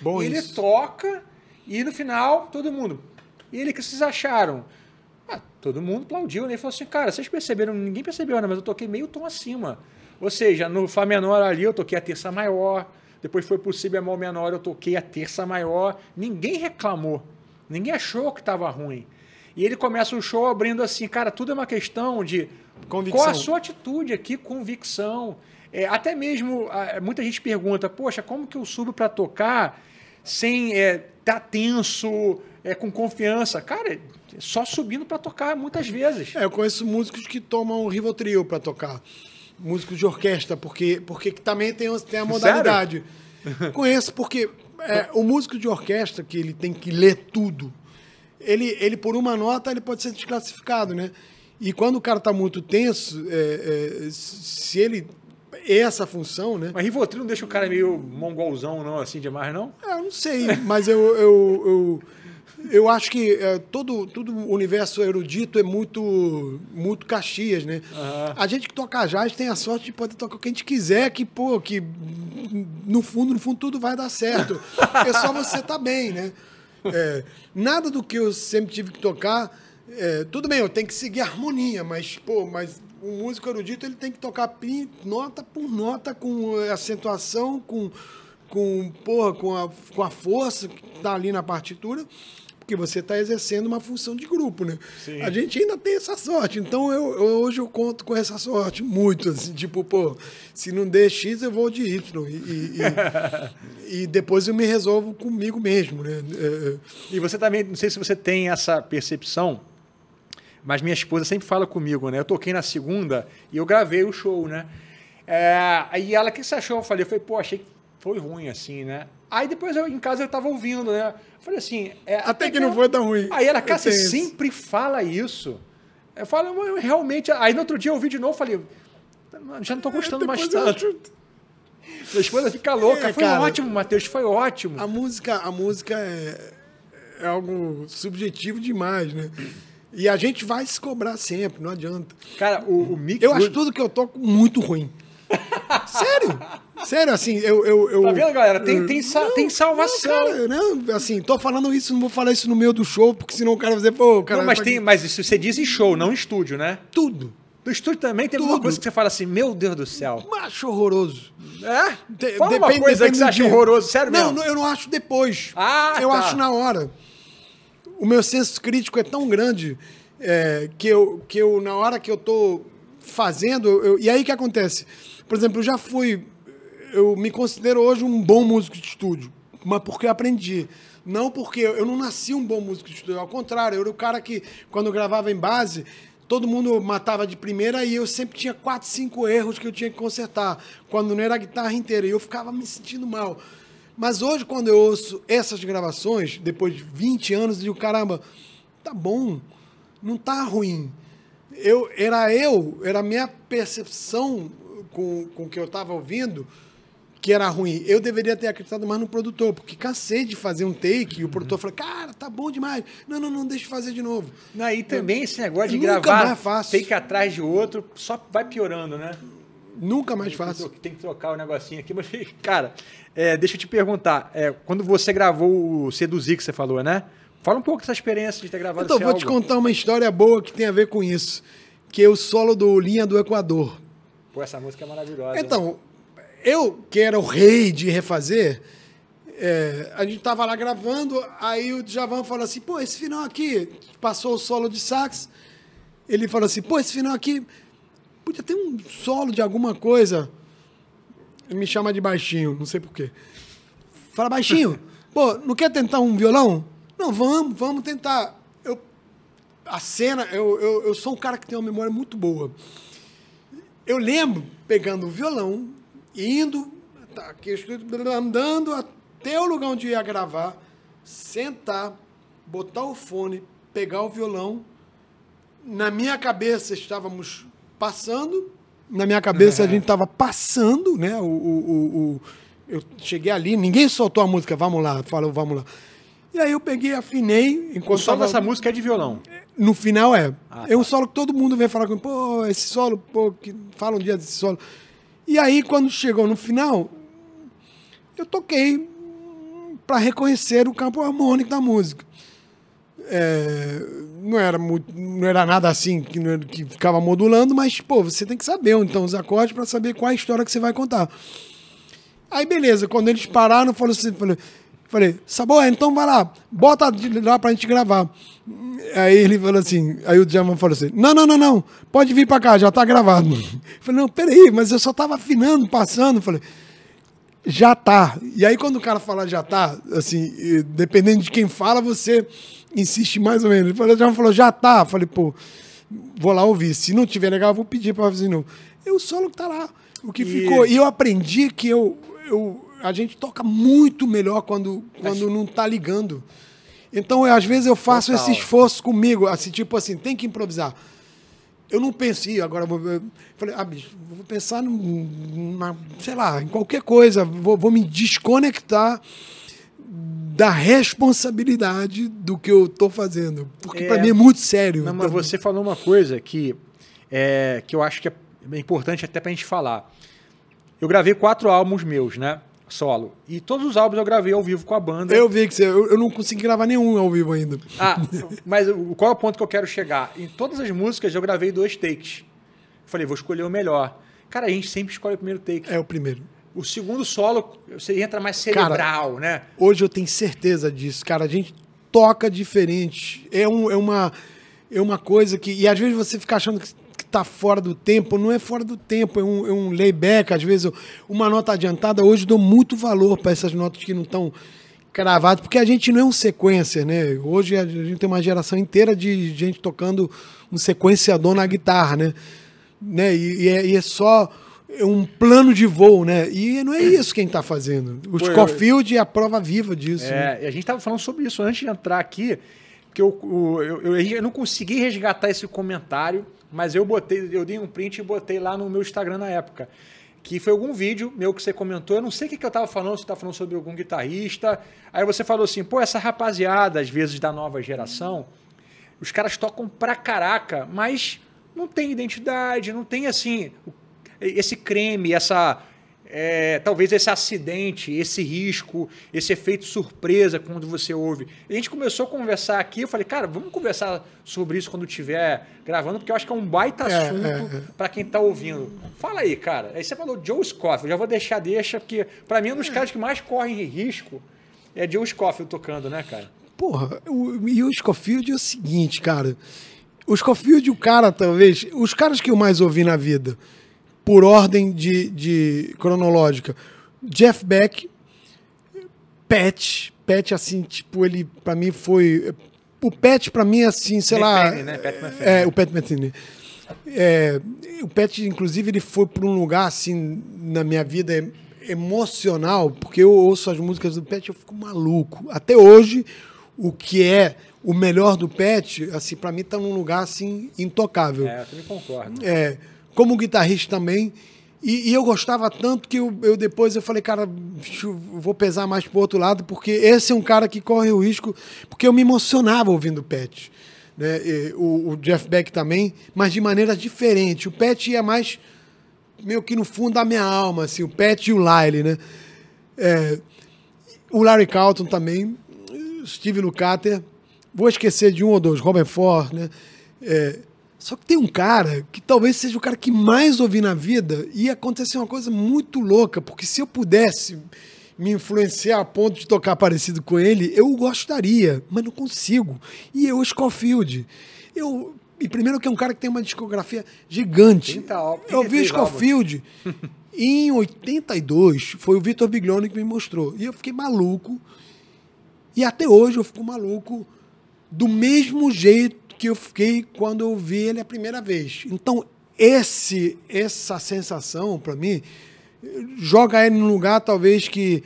Bom ele isso. toca e no final, todo mundo. E ele, o que vocês acharam? Ah, todo mundo aplaudiu, né? Ele falou assim, cara, vocês perceberam, ninguém percebeu, né? Mas eu toquei meio tom acima. Ou seja, no Fá menor ali eu toquei a terça maior, depois foi pro Si bemol menor, eu toquei a terça maior. Ninguém reclamou, ninguém achou que estava ruim. E ele começa o show abrindo assim, cara, tudo é uma questão de convicção. qual a sua atitude aqui, convicção. É, até mesmo, muita gente pergunta, poxa, como que eu subo para tocar sem estar é, tá tenso, é, com confiança? Cara, é só subindo para tocar muitas vezes. É, eu conheço músicos que tomam Rivotril para tocar, músicos de orquestra, porque, porque também tem, tem a modalidade. Sério? Conheço, porque é, o músico de orquestra, que ele tem que ler tudo, ele, ele por uma nota, ele pode ser desclassificado, né? E quando o cara está muito tenso, é, é, se ele é essa função, né? Mas Rivotril não deixa o cara meio mongolzão, não, assim, demais, não? É, eu não sei, mas eu, eu, eu, eu acho que é, todo, todo o universo erudito é muito, muito Caxias, né? Uhum. A gente que toca jazz tem a sorte de poder tocar o que a gente quiser, que, pô, que no fundo, no fundo tudo vai dar certo. é só você tá bem, né? É, nada do que eu sempre tive que tocar. É, tudo bem, eu tenho que seguir a harmonia, mas, pô, mas o músico erudito ele tem que tocar pin, nota por nota, com é, acentuação, com, com, porra, com, a, com a força que tá ali na partitura porque você está exercendo uma função de grupo, né? Sim. A gente ainda tem essa sorte. Então, eu, eu, hoje eu conto com essa sorte muito, assim, tipo, pô, se não der X, eu vou de Y. E, e, e, e depois eu me resolvo comigo mesmo, né? É, é... E você também, não sei se você tem essa percepção, mas minha esposa sempre fala comigo, né? Eu toquei na segunda e eu gravei o show, né? É, aí ela, o que você achou? Eu falei, eu falei, pô, achei que foi ruim, assim, né? Aí depois eu, em casa eu tava ouvindo, né? falei assim. É, até, até, que, que não foi tão ruim. Aí ela, cara, você sempre fala isso. Eu falo, eu realmente. Aí no outro dia eu ouvi de novo falei, já não tô é, gostando é, mais tanto. Eu... Minha esposa fica louca. É, foi cara, ótimo, Matheus, foi ótimo. A música, a música é, é algo subjetivo demais, né? E a gente vai se cobrar sempre, não adianta. Cara, o, o Mick. Eu acho tudo que eu toco muito ruim. Sério? Sério, assim, eu. eu, eu tá vendo, galera? Tem, tem, sa não, tem salvação. Não, cara, não, assim, tô falando isso, não vou falar isso no meio do show, porque senão o cara vai dizer, pô, cara. Não, mas, tem, mas isso você diz em show, não em estúdio, né? Tudo. No estúdio também tem Tudo. alguma coisa que você fala assim, meu Deus do céu. Macho horroroso. É? De fala depende, uma coisa que você acha horroroso, sério não, mesmo? Não, eu não acho depois. Ah, Eu tá. acho na hora. O meu senso crítico é tão grande é, que, eu, que eu, na hora que eu tô fazendo, eu, e aí o que acontece? Por exemplo, eu já fui. Eu me considero hoje um bom músico de estúdio, mas porque eu aprendi. Não porque eu não nasci um bom músico de estúdio, ao contrário, eu era o cara que, quando gravava em base, todo mundo matava de primeira e eu sempre tinha quatro, cinco erros que eu tinha que consertar, quando não era a guitarra inteira, e eu ficava me sentindo mal. Mas hoje, quando eu ouço essas gravações, depois de 20 anos, eu digo, caramba, tá bom, não tá ruim. Eu, era eu, era a minha percepção com, com o que eu estava ouvindo, que era ruim. Eu deveria ter acreditado mais no produtor, porque cansei de fazer um take e o produtor falou, cara, tá bom demais. Não, não, não, deixa eu fazer de novo. Não, e também eu, esse negócio de gravar é take atrás de outro só vai piorando, né? Nunca mais faço. Tem que trocar o um negocinho aqui, mas, cara, é, deixa eu te perguntar. É, quando você gravou o Seduzir, que você falou, né? Fala um pouco dessa experiência de ter gravado Então, vou te contar uma história boa que tem a ver com isso. Que é o solo do Linha do Equador Pô, essa música é maravilhosa. Então, né? eu, que era o rei de refazer, é, a gente tava lá gravando, aí o Djavan falou assim, pô, esse final aqui, passou o solo de sax, ele falou assim, pô, esse final aqui, podia ter um solo de alguma coisa. Ele me chama de baixinho, não sei porquê. Fala, baixinho, pô, não quer tentar um violão? Não, vamos, vamos tentar. Eu, a cena, eu, eu, eu sou um cara que tem uma memória muito boa eu lembro pegando o violão, indo, tá, aqui, andando até o lugar onde ia gravar, sentar, botar o fone, pegar o violão. Na minha cabeça estávamos passando, na minha cabeça é. a gente estava passando, né? O, o, o, o, eu cheguei ali, ninguém soltou a música, vamos lá, falou, vamos lá. E aí eu peguei, afinei. O solo dessa música é de violão. No final é. Ah, tá. é um solo que todo mundo vem falar comigo, pô, esse solo, pô, que fala um dia desse solo. E aí, quando chegou no final, eu toquei para reconhecer o campo harmônico da música. É, não era muito, não era nada assim que, que ficava modulando, mas pô, você tem que saber então os acordes para saber qual é a história que você vai contar. Aí beleza, quando eles pararam, falou assim, falou, Falei, Saboia, tá é, então vai lá, bota lá pra gente gravar. Aí ele falou assim, aí o Djavan falou assim, não, não, não, não, pode vir pra cá, já tá gravado. falei, não, peraí, mas eu só tava afinando, passando. falei, já tá. E aí quando o cara fala já tá, assim, dependendo de quem fala, você insiste mais ou menos. Ele já falou, já tá. falei, pô, vou lá ouvir. Se não tiver legal, eu vou pedir pra fazer de novo. E o solo tá lá. O que e... ficou. E eu aprendi que eu, eu, a gente toca muito melhor quando, quando não tá ligando. Então, eu, às vezes, eu faço Total. esse esforço comigo, assim, tipo assim, tem que improvisar. Eu não pensei, agora vou. Falei, ah, bicho, vou pensar numa, sei lá, em qualquer coisa. Vou, vou me desconectar da responsabilidade do que eu tô fazendo. Porque é, para mim é muito sério. Não, mas então... você falou uma coisa que, é, que eu acho que é importante até pra gente falar. Eu gravei quatro álbuns meus, né? solo. E todos os álbuns eu gravei ao vivo com a banda. Eu vi que você. Eu, eu não consegui gravar nenhum ao vivo ainda. Ah, mas qual é o ponto que eu quero chegar? Em todas as músicas eu gravei dois takes. Falei, vou escolher o melhor. Cara, a gente sempre escolhe o primeiro take. É o primeiro. O segundo solo, você entra mais cerebral, cara, né? Hoje eu tenho certeza disso, cara. A gente toca diferente. É, um, é uma. É uma coisa que. E às vezes você fica achando que tá fora do tempo, não é fora do tempo, é um, é um layback, às vezes uma nota adiantada. Hoje dou muito valor para essas notas que não estão cravadas, porque a gente não é um sequencer, né? Hoje a gente tem uma geração inteira de gente tocando um sequenciador na guitarra, né? né? E, e, é, e é só é um plano de voo, né? E não é isso quem está fazendo. O é. Scofield é a prova viva disso. É, né? a gente estava falando sobre isso antes de entrar aqui, que eu, eu, eu, eu não consegui resgatar esse comentário mas eu botei, eu dei um print e botei lá no meu Instagram na época. Que foi algum vídeo meu que você comentou. Eu não sei o que, que eu tava falando, você tá falando sobre algum guitarrista. Aí você falou assim, pô, essa rapaziada, às vezes, da nova geração, os caras tocam pra caraca, mas não tem identidade, não tem assim. Esse creme, essa é, talvez esse acidente, esse risco, esse efeito surpresa quando você ouve. A gente começou a conversar aqui, eu falei, cara, vamos conversar sobre isso quando estiver gravando, porque eu acho que é um baita é, é, assunto é, é, para quem está ouvindo. Fala aí, cara. Aí você falou Joe Scofield, eu já vou deixar, deixa, porque para mim é um dos é. caras que mais correm risco é Joe Scofield tocando, né, cara? Porra, o, e o Scofield é o seguinte, cara. O Scofield, o cara, talvez, os caras que eu mais ouvi na vida por ordem de, de cronológica. Jeff Beck, Pet, Pet assim, tipo, ele para mim foi o Pet para mim assim, sei lá, é, é, o Pet Metheny. É, o Pet inclusive ele foi para um lugar assim na minha vida emocional, porque eu ouço as músicas do Pet, eu fico maluco. Até hoje, o que é o melhor do Pet, assim, para mim tá num lugar assim intocável. É, eu também concordo. É, como guitarrista também. E, e eu gostava tanto que eu, eu, depois eu falei, cara, vou pesar mais pro outro lado, porque esse é um cara que corre o risco, porque eu me emocionava ouvindo o Pet. Né? o, o Jeff Beck também, mas de maneira diferente. O Pet ia mais meio que no fundo da minha alma, assim, o Pet e o Lyle, né? É, o Larry Carlton também, Steve Lukather, vou esquecer de um ou dois, Robert Ford, né? É, só que tem um cara que talvez seja o cara que mais ouvi na vida e aconteceu uma coisa muito louca, porque se eu pudesse me influenciar a ponto de tocar parecido com ele, eu gostaria, mas não consigo. E eu, Scofield, eu e primeiro que é um cara que tem uma discografia gigante. eu vi Scofield em 82, foi o Vitor Biglione que me mostrou. E eu fiquei maluco. E até hoje eu fico maluco do mesmo jeito que eu fiquei quando eu vi ele a primeira vez. Então, esse essa sensação, para mim, joga ele num lugar talvez que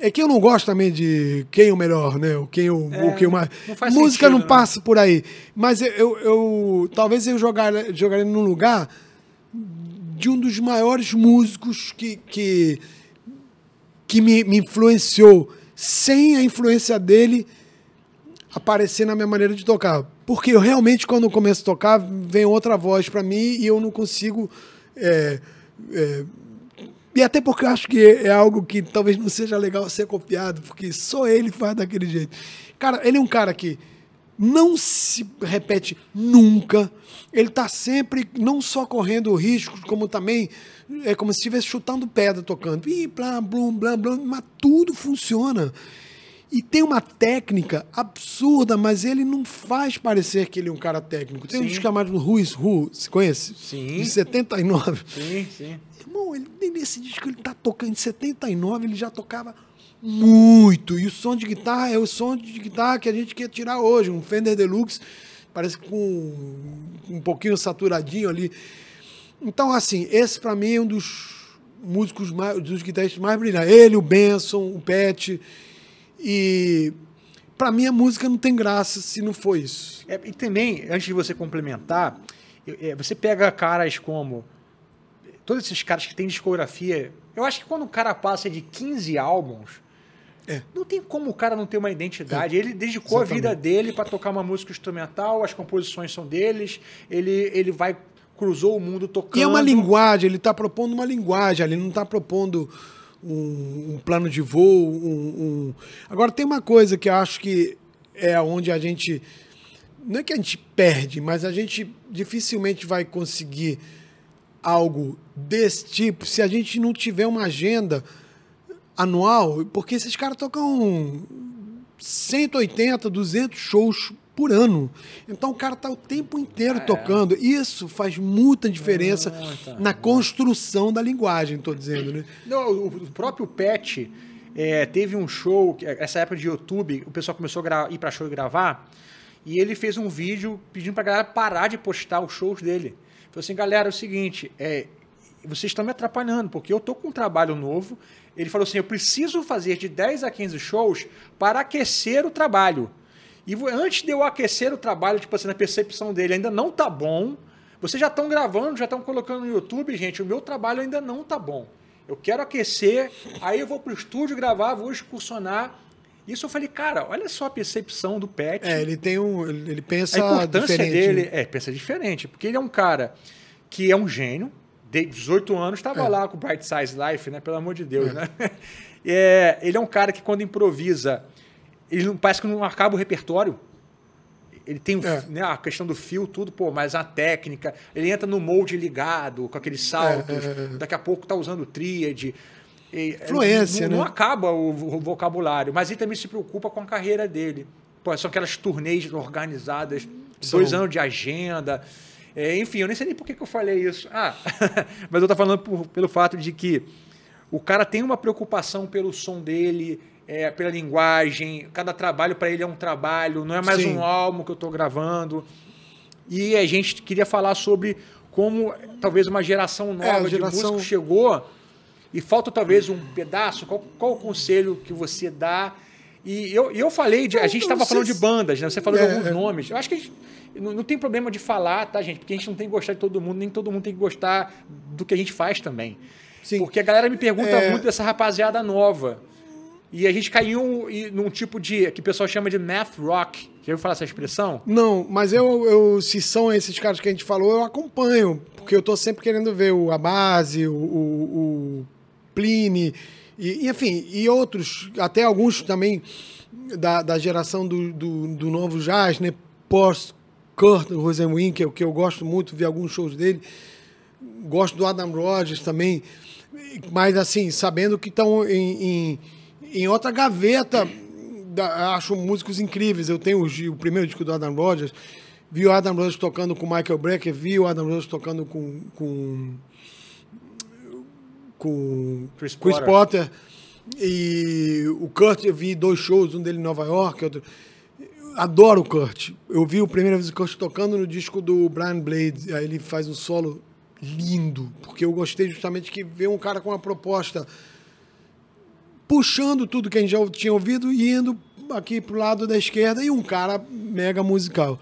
é que eu não gosto também de quem é o melhor, né? O quem é o, é, o quem é o mais. Não Música sentido, não, né? passa por aí. Mas eu, eu, eu talvez eu jogar ele num lugar de um dos maiores músicos que que, que me, me influenciou sem a influência dele aparecer na minha maneira de tocar. Porque eu realmente, quando eu começo a tocar, vem outra voz para mim e eu não consigo. É, é, e até porque eu acho que é algo que talvez não seja legal ser copiado, porque só ele faz daquele jeito. Cara, ele é um cara que não se repete nunca. Ele está sempre não só correndo riscos, como também é como se estivesse chutando pedra tocando. E blá, blum, blá, blá, mas tudo funciona. E tem uma técnica absurda, mas ele não faz parecer que ele é um cara técnico. Tem sim. um dos chamados Ruiz Ruiz você conhece? Sim. De 79. Sim, sim. Irmão, ele, nesse disco ele tá tocando. Em 79 ele já tocava muito. E o som de guitarra é o som de guitarra que a gente quer tirar hoje. Um Fender Deluxe, parece com um pouquinho saturadinho ali. Então, assim, esse para mim é um dos músicos, mais, dos guitarristas mais brilhantes. Ele, o Benson, o Pet e para mim a música não tem graça se não for isso. É, e também, antes de você complementar, é, você pega caras como. Todos esses caras que têm discografia. Eu acho que quando o cara passa de 15 álbuns, é. não tem como o cara não ter uma identidade. É. Ele dedicou Exatamente. a vida dele para tocar uma música instrumental, as composições são deles, ele, ele vai cruzou o mundo tocando. E é uma linguagem, ele está propondo uma linguagem, ele não está propondo um, um plano de voo. Um, um... Agora, tem uma coisa que eu acho que é onde a gente. Não é que a gente perde, mas a gente dificilmente vai conseguir algo desse tipo se a gente não tiver uma agenda anual, porque esses caras tocam 180, 200 shows por ano. Então o cara está o tempo inteiro ah, é. tocando. É. Isso faz muita diferença ah, tá. na construção da linguagem, estou dizendo, né? Não, o próprio Pet é, teve um show, é, essa época de YouTube, o pessoal começou a ir para show e gravar, e ele fez um vídeo pedindo para a galera parar de postar os shows dele. Falou assim, galera, é o seguinte, é, vocês estão me atrapalhando, porque eu tô com um trabalho novo. Ele falou assim, eu preciso fazer de 10 a 15 shows para aquecer o trabalho. E antes de eu aquecer o trabalho, tipo assim, na percepção dele, ainda não tá bom. Vocês já estão gravando, já estão colocando no YouTube, gente. O meu trabalho ainda não tá bom. Eu quero aquecer, aí eu vou pro estúdio gravar, vou excursionar. Isso eu falei, cara, olha só a percepção do Pet. É, ele tem um. Ele pensa. A importância diferente. dele. Né? É, pensa diferente. Porque ele é um cara que é um gênio, de 18 anos, estava é. lá com o Bright Size Life, né? Pelo amor de Deus, é. né? É, ele é um cara que quando improvisa, ele não, parece que não acaba o repertório. Ele tem é. né, a questão do fio, tudo, pô, mas a técnica. Ele entra no molde ligado, com aqueles é, saltos. É, é, é, daqui a pouco tá usando tríade. Influência, não, né? Não acaba o vocabulário, mas ele também se preocupa com a carreira dele. Pô, são aquelas turnês organizadas, são. dois anos de agenda. É, enfim, eu nem sei nem por que, que eu falei isso. Ah, mas eu tô falando por, pelo fato de que o cara tem uma preocupação pelo som dele, é, pela linguagem. Cada trabalho para ele é um trabalho, não é mais Sim. um álbum que eu estou gravando. E a gente queria falar sobre como talvez uma geração é, nova é, geração... de músicos chegou e falta talvez um pedaço. Qual, qual o conselho que você dá? E eu, eu falei, de, a gente estava falando se... de bandas, né? Você falou é, de alguns é. nomes. Eu acho que a gente, não, não, tem problema de falar, tá, gente? Porque a gente não tem que gostar de todo mundo, nem todo mundo tem que gostar do que a gente faz também. Sim. Porque a galera me pergunta é. muito dessa rapaziada nova. E a gente caiu num tipo de. que o pessoal chama de math rock. Já ouviu falar essa expressão? Não, mas eu, eu, se são esses caras que a gente falou, eu acompanho. Porque eu tô sempre querendo ver o a o, o, o Pliny, e, enfim, e outros, até alguns também da, da geração do, do, do novo jazz, né? Post Kurt o que eu gosto muito, vi alguns shows dele. Gosto do Adam Rogers também. Mas, assim, sabendo que estão em, em em outra gaveta, da, acho músicos incríveis. Eu tenho o, o primeiro disco do Adam Rogers, vi o Adam Rogers tocando com Michael Brecker, vi o Adam Rogers tocando com. com com Chris, Chris Potter. Potter. e o Kurt, eu vi dois shows, um dele em Nova York, outro. Adoro o Kurt. Eu vi a primeira vez o Kurt tocando no disco do Brian Blade. Aí ele faz um solo lindo, porque eu gostei justamente que ver um cara com uma proposta puxando tudo que a gente já tinha ouvido e indo aqui pro lado da esquerda e um cara mega musical.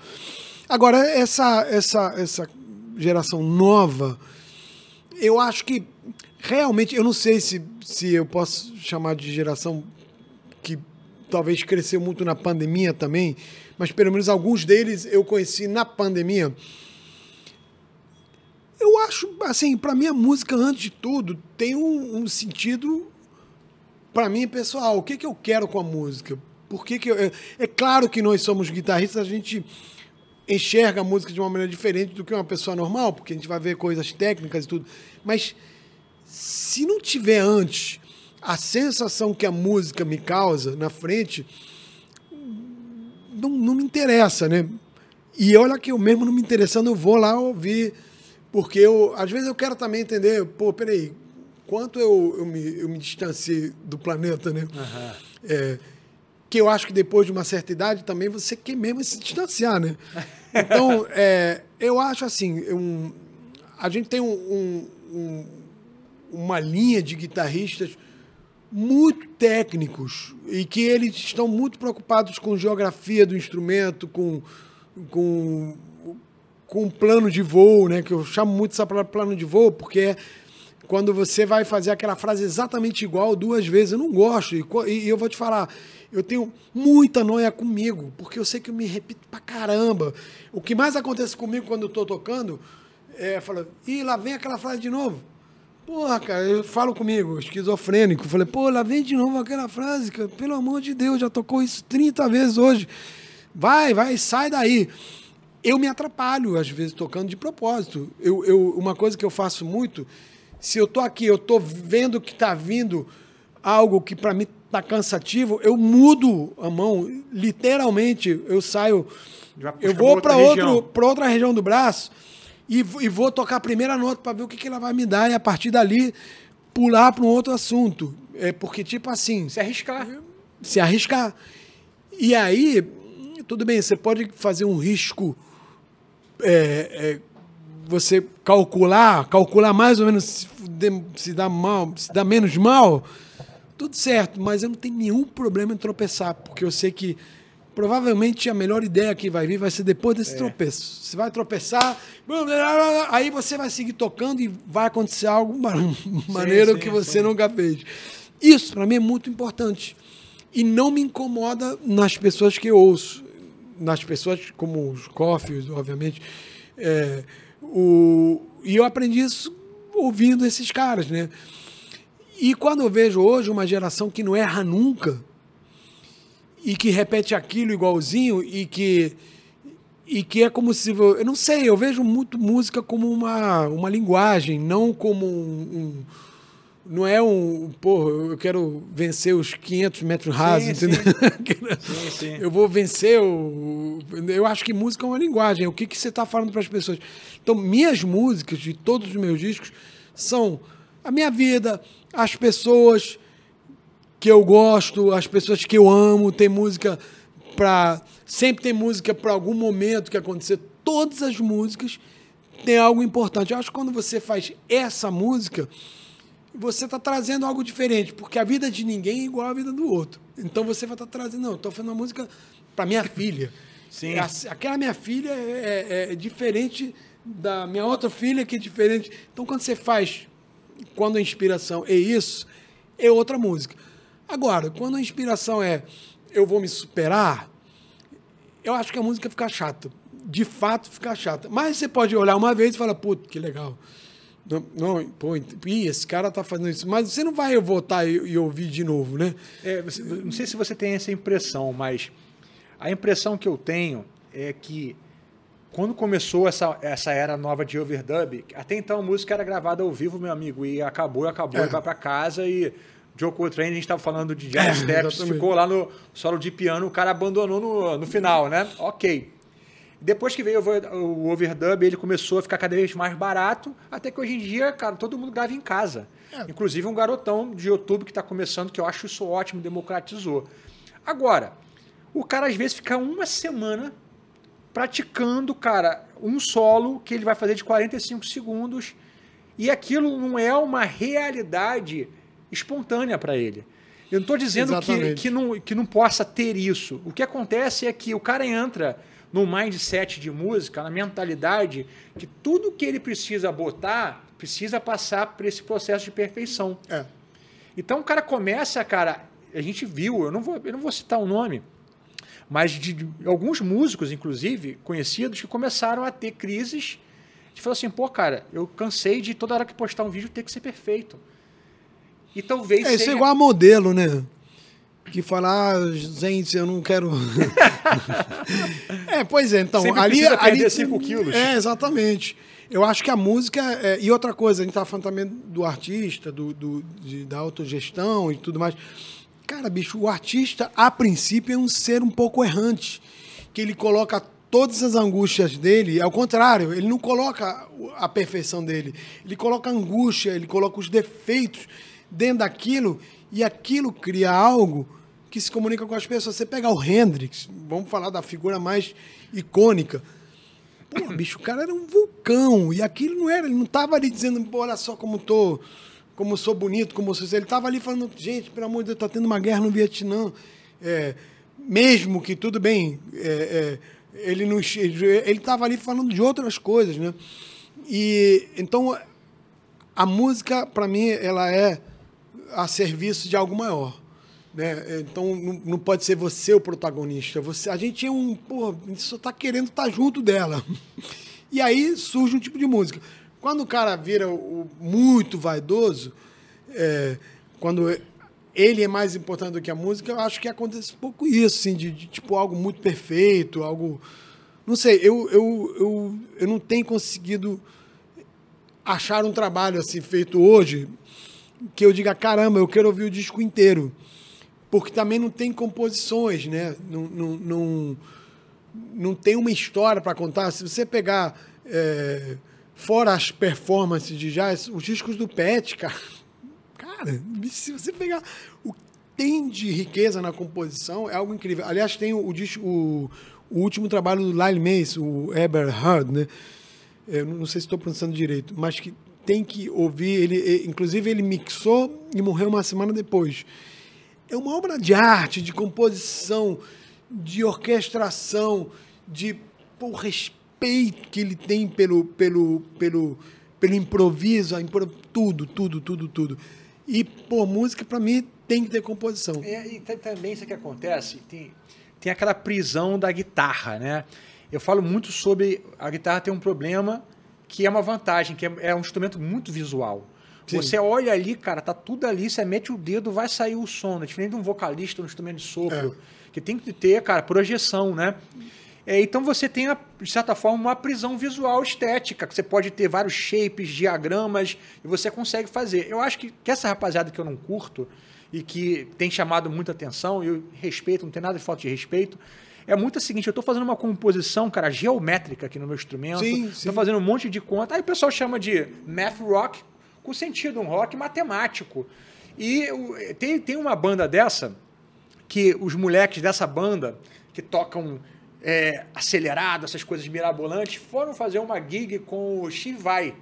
Agora essa essa essa geração nova, eu acho que realmente eu não sei se se eu posso chamar de geração que talvez cresceu muito na pandemia também, mas pelo menos alguns deles eu conheci na pandemia. Eu acho, assim, para mim a música, antes de tudo, tem um, um sentido para mim, pessoal, o que, que eu quero com a música? Por que, que eu, é claro que nós somos guitarristas, a gente enxerga a música de uma maneira diferente do que uma pessoa normal, porque a gente vai ver coisas técnicas e tudo. Mas se não tiver antes a sensação que a música me causa na frente, não, não me interessa, né? E olha que eu mesmo não me interessando, eu vou lá ouvir, porque eu, às vezes eu quero também entender, pô, peraí, quanto eu, eu, me, eu me distanciei do planeta, né? Uhum. É, que eu acho que depois de uma certa idade também você quer mesmo se distanciar, né? Então, é, eu acho assim, um, a gente tem um, um, uma linha de guitarristas muito técnicos e que eles estão muito preocupados com geografia do instrumento, com, com, com plano de voo, né? Que eu chamo muito essa palavra plano de voo, porque é quando você vai fazer aquela frase exatamente igual duas vezes. Eu não gosto. E, e, eu vou te falar, eu tenho muita noia comigo, porque eu sei que eu me repito pra caramba. O que mais acontece comigo quando eu tô tocando é falar, ih, lá vem aquela frase de novo. Porra, cara, eu falo comigo, esquizofrênico. Falei, pô, lá vem de novo aquela frase, cara. Pelo amor de Deus, já tocou isso 30 vezes hoje. Vai, vai, sai daí eu me atrapalho, às vezes, tocando de propósito. Eu, eu, uma coisa que eu faço muito se eu tô aqui, eu tô vendo que tá vindo algo que para mim tá cansativo, eu mudo a mão, literalmente, eu saio, eu vou para outro, para outra região do braço e, e vou tocar a primeira nota para ver o que, que ela vai me dar e a partir dali pular para um outro assunto. É porque tipo assim, se arriscar, se arriscar. E aí, tudo bem, você pode fazer um risco é, é, você calcular, calcular mais ou menos se, se dá mal, se dá menos mal, tudo certo, mas eu não tenho nenhum problema em tropeçar, porque eu sei que provavelmente a melhor ideia que vai vir vai ser depois desse é. tropeço. Você vai tropeçar, aí você vai seguir tocando e vai acontecer algo maneiro sim, sim, que você sim. nunca fez. Isso para mim é muito importante e não me incomoda nas pessoas que eu ouço, nas pessoas como os cofres, obviamente. É, o, e eu aprendi isso ouvindo esses caras, né? E quando eu vejo hoje uma geração que não erra nunca e que repete aquilo igualzinho e que e que é como se eu não sei, eu vejo muito música como uma, uma linguagem, não como um, um não é um, porra, eu quero vencer os 500 metros rasos, sim, entendeu? Sim. sim, eu vou vencer o... Eu acho que música é uma linguagem, é o que, que você está falando para as pessoas. Então, minhas músicas de todos os meus discos são a minha vida, as pessoas que eu gosto, as pessoas que eu amo, tem música para sempre tem música para algum momento que acontecer, todas as músicas têm algo importante. Eu acho que quando você faz essa música, você está trazendo algo diferente, porque a vida de ninguém é igual à vida do outro. Então você vai estar tá trazendo, não, estou fazendo uma música para minha filha. Sim. É aquela minha filha é, é, é, diferente da minha outra filha que é diferente. Então quando você faz, quando a inspiração é isso, é outra música. Agora, quando a inspiração é eu vou me superar, eu acho que a música fica chata. De fato, fica chata. Mas você pode olhar uma vez e falar, puto, que legal. Não, não, pô, ih, esse cara tá fazendo isso. Mas você não vai votar e, e ouvir de novo, né? É, você, não sei se você tem essa impressão, mas a impressão que eu tenho é que quando começou essa, essa era nova de overdub, até então a música era gravada ao vivo, meu amigo, e acabou, acabou, é. e vai pra casa e Joe Coltrane, a gente estava falando de jazz é, steps, exatamente. ficou lá no solo de piano, o cara abandonou no, no final, né? Ok. Depois que veio o overdub, ele começou a ficar cada vez mais barato, até que hoje em dia, cara, todo mundo grava em casa. É. Inclusive um garotão de YouTube que está começando, que eu acho isso ótimo, democratizou. Agora, o cara às vezes fica uma semana praticando, cara, um solo que ele vai fazer de 45 segundos e aquilo não é uma realidade espontânea para ele. Eu não estou dizendo que, que, não, que não possa ter isso. O que acontece é que o cara entra no mindset de música, na mentalidade, que tudo que ele precisa botar precisa passar por esse processo de perfeição. É. Então o cara começa, cara, a gente viu, eu não vou, eu não vou citar o nome, mas de, de alguns músicos, inclusive, conhecidos, que começaram a ter crises de falar assim, pô, cara, eu cansei de toda hora que postar um vídeo ter que ser perfeito. E talvez. É, seja... isso é igual a modelo, né? que falar, ah, gente, eu não quero. é, pois é, então. Sempre ali. ali 5 quilos. É, exatamente. Eu acho que a música. É, e outra coisa, a gente tá falando também do artista, do, do de, da autogestão e tudo mais. Cara, bicho, o artista, a princípio, é um ser um pouco errante. Que ele coloca todas as angústias dele, ao contrário, ele não coloca a perfeição dele. Ele coloca a angústia, ele coloca os defeitos dentro daquilo e aquilo cria algo que se comunica com as pessoas. Você pega o Hendrix, vamos falar da figura mais icônica. Pô, bicho, o cara era um vulcão. E aquilo não era, ele não estava ali dizendo, olha só como tô, como sou bonito, como sou. Ele estava ali falando, gente, pelo amor de Deus, tá tendo uma guerra no Vietnã. É, mesmo que tudo bem, é, é, ele não ele estava ali falando de outras coisas, né? E então a música para mim ela é a serviço de algo maior. Né? Então não, pode ser você o protagonista. Você, a gente é um. Pô, a gente só está querendo estar tá junto dela. E aí surge um tipo de música. Quando o cara vira o, muito vaidoso, é, quando ele é mais importante do que a música, eu acho que acontece um pouco isso, assim, de, de tipo algo muito perfeito, algo. Não sei, eu, eu, eu, eu não tenho conseguido achar um trabalho assim feito hoje que eu diga, caramba, eu quero ouvir o disco inteiro. Porque também não tem composições, né? Não, não, não, não tem uma história para contar. Se você pegar, é, fora as performances de jazz, os discos do Pet, cara, cara se você pegar o que tem de riqueza na composição, é algo incrível. Aliás, tem o, o disco, o, o último trabalho do Lyle Mace, o Eberhard, né? Eu não sei se estou pronunciando direito, mas que tem que ouvir. Ele, eh, inclusive, ele mixou e morreu uma semana depois. É uma obra de arte, de composição, de orquestração, de o respeito que ele tem pelo, pelo, pelo, pelo improviso, impro, tudo, tudo, tudo, tudo. E por música, para mim, tem que ter composição. É, e também isso que acontece, tem, tem aquela prisão da guitarra, né? Eu falo muito sobre a guitarra ter um problema que é uma vantagem, que é, é um instrumento muito visual. Sim. Você olha ali, cara, tá tudo ali, você mete o dedo, vai sair o som. Né? diferente de um vocalista, um instrumento de sopro, é. que tem que ter, cara, projeção, né? É, então você tem, a, de certa forma, uma prisão visual estética, que você pode ter vários shapes, diagramas, e você consegue fazer. Eu acho que, que essa rapaziada que eu não curto e que tem chamado muita atenção, e eu respeito, não tem nada de falta de respeito, é muito o seguinte: eu estou fazendo uma composição, cara, geométrica aqui no meu instrumento. Sim, sim. Tô fazendo um monte de conta. Aí o pessoal chama de math rock, com sentido, um rock matemático. E tem, tem uma banda dessa que os moleques dessa banda que tocam é, acelerado, essas coisas mirabolantes, foram fazer uma gig com o Shivai.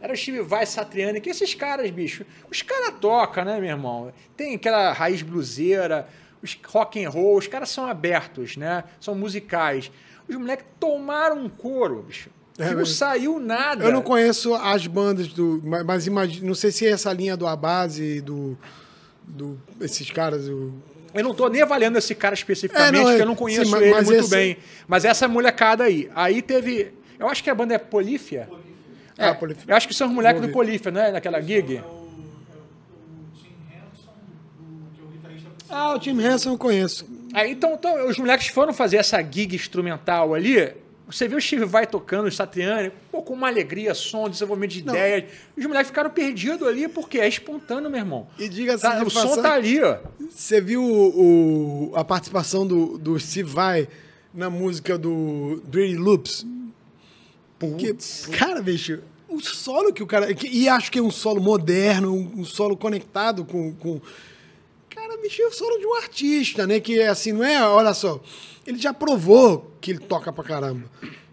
Era o Steve Vai, Satriani, que esses caras, bicho, os caras tocam, né, meu irmão? Tem aquela raiz bluseira, os rock and roll, os caras são abertos, né? São musicais. Os moleques tomaram um couro, bicho. É, não tipo, saiu nada. Eu não conheço as bandas do. Mas Não sei se é essa linha do Abase, do. do esses caras. Do... Eu não tô nem avaliando esse cara é, especificamente, é, não, porque eu é, não conheço sim, ele muito esse... bem. Mas essa molecada aí. Aí teve. Eu acho que a banda é Polífia. Polífia. É, ah, é, Polífia. Eu acho que são os moleques do Polífia, né? Naquela gig. Ah, o Tim Henson eu conheço. Aí, é, então, então, os moleques foram fazer essa gig instrumental ali. Você viu o Steve Vai tocando, o Satriani, pô, com uma alegria, som, desenvolvimento de Não. ideias. Os moleques ficaram perdidos ali, porque é espontâneo, meu irmão. E diga assim, tá, o som tá ali, ó. Você viu o, a participação do, do Steve Vai na música do Dirty Loops? Porque cara, bicho, o solo que o cara. Que, e acho que é um solo moderno, um, um solo conectado com, com Cara, bicho, o sou de um artista, né? Que é assim, não é? Olha só, ele já provou que ele toca pra caramba.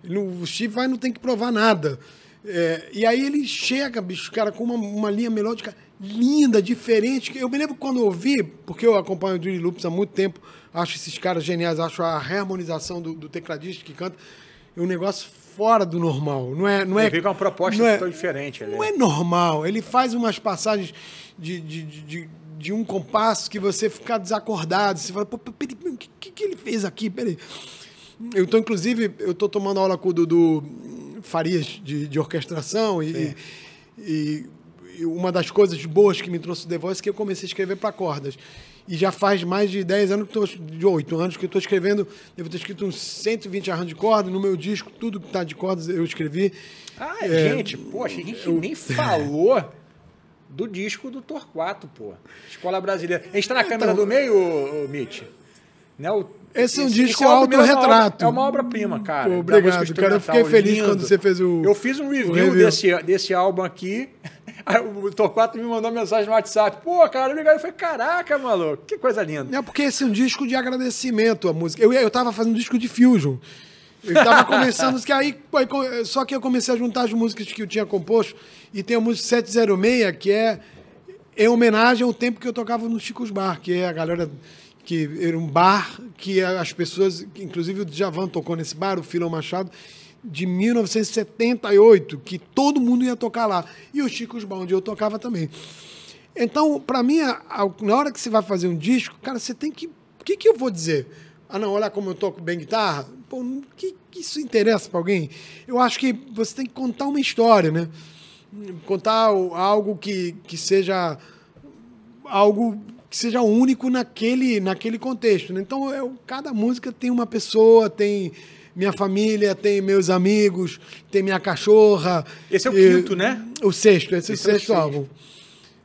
O Steve vai não tem que provar nada. É, e aí ele chega, bicho, cara, com uma, uma linha melódica linda, diferente. Eu me lembro quando eu ouvi, porque eu acompanho o Julie Loops há muito tempo, acho esses caras geniais, acho a harmonização do, do tecladista que canta é um negócio fora do normal. Não é, não é, ele é uma proposta não é, tão diferente. Não é normal. Ele faz umas passagens de, de, de, de de um compasso que você fica desacordado. Você fala, pô, peraí, o que, que ele fez aqui? Peraí. Eu tô, inclusive, eu tô tomando aula com o Dudu Farias de, de orquestração e, e, e, uma das coisas boas que me trouxe o The Voice é que eu comecei a escrever para cordas. E já faz mais de 10 anos, tô, de 8 anos, que eu estou escrevendo. Devo ter escrito uns 120 arranjos de cordas. No meu disco, tudo que está de cordas eu escrevi. Ah, é, gente, poxa, a gente eu, nem falou do disco do Torquato, pô. Escola Brasileira. A gente tá na então, câmera do meio, o, Mitch? Né? O, esse é um disco esse é autorretrato. É, é uma obra-prima, cara. Pô, obrigado, cara. Eu fiquei feliz lindo. quando você fez o. Eu fiz um review, review. Desse, desse álbum aqui. Aí o Torquato me mandou mensagem no WhatsApp. Pô, cara, obrigado. Eu falei, caraca, maluco, que coisa linda. É porque esse é um disco de agradecimento à música. Eu, eu tava fazendo um disco de Fusion. Eu tava começando, que aí, só que eu comecei a juntar as músicas que eu tinha composto. E tem a música 706, que é em homenagem ao tempo que eu tocava no Chico's Bar, que é a galera que era um bar que as pessoas, inclusive o Djavan tocou nesse bar, o Filão Machado, de 1978, que todo mundo ia tocar lá. E o Chico's Bar, onde eu tocava também. Então, para mim, a, a, na hora que você vai fazer um disco, cara, você tem que. O que, que eu vou dizer? ah, não, olha como eu toco bem guitarra. Pô, que, que isso interessa para alguém? Eu acho que você tem que contar uma história, né? Contar algo que, que seja algo que seja único naquele, naquele contexto. Né? Então, eu, cada música tem uma pessoa, tem minha família, tem meus amigos, tem minha cachorra. Esse é o e, quinto, né? O sexto, esse, é esse é o sexto, álbum.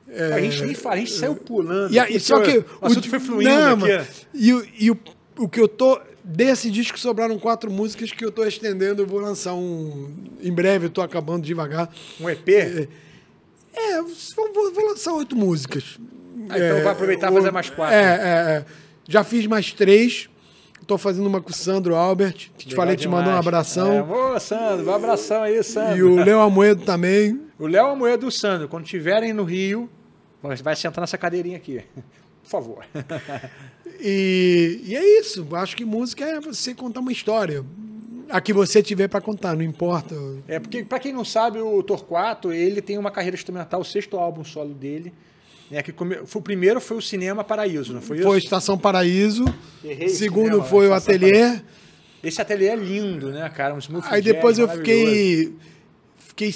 É, a, gente, a gente saiu pulando. E, a, só que, o, assunto foi fluindo. Não, aqui. E, é. e o o que eu tô. Desse disco sobraram quatro músicas que eu tô estendendo. Eu vou lançar um. Em breve, eu tô acabando devagar. Um EP? É, é vou, vou, lançar oito músicas. Ah, então é, vai aproveitar e fazer mais quatro. É, é, é, já fiz mais três. Tô fazendo uma com o Sandro Albert, que te falei, demais. te mandou um abração. É, Sandro, um abração aí, Sandro. E o Léo Amoedo também. O Léo Amoedo e o Sandro, quando estiverem no Rio, vai sentar nessa cadeirinha aqui. Por favor. E, e é isso. Acho que música é você contar uma história a que você tiver para contar, não importa. É, porque para quem não sabe, o Torquato, ele tem uma carreira instrumental, o sexto álbum solo dele, né, que come... foi, o primeiro foi o Cinema Paraíso, não foi isso? Foi Estação Paraíso, Errei segundo cinema, foi o Ateliê. Paraíso. Esse Ateliê é lindo, né, cara? Um Aí depois eu fiquei, fiquei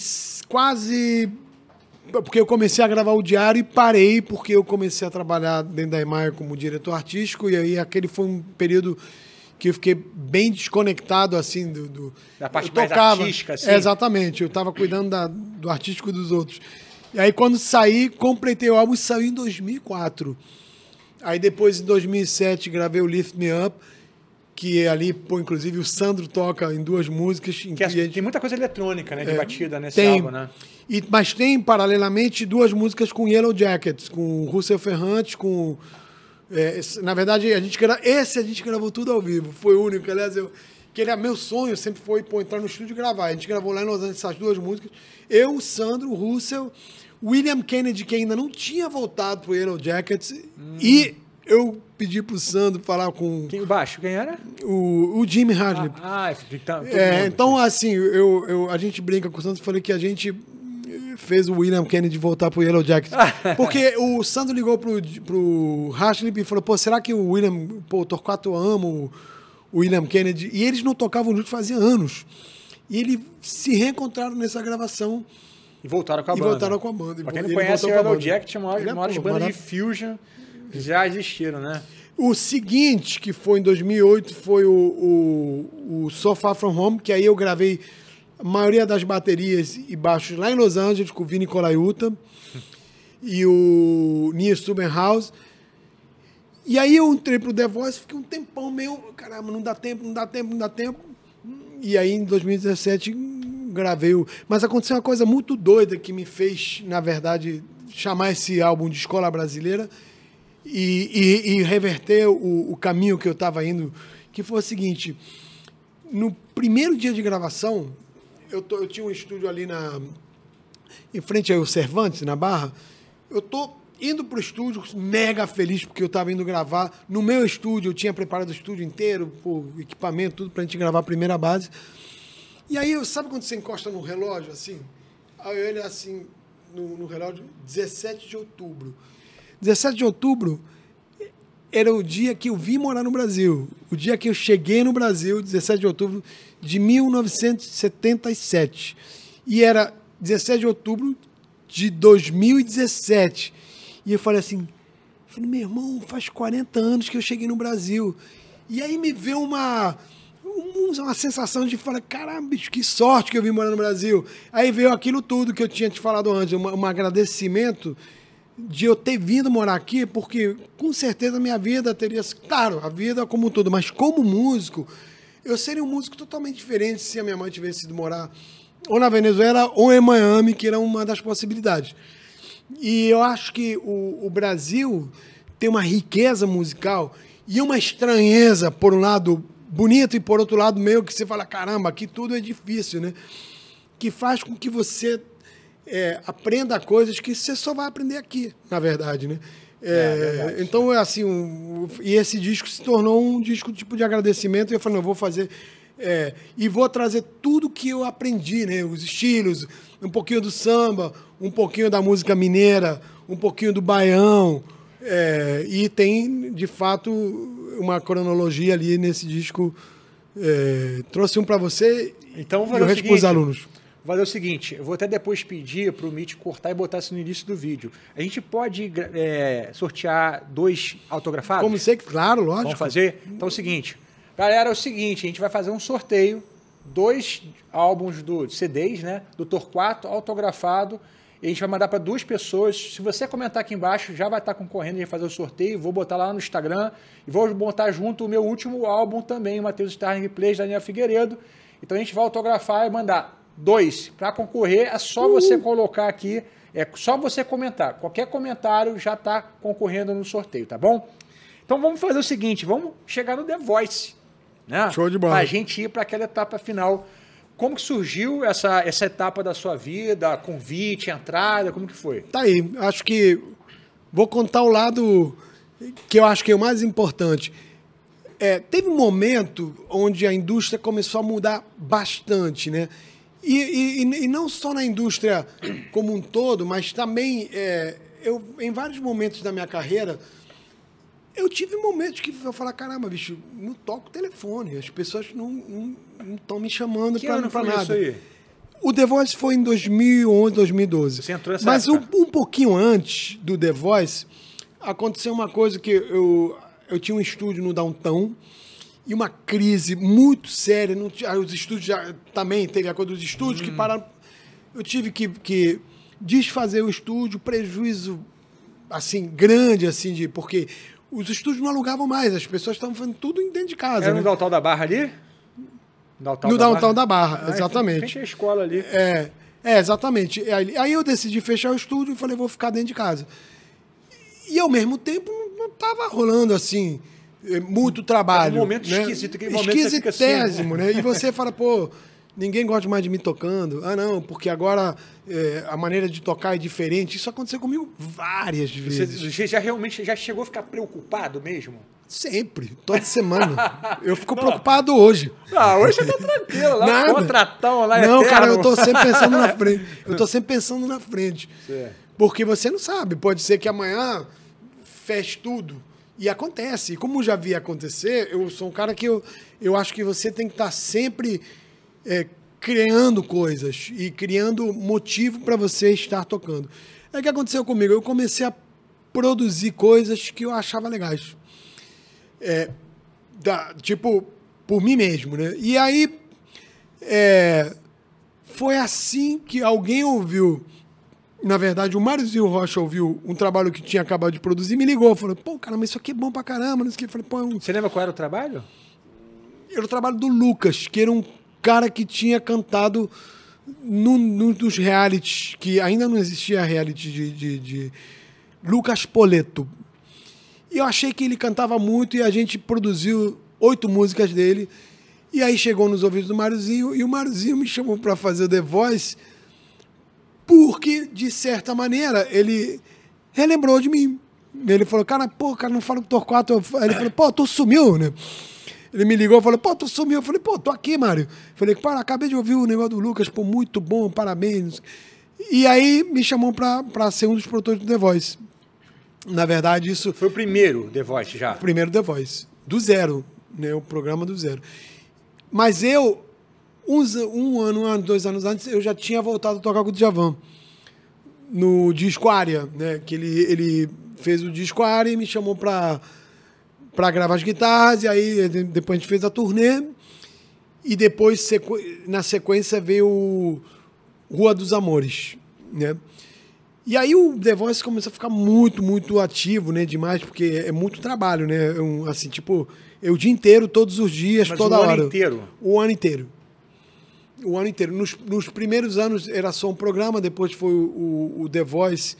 quase porque eu comecei a gravar o diário e parei, porque eu comecei a trabalhar dentro da Emaia como diretor artístico, e aí aquele foi um período que eu fiquei bem desconectado, assim, do... do... Da parte eu tocava, mais artística, assim. É, exatamente, eu estava cuidando da, do artístico dos outros. E aí, quando saí, completei o álbum e saiu em 2004. Aí, depois, em 2007, gravei o Lift Me Up, que ali, pô, inclusive o Sandro toca em duas músicas. Em que é que gente... Tem muita coisa eletrônica, né? De é, batida nesse tem, álbum, né? E, mas tem, paralelamente, duas músicas com Yellow Jackets, com Russell Ferrante, com. É, na verdade, a gente gra... esse a gente gravou tudo ao vivo, foi o único. Aliás, eu... que era é, meu sonho sempre foi pô, entrar no estúdio e gravar. A gente gravou lá em Los Angeles essas duas músicas. Eu, Sandro, Russell, William Kennedy, que ainda não tinha voltado pro Yellow Jackets, hum. e eu pedi pro Sandro falar com. Quem, o baixo, quem era? O, o Jimmy Hardley. Ah, ah esse, tá, é, então, assim, eu, eu, a gente brinca com o Sandro e falei que a gente fez o William Kennedy voltar pro Yellow Jacket. Porque o Sandro ligou pro, pro Hardley e falou: pô, será que o William, pô, o Torquato ama o, o William Kennedy? E eles não tocavam juntos fazia anos. E eles se reencontraram nessa gravação. E voltaram com a banda. E voltaram com a banda. Pra quem não conhece, o Yellow Jacket é uma das é, bandas de fusion já existiram, né? O seguinte, que foi em 2008, foi o, o, o So Far From Home, que aí eu gravei a maioria das baterias e baixos lá em Los Angeles, com o Vini Colaiuta e o Nia Stubenhaus. E aí eu entrei pro The Voice, fiquei um tempão meio, caramba, não dá tempo, não dá tempo, não dá tempo. E aí em 2017 gravei o... Mas aconteceu uma coisa muito doida que me fez, na verdade, chamar esse álbum de escola brasileira, e, e, e reverter o, o, caminho que eu estava indo, que foi o seguinte: no primeiro dia de gravação, eu, tô, eu tinha um estúdio ali na em frente ao Cervantes, na Barra. Eu tô indo pro estúdio mega feliz porque eu estava indo gravar no meu estúdio, eu tinha preparado o estúdio inteiro, o equipamento, tudo para a gente gravar a primeira base. E aí, sabe quando você encosta no relógio assim? Aí ele assim no, no relógio 17 de outubro. 17 de outubro era o dia que eu vim morar no Brasil. O dia que eu cheguei no Brasil, 17 de outubro de 1977. E era 17 de outubro de 2017. E eu falei assim, falei, meu irmão, faz 40 anos que eu cheguei no Brasil. E aí me veio uma uma sensação de falar, caramba, bicho, que sorte que eu vim morar no Brasil. Aí veio aquilo tudo que eu tinha te falado antes, um, um agradecimento de eu ter vindo morar aqui, porque com certeza minha vida teria. Claro, a vida como um todo, mas como músico, eu seria um músico totalmente diferente se a minha mãe tivesse ido morar ou na Venezuela ou em Miami, que era uma das possibilidades. E eu acho que o, o Brasil tem uma riqueza musical e uma estranheza, por um lado bonito e por outro lado meio que você fala: caramba, aqui tudo é difícil, né? Que faz com que você é, aprenda coisas que você só vai aprender aqui, na verdade, né? É, é, é então é assim, um, e esse disco se tornou um disco tipo de agradecimento. E eu falei, não, eu vou fazer é, e vou trazer tudo que eu aprendi, né? Os estilos, um pouquinho do samba, um pouquinho da música mineira, um pouquinho do baião. É, e tem, de fato, uma cronologia ali nesse disco. É, trouxe um para você então, e o resto para os alunos. Vou fazer o seguinte, eu vou até depois pedir para o Meet cortar e botar isso no início do vídeo. A gente pode é, sortear dois autografados? Como sei que, claro, lógico. Vamos fazer? Então é o seguinte, galera, é o seguinte, a gente vai fazer um sorteio, dois álbuns do CDs, né, do Torquato autografado, e a gente vai mandar para duas pessoas. Se você comentar aqui embaixo, já vai estar tá concorrendo a fazer o sorteio. Vou botar lá no Instagram e vou botar junto o meu último álbum também, o Matheus Starling Plays, Daniel Figueiredo. Então a gente vai autografar e mandar Dois, para concorrer é só uhum. você colocar aqui, é só você comentar. Qualquer comentário já está concorrendo no sorteio, tá bom? Então vamos fazer o seguinte, vamos chegar no The Voice, né? Show de bola. Para a gente ir para aquela etapa final. Como que surgiu essa, essa etapa da sua vida, convite, entrada, como que foi? Tá aí, acho que vou contar o lado que eu acho que é o mais importante. É, teve um momento onde a indústria começou a mudar bastante, né? E, e, e não só na indústria como um todo, mas também é, eu, em vários momentos da minha carreira, eu tive momentos que eu falar, caramba, bicho, não toco o telefone, as pessoas não estão me chamando para nada. Isso aí? O The Voice foi em 2011, 2012. Você entrou nessa Mas um, um, pouquinho antes do The Voice, aconteceu uma coisa que eu, eu tinha um estúdio no Downtown, e uma crise muito séria. Não, tinha os estúdios já, também teve a coisa dos estúdios hum. que pararam. Eu tive que, que desfazer o estúdio, prejuízo assim grande, assim de porque os estúdios não alugavam mais, as pessoas estavam fazendo tudo dentro de casa. Era né? no Downtown da Barra ali? Downtown no da Downtown da Barra, ah, então exatamente. Tem a escola ali. É, é, exatamente. Aí eu decidi fechar o estúdio e falei, vou ficar dentro de casa. E ao mesmo tempo não estava rolando assim é muito trabalho. É um momento né? esquisito. Aquele momento Esquisitésimo, assim, né? né? E você fala, pô, ninguém gosta mais de me tocando. Ah, não, porque agora é, a maneira de tocar é diferente. Isso aconteceu comigo várias vezes. Você, já realmente já chegou a ficar preocupado mesmo? Sempre, toda semana. eu fico não. preocupado hoje. Ah, hoje eu tô tá tranquilo, lá contratão lá Não, eterno. cara, eu tô sempre pensando na frente. Eu tô sempre pensando na frente. Certo. Porque você não sabe, pode ser que amanhã feche tudo e acontece. E como já vi acontecer, eu sou um cara que eu, eu acho que você tem que estar tá sempre é, criando coisas e criando motivo para você estar tocando. É o que aconteceu comigo. Eu comecei a produzir coisas que eu achava legais. É, da, tipo, por mim mesmo, né? E aí, é, foi assim que alguém ouviu na verdade, o Mário Rocha ouviu um trabalho que tinha acabado de produzir me ligou. Falou, pô, cara, mas isso aqui é bom pra caramba. Não sei o que. falei, pô, é um... Você lembra qual era o trabalho? Era o trabalho do Lucas, que era um cara que tinha cantado num, dos realities, que ainda não existia reality de, de, de... Lucas Poleto. E eu achei que ele cantava muito e a gente produziu oito músicas dele. E aí chegou nos ouvidos do Máriozinho e o Máriozinho me chamou para fazer The Voice porque, de certa maneira, ele relembrou de mim. Ele falou, cara, pô, cara, não fala com o Torquato. ele falou, pô, tu sumiu, né? Ele me ligou e falou, pô, tu sumiu. Eu falei, pô, tô aqui, Mário. Falei, para, acabei de ouvir o negócio do Lucas, pô, muito bom, parabéns. E aí me chamou para ser um dos produtores do The Voice. Na verdade, isso. Foi o primeiro The Voice já? O primeiro The Voice. Do zero, né? O programa do zero. Mas eu uns, um ano, um ano, dois anos antes, eu já tinha voltado a tocar com o Djavan. No disco Área, né? Que ele, ele fez o disco Área e me chamou pra, pra gravar as guitarras. E aí, depois a gente fez a turnê. E depois, sequ... na sequência, veio Rua dos Amores, né? E aí o The Voice começou a ficar muito, muito ativo, né? Demais, porque é muito trabalho, né? Eu, é assim, tipo, eu o dia inteiro, todos os dias, Mas toda o hora. O ano inteiro? O ano inteiro o ano inteiro. Nos, nos, primeiros anos era só um programa, depois foi o, o, The Voice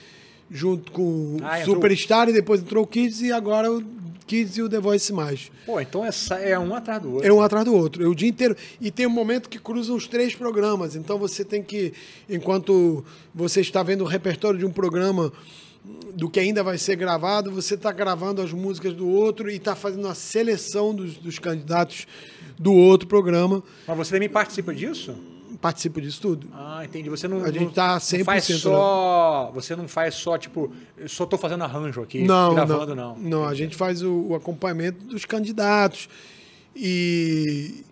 junto com ah, Superstar, entrou... e depois entrou o Kids, e agora o Kids e o The Voice mais. Pô, então é, é um atrás do outro. É um atrás do outro, é o dia inteiro. E tem um momento que cruzam os três programas, então você tem que, enquanto você está vendo o repertório de um programa do que ainda vai ser gravado, você está gravando as músicas do outro e está fazendo a seleção dos, dos candidatos do outro programa. Mas você também participa disso? participo disso tudo. Ah, entendi. Você não. A gente tá 100% faz né? só. Você não faz só, tipo, eu só tô fazendo arranjo aqui, não, gravando, não. Não, não a gente faz o, o, acompanhamento dos candidatos. E,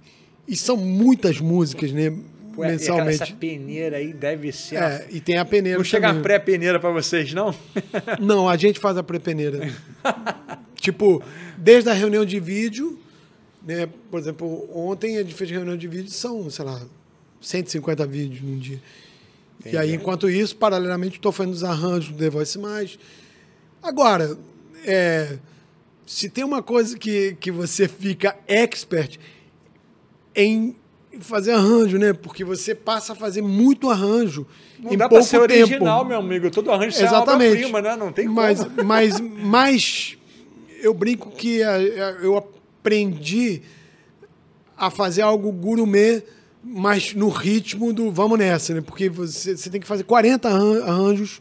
e são muitas músicas, né? Pô, mensalmente. Essa peneira aí deve ser. É, a... e tem a peneira. Não chega também. a pré-peneira para vocês, não? não, a gente faz a pré-peneira. tipo, desde a reunião de vídeo né? Por exemplo, ontem a gente fez reunião de vídeo, são, sei lá, 150 vídeos num dia. Entendi. E aí, enquanto isso, paralelamente, estou fazendo os arranjos do The Voice Mais. Agora, é, se tem uma coisa que, que você fica expert em fazer arranjo, né? Porque você passa a fazer muito arranjo não em dá pouco ser tempo. original, meu amigo. Todo arranjo é exatamente prima, né? Não tem mas, como. Mas, mas eu brinco que eu aprendi a fazer algo gourmet, mas no ritmo do vamos nessa, né? Porque você, você tem que fazer 40 arranjos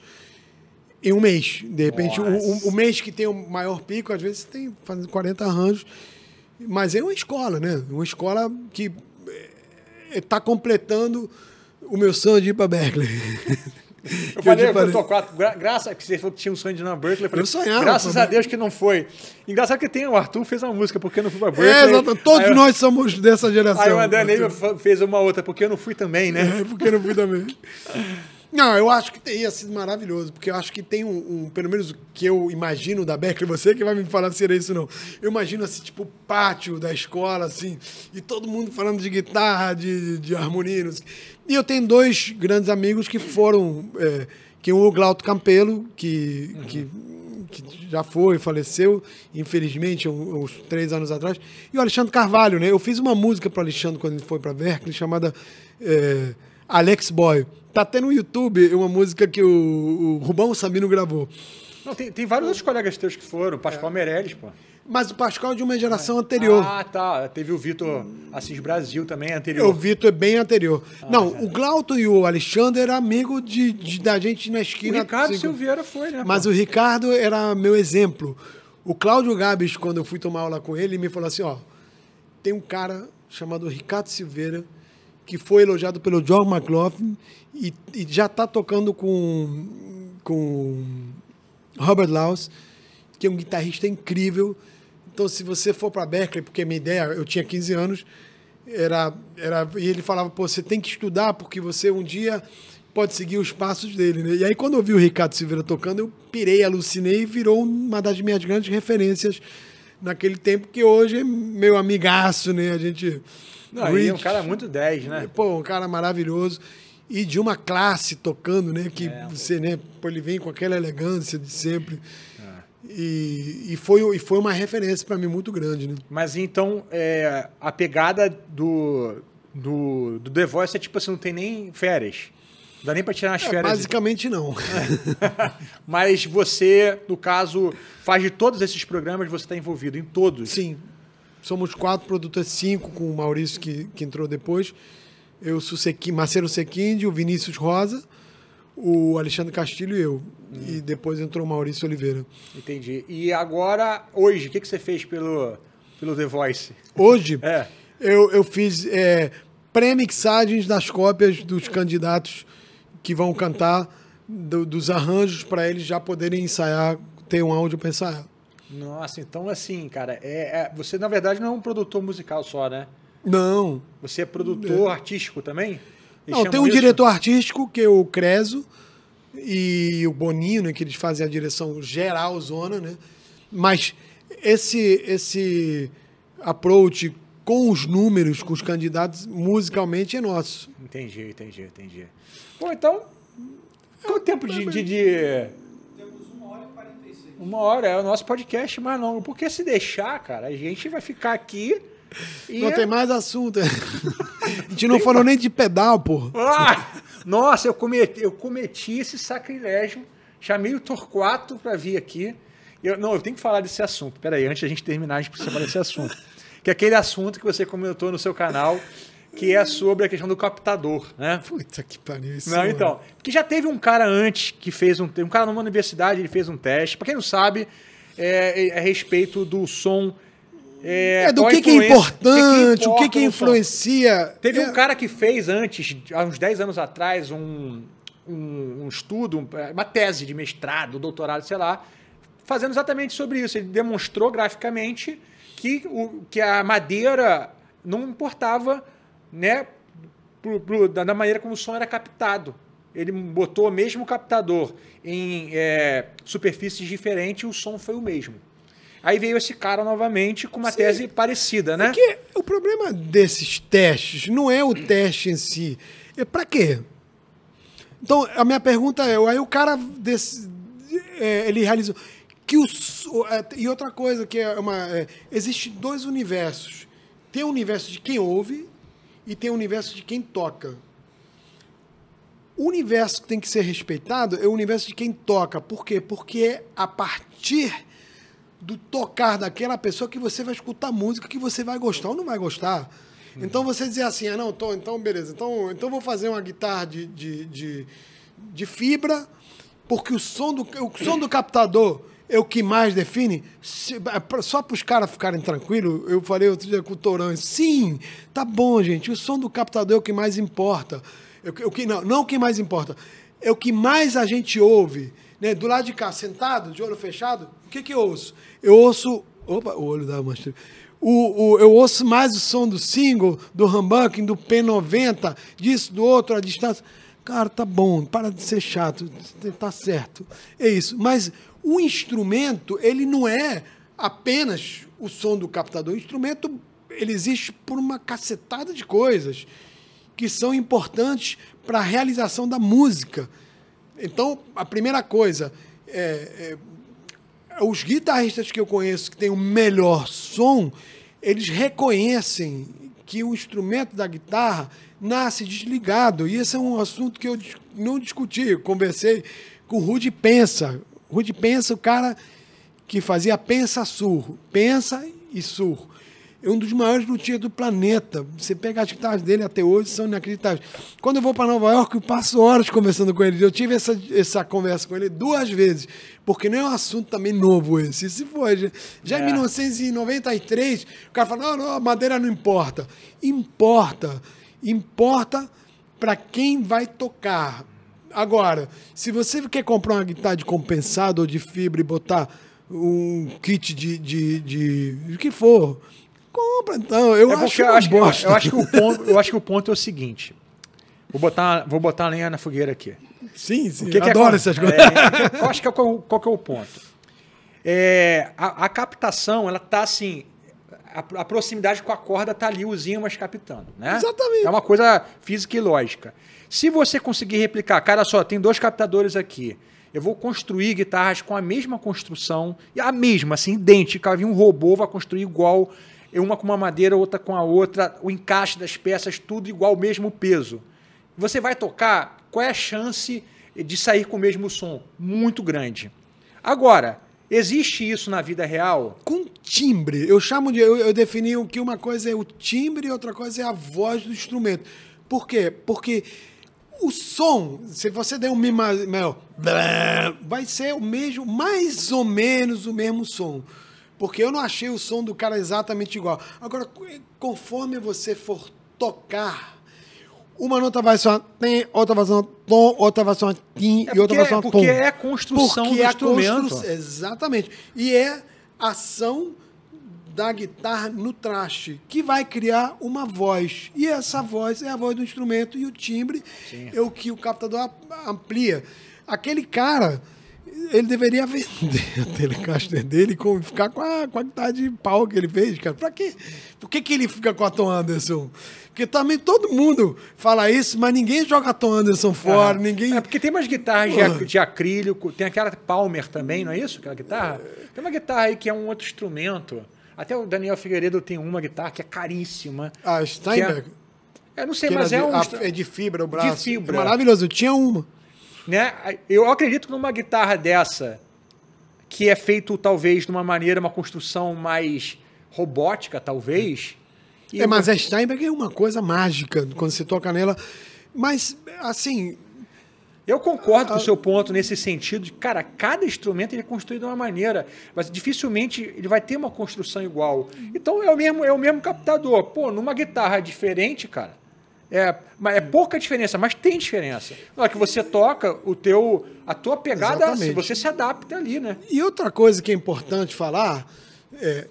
em um mês. De repente, o, o, o, mês que tem o maior pico, às vezes você tem fazendo 40 arranjos. Mas é uma escola, né? Uma escola que está é, é, completando o meu sonho de ir para Berkeley. Eu falei, eu, falei... tô quatro. Gra graças a é que você falou que tinha um sonho de ir na Berkeley. Eu, falei, eu sonhava. Graças a né? Deus que não foi. Engraçado que tem o Arthur fez uma música, porque eu não fui pra Berkeley. É, Todos nós somos dessa geração. Aí o André Neiva fez uma outra, porque eu não fui também, né? É, porque eu não fui também. Não, eu acho que teria sido maravilhoso, porque eu acho que tem um, um pelo menos o que eu imagino da Berkeley, você que vai me falar se era isso não. Eu imagino assim, tipo, pátio da escola, assim, e todo mundo falando de guitarra, de, de harmonia. E eu tenho dois grandes amigos que foram. É, que um é o Glauto Campelo, que, uhum. que, que, já foi, faleceu, infelizmente, um, uns três anos atrás, e o Alexandre Carvalho, né? Eu fiz uma música para o Alexandre quando ele foi para Berkeley, chamada é, Alex Boy. Tá até no YouTube uma música que o, o Rubão Sabino gravou. Não, tem, tem vários outros colegas teus que foram, Pascoal é. Meirelles, pô. Mas o Pascoal é de uma geração ah, anterior. Ah, tá. Teve o Vitor Assis Brasil também, é anterior. O Vitor é bem anterior. Ah, não, é. o Glauto e o Alexandre eram amigos de, de, da gente na esquina. O Ricardo Silveira foi, né? Mas pô? o Ricardo era meu exemplo. O Cláudio Gabes, quando eu fui tomar aula com ele, me falou assim, ó, tem um cara chamado Ricardo Silveira que foi elogiado pelo John McLaughlin e, e já está tocando com, com Robert Laws, que é um guitarrista incrível, então, se você for para Berkeley, porque minha ideia, eu tinha 15 anos, era, era e ele falava, pô, você tem que estudar porque você um dia pode seguir os passos dele, né? E aí quando eu vi o Ricardo Silveira tocando, eu pirei, alucinei e virou uma das minhas grandes referências naquele tempo que hoje é meu amigaço, né? A gente Não, Rich, é um cara muito 10, né? Pô, um cara maravilhoso e de uma classe tocando, né, que é, você, né, pô, ele vem com aquela elegância de sempre. E, e, foi, e foi uma referência para mim muito grande, né? Mas então, é, a pegada do, do, do The Voice é tipo assim, não tem nem férias. Não dá nem para tirar as é, férias. Basicamente não. Mas você, no caso, faz de todos esses programas, você está envolvido em todos? Sim. Somos quatro, produtores cinco, com o Maurício que, que entrou depois. Eu sou Sequi, Marcelo Sequinde, o Vinícius Rosa o Alexandre Castilho e eu. Hum. E depois entrou o Maurício Oliveira. Entendi. E agora, hoje, o que, que você fez pelo, pelo The Voice? Hoje, é. eu, eu fiz é, mixagens das cópias dos candidatos que vão cantar, do, dos arranjos, para eles já poderem ensaiar, ter um áudio para ensaiar. Nossa, então assim, cara, é, é, você na verdade não é um produtor musical só, né? Não. Você é produtor é. artístico também? não, tem um isso? diretor artístico que é o Creso e o Boninho, né, que eles fazem a direção geral zona, né? Mas esse esse approach com os números, com os candidatos, musicalmente é nosso. Entendi, entendi, entendi. Bom, então, quanto é, tempo de, de, de... Temos uma hora e 46. Uma hora, é o nosso podcast mais longo. Porque se deixar, cara, a gente vai ficar aqui e não eu... É- tem mais assunto. A gente não tem falou mais... nem de pedal, porra. Ah, nossa, eu cometi, eu cometi esse sacrilégio. Chamei o Torquato para vir aqui. Eu, não, eu tenho que falar desse assunto. Peraí, antes da gente terminar, a gente precisa falar desse assunto. Que é aquele assunto que você comentou no seu canal, que é sobre a questão do captador, né? Puta que pariu isso. Não, é então. Porque já teve um cara antes que fez um. Um cara numa universidade, ele fez um teste. Para quem não sabe, é, é a respeito do som é, é do que, que, é importante, o que, que, importa, o que, que influencia. Teve é... um cara que fez antes, há uns 10 anos atrás, um, um, um estudo, uma tese de mestrado, doutorado, sei lá, fazendo exatamente sobre isso. Ele demonstrou graficamente que, o, que a madeira não importava né, pro, pro, da, da maneira como o som era captado. Ele botou o mesmo captador em é, superfícies diferentes e o som foi o mesmo. Aí veio esse cara novamente com uma Sim. tese parecida, né? Porque o problema desses testes não é o teste em si. É para quê? Então, a minha pergunta é, aí o cara desse, é, ele realizou que os, é, e outra coisa que é uma é, existe dois universos. Tem o universo de quem ouve e tem o universo de quem toca. O universo que tem que ser respeitado é o universo de quem toca. Por quê? Porque é a partir do tocar daquela pessoa que você vai escutar música que você vai gostar ou não vai gostar. Então você dizer assim, ah, não, tô, então beleza, então, então vou fazer uma guitarra de, de, de, de fibra, porque o som do, o som do captador é o que mais define. Se, é só para os caras ficarem tranquilos, eu falei outro dia com o Torão, sim, tá bom, gente, o som do captador é o que mais importa. É o que, não, não o que mais importa, é o que mais a gente ouve né, do lado de cá, sentado, de olho fechado, o que, que eu ouço? Eu ouço. Opa, o olho da mancha. O, o, eu ouço mais o som do single, do humbucking, do P90, disso, do outro, a distância. Cara, tá bom, para de ser chato, tá certo. É isso. Mas o instrumento, ele não é apenas o som do captador. O instrumento, ele existe por uma cacetada de coisas que são importantes para a realização da música então, a primeira coisa, é, é, os guitarristas que eu conheço que têm o melhor som, eles reconhecem que o instrumento da guitarra nasce desligado. E esse é um assunto que eu não discuti. Eu conversei com o Rude Pensa. Rude Pensa, o cara que fazia pensa surro, pensa e surro é um dos maiores luthiers do planeta. Você pega as guitarras dele até hoje, são inacreditáveis. Quando eu vou para Nova York, eu passo horas conversando com ele. Eu tive essa, essa conversa com ele duas vezes, porque não é um assunto também novo esse. Se for, já, é. em 1993, o cara fala: não, não, a madeira não importa. Importa. Importa para quem vai tocar. Agora, se você quer comprar uma guitarra de compensado ou de fibra e botar um kit de, de, de, de, de que for, compra, então. Eu, é acho, eu, acho, que, eu, acho que o ponto, eu acho que o ponto é o seguinte. Vou botar, vou botar a lenha na fogueira aqui. Sim, sim. O que é adoro é, essas coisas. É, eu acho que é, qual, qual que é o ponto? É, a, a, captação, ela tá assim. A, a, proximidade com a corda tá ali, os ímãs captando, né? Exatamente. É uma coisa física e lógica. Se você conseguir replicar, cara, só tem dois captadores aqui. Eu vou construir guitarras com a mesma construção, e a mesma, assim, idêntica. Vai um robô, vai construir igual uma com uma madeira, outra com a outra, o encaixe das peças, tudo igual, o mesmo peso. Você vai tocar, qual é a chance de sair com o mesmo som? Muito grande. Agora, existe isso na vida real? Com timbre. Eu chamo de. Eu, eu defini que uma coisa é o timbre e outra coisa é a voz do instrumento. Por quê? Porque o som, se você der um mimado, vai ser o mesmo, mais ou menos o mesmo som. Porque eu não achei o som do cara exatamente igual. Agora, conforme você for tocar, uma nota vai só tem, outra vai soar tom, outra vai soar tim é e outra vai soar é tom. Porque é a construção porque do é instrumento. Exatamente. E é ação da guitarra no traste, que vai criar uma voz. E essa voz é a voz do instrumento e o timbre Sim. é o que o captador amplia. Aquele cara ele deveria vender a Telecaster dele e ficar com a quantidade de pau que ele fez, cara. Pra quê? Por que, que ele fica com a Tom Anderson? Porque também todo mundo fala isso, mas ninguém joga a Tom Anderson fora, ah, ninguém... É porque tem umas guitarras de, de, acrílico, tem aquela Palmer também, não é isso? Aquela guitarra? Tem uma guitarra aí que é um outro instrumento. Até o Daniel Figueiredo tem uma guitarra que é caríssima. Ah, é Steinberg? É... Eu não sei, mas é, um... a, é de fibra o braço. De fibra. É maravilhoso. Eu tinha uma. Né? Eu acredito que numa guitarra dessa, que é feito talvez de uma maneira, uma construção mais robótica, talvez. É, mas a Steinberg é uma coisa mágica quando você toca nela. Mas, assim, eu concordo com o ah. seu ponto nesse sentido de, cara, cada instrumento ele é construído de uma maneira, mas dificilmente ele vai ter uma construção igual. Então é o mesmo, é o mesmo captador. Pô, numa guitarra diferente, cara, é, mas é pouca diferença, mas tem diferença. Na hora é que você toca, o teu, a tua pegada, Exatamente. você se adapta ali, né? E outra coisa que é importante falar é,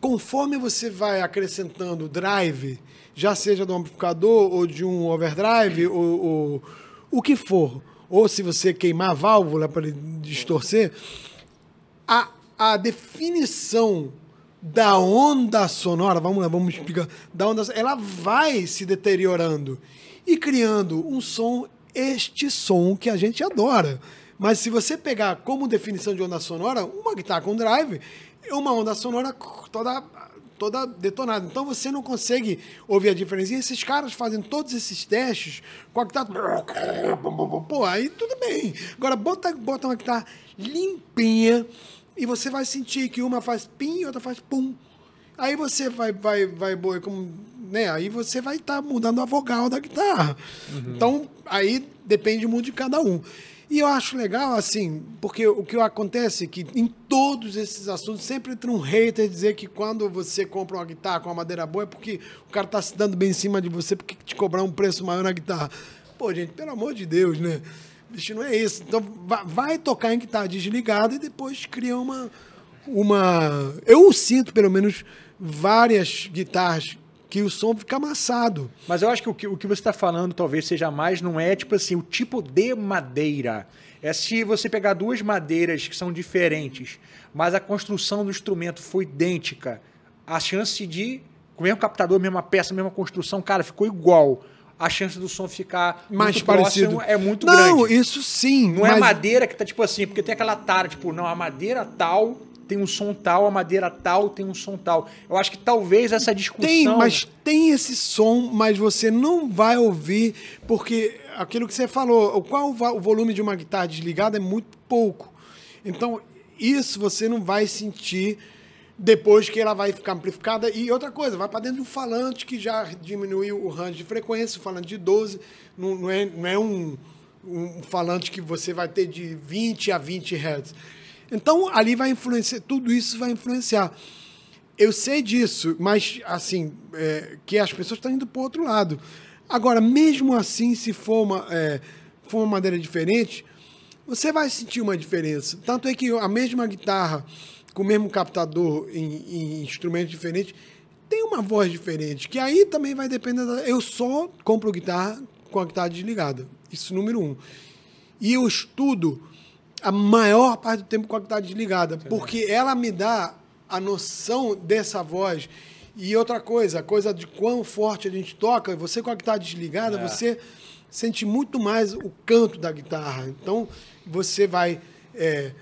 conforme você vai acrescentando drive, já seja de um amplificador ou de um overdrive ou, ou o que for, ou se você queimar a válvula para distorcer, a, a definição da onda sonora, vamos lá, vamos explicar, da onda, ela vai se deteriorando e criando um som, este som que a gente adora. Mas se você pegar como definição de onda sonora, uma guitarra com drive é uma onda sonora toda toda detonada. Então você não consegue ouvir a diferença. E esses caras fazem todos esses testes com a guitarra. Pô, aí tudo bem. Agora bota, bota uma guitarra limpinha e você vai sentir que uma faz pim e outra faz pum. Aí você vai, vai, vai, boi, como, né? Aí você vai estar tá mudando a vogal da guitarra. Uhum. Então, aí depende muito de cada um. E eu acho legal, assim, porque o que acontece é que em todos esses assuntos sempre entra um hater dizer que quando você compra uma guitarra com uma madeira boa é porque o cara tá se dando bem em cima de você, porque te cobrar um preço maior na guitarra. Pô, gente, pelo amor de Deus, né? destino é esse. Então vai tocar em que está desligado e depois cria uma, uma. Eu sinto, pelo menos, várias guitarras que o som fica amassado. Mas eu acho que o que, o que você está falando talvez seja mais, não é tipo assim, o tipo de madeira. É se você pegar duas madeiras que são diferentes, mas a construção do instrumento foi idêntica, a chance de, com o mesmo captador, mesma peça, mesma construção, cara, ficou igual a chance do som ficar mais parecido é muito não, grande. Não, isso sim. Não é mas... é madeira que tá tipo assim, porque tem aquela tara, tipo, não, a madeira tal tem um som tal, a madeira tal tem um som tal. Eu acho que talvez essa discussão. Tem, mas tem esse som, mas você não vai ouvir, porque aquilo que você falou, qual o volume de uma guitarra desligada é muito pouco. Então, isso você não vai sentir depois que ela vai ficar amplificada. E outra coisa, vai para dentro do falante, que já diminuiu o range de frequência, o falante de 12. Não, não é, não é um, um, falante que você vai ter de 20 a 20 Hz. Então, ali vai influenciar, tudo isso vai influenciar. Eu sei disso, mas, assim, é, que as pessoas estão indo para o outro lado. Agora, mesmo assim, se for uma, é, for uma madeira diferente, você vai sentir uma diferença. Tanto é que a mesma guitarra com o mesmo captador em, em instrumentos diferentes, tem uma voz diferente, que aí também vai depender da... Eu só compro guitarra com a guitarra desligada. Isso é número um. E eu estudo a maior parte do tempo com a guitarra desligada, porque ela me dá a noção dessa voz. E outra coisa, a coisa de quão forte a gente toca, você com a guitarra desligada, é. você sente muito mais o canto da guitarra. Então, você vai... É,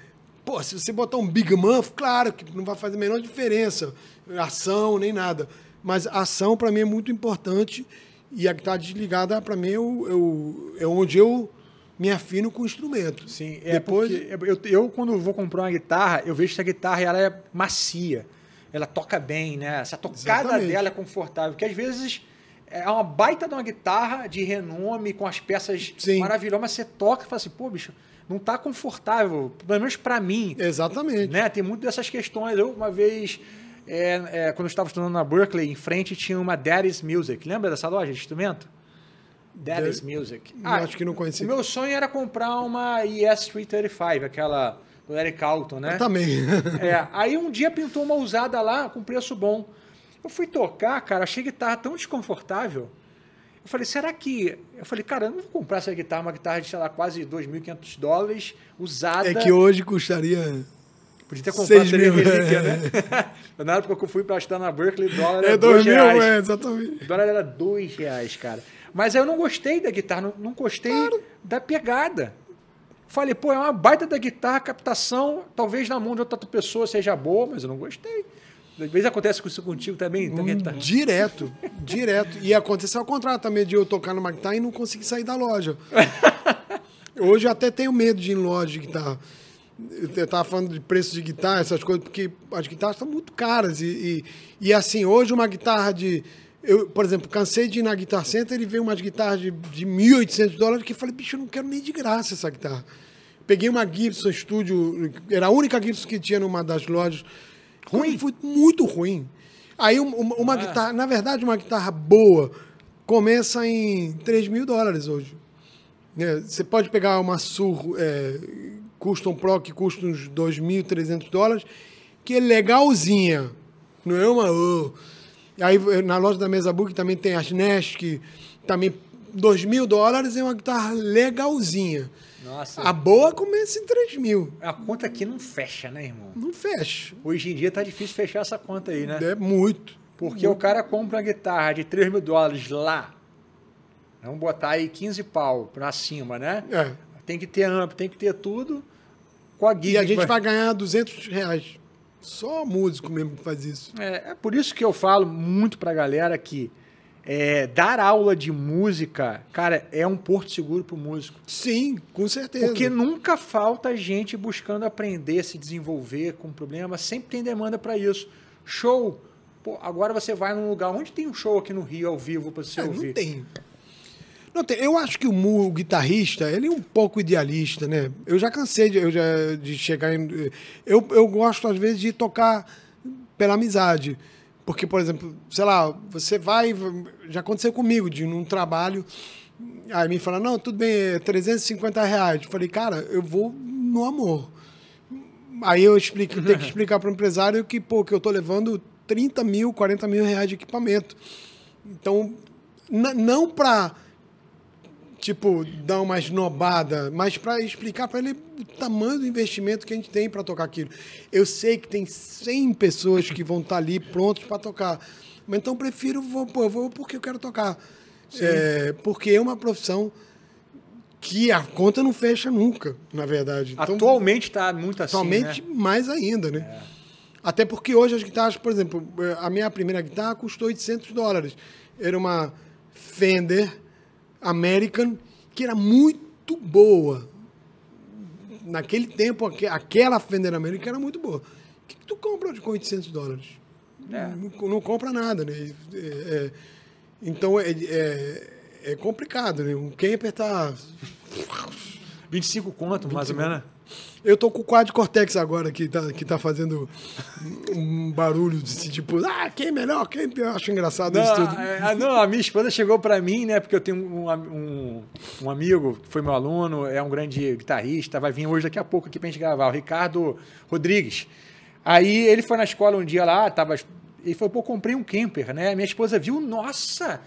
Pô, se você botar um Big Man, claro que não vai fazer a menor diferença, ação nem nada. Mas ação, para mim, é muito importante e a que está desligada, para mim, eu, é eu, é, é onde eu me afino com o instrumento. Sim, é Depois... eu, eu, quando vou comprar uma guitarra, eu vejo que a guitarra ela é macia, ela toca bem, né? Essa tocada Exatamente. dela é confortável, porque às vezes é uma baita de uma guitarra de renome, com as peças Sim. maravilhosas, mas você toca e fala assim, pô, bicho, não tá confortável, pelo menos para mim. Exatamente. Né? Tem muito dessas questões. Eu, uma vez, é, é, quando eu estava estudando na Berkeley, em frente tinha uma Daddy's Music. Lembra dessa loja de instrumento? Daddy's Music. Ah, acho que não conhecia. O meu sonho era comprar uma ES-335, aquela do Eric Carlton, né? Eu também. é, aí um dia pintou uma usada lá com preço bom. Eu fui tocar, cara, achei que guitarra tão desconfortável eu falei, será que. Eu falei, cara, eu não vou comprar essa guitarra, uma guitarra de, sei lá, quase 2.500 dólares, usada. É que hoje custaria. Podia ter comprado três relíquias, é. né? na época que eu fui para estudar na Berkeley, o dólar é, era é dois, dois mil, reais. É, exatamente. O dólar era dois reais, cara. Mas aí eu não gostei da guitarra, não, não gostei claro. da pegada. Falei, pô, é uma baita da guitarra, captação, talvez na mão de outra pessoa seja boa, mas eu não gostei. Às vezes acontece isso contigo também? Tá hum, tá? Direto, direto. E aconteceu ao contrário também, de eu tocar numa guitarra e não conseguir sair da loja. Hoje eu até tenho medo de ir em loja de guitarra. Eu estava falando de preço de guitarra, essas coisas, porque as guitarras estão muito caras. E, e, e, assim, hoje uma guitarra de. Eu, por exemplo, cansei de ir na Guitar Center e veio umas guitarras de, de 1.800 dólares que eu falei, bicho, eu não quero nem de graça essa guitarra. Peguei uma Gibson Studio, era a única Gibson que tinha numa das lojas Ruim? Foi muito ruim. Aí uma, uma ah. guitarra, na verdade, uma guitarra boa começa em 3 mil dólares hoje. É, você pode pegar uma Sur é, Custom Pro que custa uns 2.300 dólares, que é legalzinha. Não é uma... Oh. Aí eh, na loja da Mesa Book também tem as Nash, que também 2 mil dólares é uma guitarra legalzinha. Nossa. A boa começa em 3 mil. A conta aqui não fecha, né, irmão? Não fecha. Hoje em dia tá difícil fechar essa conta aí, né? É muito. Porque muito. o cara compra uma guitarra de 3 mil dólares lá. Vamos botar aí 15 pau pra cima, né? É. Tem que ter amp, tem que ter tudo. Com a guia e a gente vai... vai ganhar 200 reais. Só músico mesmo que faz isso. É, é por isso que eu falo muito pra galera que é, dar aula de música, cara, é um porto seguro para o músico. Sim, com certeza. Porque nunca falta gente buscando aprender, se desenvolver com problema, sempre tem demanda para isso. Show, Pô, agora você vai num lugar onde tem um show aqui no Rio ao vivo para você é, ouvir. Não tem. Não tem. Eu acho que o, o, guitarrista, ele é um pouco idealista, né? Eu já cansei de, eu já, de chegar em. Eu, eu gosto, às vezes, de tocar pela amizade. Porque, por exemplo, sei lá, você vai. Já aconteceu comigo, de num trabalho. Aí me fala, não, tudo bem, é 350 reais. Eu falei, cara, eu vou no amor. Aí eu explico, tenho que explicar para o empresário que, pô, que eu tô levando 30 mil, 40 mil reais de equipamento. Então, não para tipo, dar uma esnobada, mas para explicar para ele o tamanho do investimento que a gente tem para tocar aquilo. Eu sei que tem 100 pessoas que vão estar tá ali prontos para tocar, mas então prefiro, vou, pô, vou porque eu quero tocar. É, porque é uma profissão que a conta não fecha nunca, na verdade. Então, atualmente está muito assim, Atualmente né? mais ainda, né? É. Até porque hoje as guitarras, por exemplo, a minha primeira guitarra custou 800 dólares. Era uma Fender American, que era muito boa. Naquele tempo, aquela Fender American era muito boa. O que, que tu compra com 800 dólares? É. Não, não, compra nada, né? É, é, então, é, é, é complicado, né? Um camper tá... 25 conto, 25. mais ou menos. Né? Eu tô com o quadro Cortex agora, que tá, que tá fazendo um barulho de tipo, ah, quem é melhor, quem é eu acho engraçado não, isso tudo. A, é, a, é, não, a minha esposa chegou para mim, né? Porque eu tenho um, um, um amigo, foi meu aluno, é um grande guitarrista, vai vir hoje daqui a pouco aqui pra gente gravar, o Ricardo Rodrigues. Aí ele foi na escola um dia lá, tava. Ele falou, pô, comprei um camper, né? Minha esposa viu, nossa!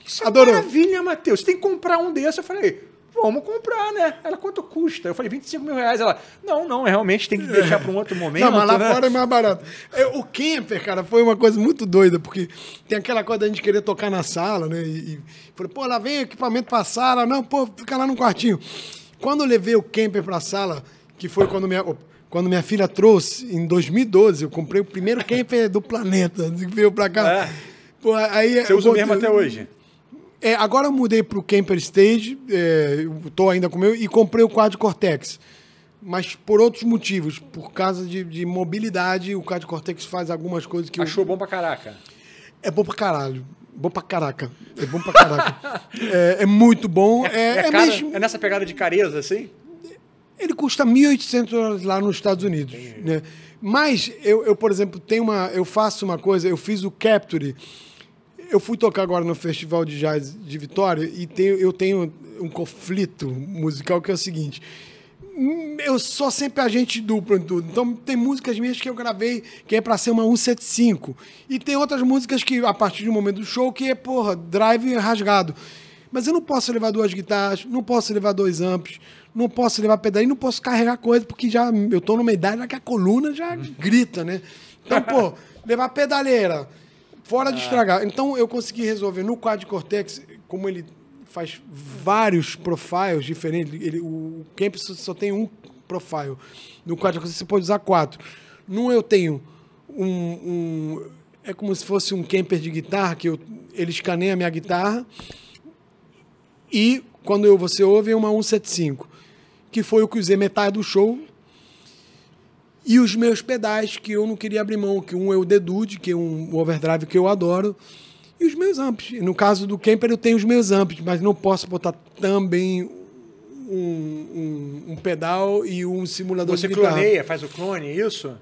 Que Adorou. maravilha, Matheus. Você tem que comprar um desses. Eu falei, vamos comprar, né? Ela, quanto custa? Eu falei, 25 mil reais. Ela, não, não, é realmente tem que é. deixar para um outro momento. Não, mas lá né? fora é mais barato. É, o camper, cara, foi uma coisa muito doida, porque tem aquela coisa da gente querer tocar na sala, né? E, e falei, pô, lá vem equipamento a sala. Não, pô, fica lá no quartinho. Quando eu levei o camper para a sala, que foi quando minha, quando minha filha trouxe, em 2012, eu comprei o primeiro camper do planeta, veio para cá. É. Pô, aí, Você usa o mesmo até hoje? É, agora eu mudei para o Camper Stage, é, estou ainda com o meu, e comprei o quad Cortex. Mas por outros motivos, por causa de, de mobilidade, o quad Cortex faz algumas coisas que. Achou eu... bom pra caraca? É bom pra caralho. Bom pra caraca. É bom pra caraca. é, é, muito bom. É, é, é, é cara, mesmo... é nessa pegada de careza, assim? Ele custa 1.800 dólares lá nos Estados Unidos. Né? Mas eu, eu, por exemplo, tenho uma, eu faço uma coisa, eu fiz o Capture eu fui tocar agora no Festival de Jazz de Vitória e tenho, eu tenho um conflito musical que é o seguinte. Eu sou sempre agente duplo em tudo. Então, tem músicas minhas que eu gravei que é para ser uma 175. E tem outras músicas que, a partir do momento do show, que é, porra, drive rasgado. Mas eu não posso levar duas guitarras, não posso levar dois amps, não posso levar e não posso carregar coisa, porque já eu tô numa idade já que a coluna já grita, né? Então, pô, levar pedaleira, Fora de ah. estragar. Então eu consegui resolver no quadro cortex, como ele faz vários profiles diferentes, ele, o camp só tem um profile. No quadro cortex você pode usar quatro. No eu tenho um, um é como se fosse um camper de guitarra que eu, ele escaneia a minha guitarra e quando eu, você ouve é uma 175, que foi o que usei metade do show e os meus pedais, que eu não queria abrir mão, que um é o Dedude, que é um overdrive que eu adoro, e os meus amps. No caso do Camper, eu tenho os meus amps, mas não posso botar também um, um, um pedal e um simulador Você de guitarra. Você cloneia, faz o clone, é isso?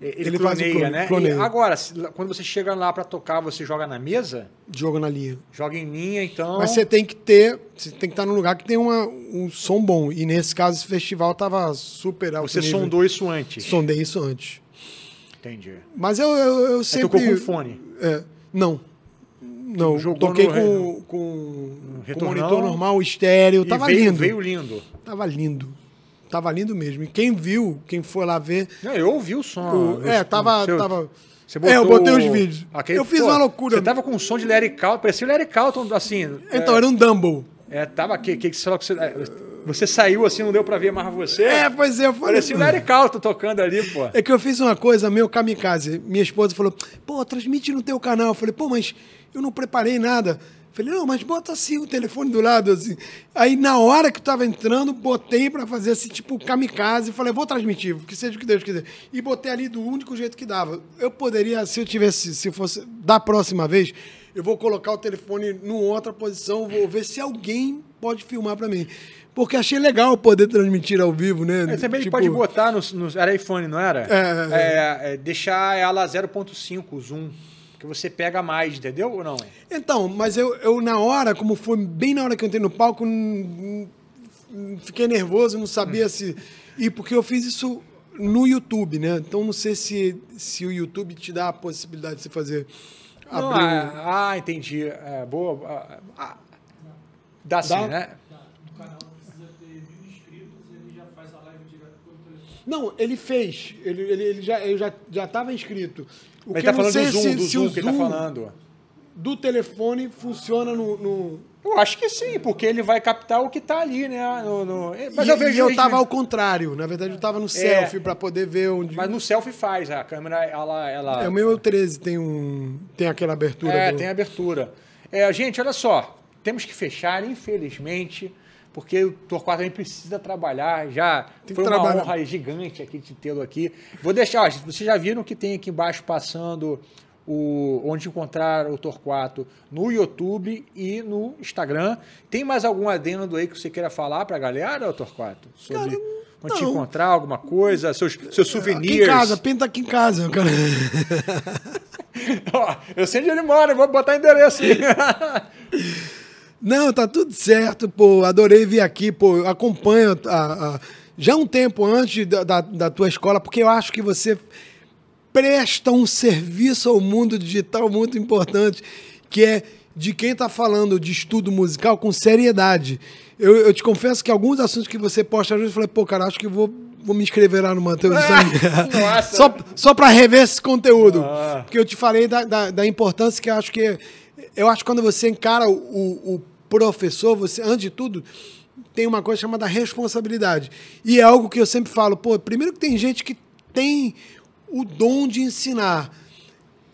Ele, ele cloneia, um né? Cloneia. agora, quando você chega lá para tocar, você joga na mesa? Joga na linha. Joga em linha, então. Mas você tem que ter, você tem que estar tá num lugar que tem uma, um som bom. E nesse caso, esse festival tava super alto. Você nível. sondou isso antes? Sondei isso antes. Entendi. Mas eu, eu, eu é, sempre. Você tocou com fone? É, não. Não, Jogou toquei no, com, com, um com monitor normal, estéreo. E tava veio, lindo. Veio lindo. Tava lindo. Tava lindo mesmo. E quem viu, quem foi lá ver. É, eu ouvi o som. O, é, tava. Seu... tava você botou... É, eu botei os vídeos. Aquele, eu fiz pô, uma loucura. Você tava com o som de Larry Carlton, parecia o Larry Carlton, assim. É. Então, é... era um Dumble. É, tava que que você é, você saiu assim, não deu para ver mais você? É, pois é, Parecia o Larry Carlton tocando ali, pô. É que eu fiz uma coisa, meu kamikaze. Minha esposa falou: "Pô, transmite no teu canal". Eu falei: "Pô, mas eu não preparei nada". Falei, não, mas bota assim o telefone do lado, assim. Aí, na hora que eu tava entrando, botei para fazer assim, tipo, kamikaze. Falei, vou transmitir, que seja o que Deus quiser. E botei ali do único jeito que dava. Eu poderia, se eu tivesse, se fosse da próxima vez, eu vou colocar o telefone numa outra posição, vou ver se alguém pode filmar para mim. Porque achei legal poder transmitir ao vivo, né? É, também tipo... pode botar no, no, Era iPhone, não era? É, é, é, é, é deixar ela 0.5, zoom que você pega mais, entendeu ou não? É? Então, mas eu, eu na hora, como foi bem na hora que eu entrei no palco, fiquei nervoso, não sabia se. E porque eu fiz isso no YouTube, né? Então não sei se, se o YouTube te dá a possibilidade de você fazer. Não, abrir... ah, ah, entendi. É, boa. Ah, dá, ah, dá sim, né? Não, ele fez. Ele, ele, ele já eu já, já inscrito. Mas ele tá falando do Zoom, se, do Zoom que ele tá falando. Do telefone funciona no, no, Eu acho que sim, porque ele vai captar o que tá ali, né? No, no... Mas e, eu vejo. E eu tava ao contrário. Na verdade, eu tava no é, selfie para poder ver onde. Mas no selfie faz, a câmera, ela. ela... É, o meu 13 é tem um. Tem aquela abertura. É, do... tem abertura. É, gente, olha só. Temos que fechar, infelizmente porque o Torquato também precisa trabalhar. Já tem foi uma honra gigante aqui de tê-lo aqui. Vou deixar, ó, vocês já viram que tem aqui embaixo passando o onde encontrar o Torquato no YouTube e no Instagram. Tem mais algum adendo aí que você queira falar para a galera, Torquato? Sobre... Cara, Quando te encontrar alguma coisa, seus, seus souvenirs. Aqui em casa, pinta aqui em casa. Cara. Ó, eu sei onde ele mora, vou botar endereço. Não, tá tudo certo, pô. Adorei vir aqui, pô. Eu acompanho a, a, já um tempo antes da, da, da tua escola, porque eu acho que você presta um serviço ao mundo digital muito importante, que é de quem está falando de estudo musical com seriedade. Eu, eu, te confesso que alguns assuntos que você posta, às eu falei, pô, cara, acho que vou, vou me inscrever lá no Mateus. ah, Só, só para rever esse conteúdo. Ah. Porque eu te falei da, da, da, importância que eu acho que. Eu acho que quando você encara o, o professor, você, antes de tudo, tem uma coisa chamada responsabilidade. E é algo que eu sempre falo, pô, primeiro que tem gente que tem o dom de ensinar.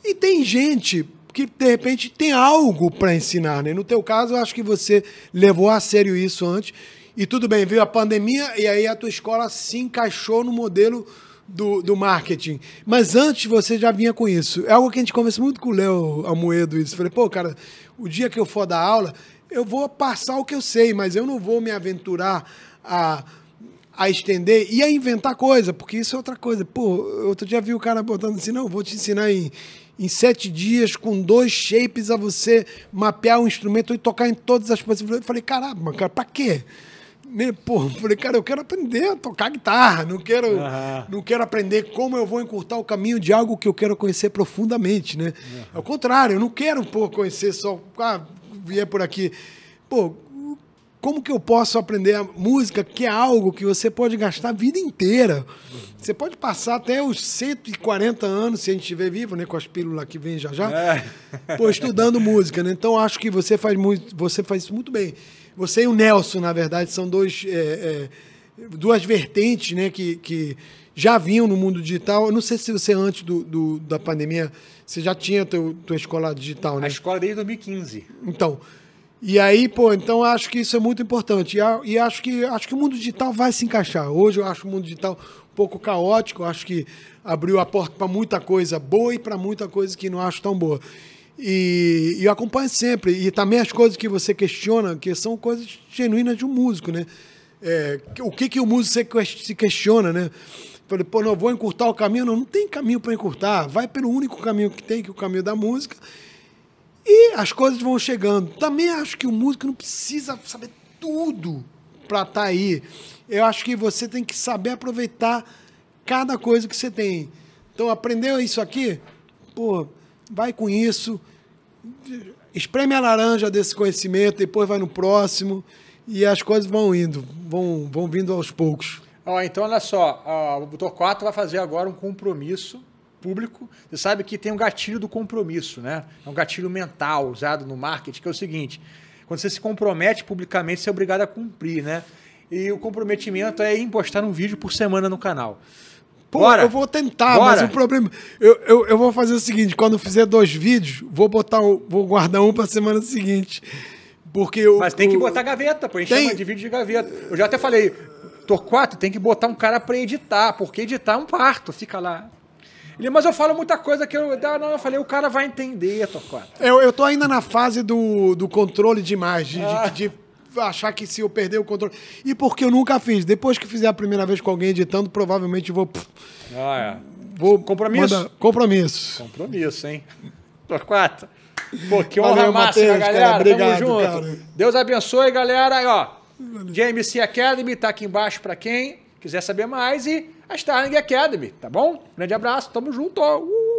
E tem gente que de repente tem algo para ensinar, né? No teu caso, eu acho que você levou a sério isso antes. E tudo bem, veio a pandemia e aí a tua escola se encaixou no modelo do, do marketing. Mas antes você já vinha com isso. É algo que a gente conversa muito com o Léo Amoedo isso. Falei, pô, cara, o dia que eu for dar aula, eu vou passar o que eu sei, mas eu não vou me aventurar a, a estender e a inventar coisa, porque isso é outra coisa. Pô, outro dia vi o cara botando assim, não, vou te ensinar em, em sete dias, com dois shapes, a você mapear um instrumento e tocar em todas as possibilidades. Eu falei, caramba, cara, pra quê? Né, pô, falei, cara, eu quero aprender a tocar guitarra, não quero, uhum. não quero aprender como eu vou encurtar o caminho de algo que eu quero conhecer profundamente, né? Uhum. Ao contrário, eu não quero pô, conhecer só ah, vier por aqui, pô, como que eu posso aprender a música, que é algo que você pode gastar a vida inteira? Você pode passar até os 140 anos, se a gente estiver vivo, né, com as pílulas que vem já já, é. pô, estudando música, né? Então acho que você faz muito, você faz isso muito bem. Você e o Nelson, na verdade, são dois é, é, duas vertentes, né, que, que já vinham no mundo digital. Eu não sei se você antes do, do da pandemia você já tinha teu, tua escola digital, né? A escola desde 2015. Então. E aí, pô, então acho que isso é muito importante. E, e acho, que, acho que o mundo digital vai se encaixar. Hoje eu acho o mundo digital um pouco caótico, acho que abriu a porta para muita coisa boa e para muita coisa que não acho tão boa. E, e eu acompanho sempre. E também as coisas que você questiona, que são coisas genuínas de um músico, né? É, o que, que o músico se questiona, né? Falei, pô, não, vou encurtar o caminho. Não, não tem caminho para encurtar. Vai pelo único caminho que tem, que é o caminho da música. E as coisas vão chegando. Também acho que o músico não precisa saber tudo para estar tá aí. Eu acho que você tem que saber aproveitar cada coisa que você tem. Então, aprendeu isso aqui? Pô, vai com isso. Espreme a laranja desse conhecimento, depois vai no próximo. E as coisas vão indo, vão, vão vindo aos poucos. Ó, então, olha só, ó, o Torquato vai fazer agora um compromisso público. Você sabe que tem um gatilho do compromisso, né? É um gatilho mental usado no marketing, que é o seguinte: quando você se compromete publicamente, você é obrigado a cumprir, né? E o comprometimento é impostar um vídeo por semana no canal. Pô, Bora. eu vou tentar, Bora. mas o problema. Eu, eu, eu, vou fazer o seguinte: quando fizer dois vídeos, vou botar vou guardar um para a semana seguinte. Porque eu, Mas tem que botar gaveta, pô. A gente tem... chama de vídeo de gaveta. Eu já até falei, Torquato, tem que botar um cara para editar, porque editar é um parto, fica lá. Ele, mas eu falo muita coisa que eu. Não, eu falei, o cara vai entender, Torquato. Eu, eu tô ainda na fase do, do controle de imagem, ah. de, de achar que se eu perder o controle. E porque eu nunca fiz. Depois que fizer a primeira vez com alguém editando, provavelmente vou. Ah, é. Vou compromisso? Manda... Compromisso. Compromisso, hein? Torquato. Pô, que honra Valeu, máxima, Mateus, galera. Cara, obrigado, Tamo junto. Cara. Deus abençoe, galera. Aí, ó. JMC Academy tá aqui embaixo para quem quiser saber mais e a Starling Academy, tá bom? Grande abraço, tamo junto. Uh!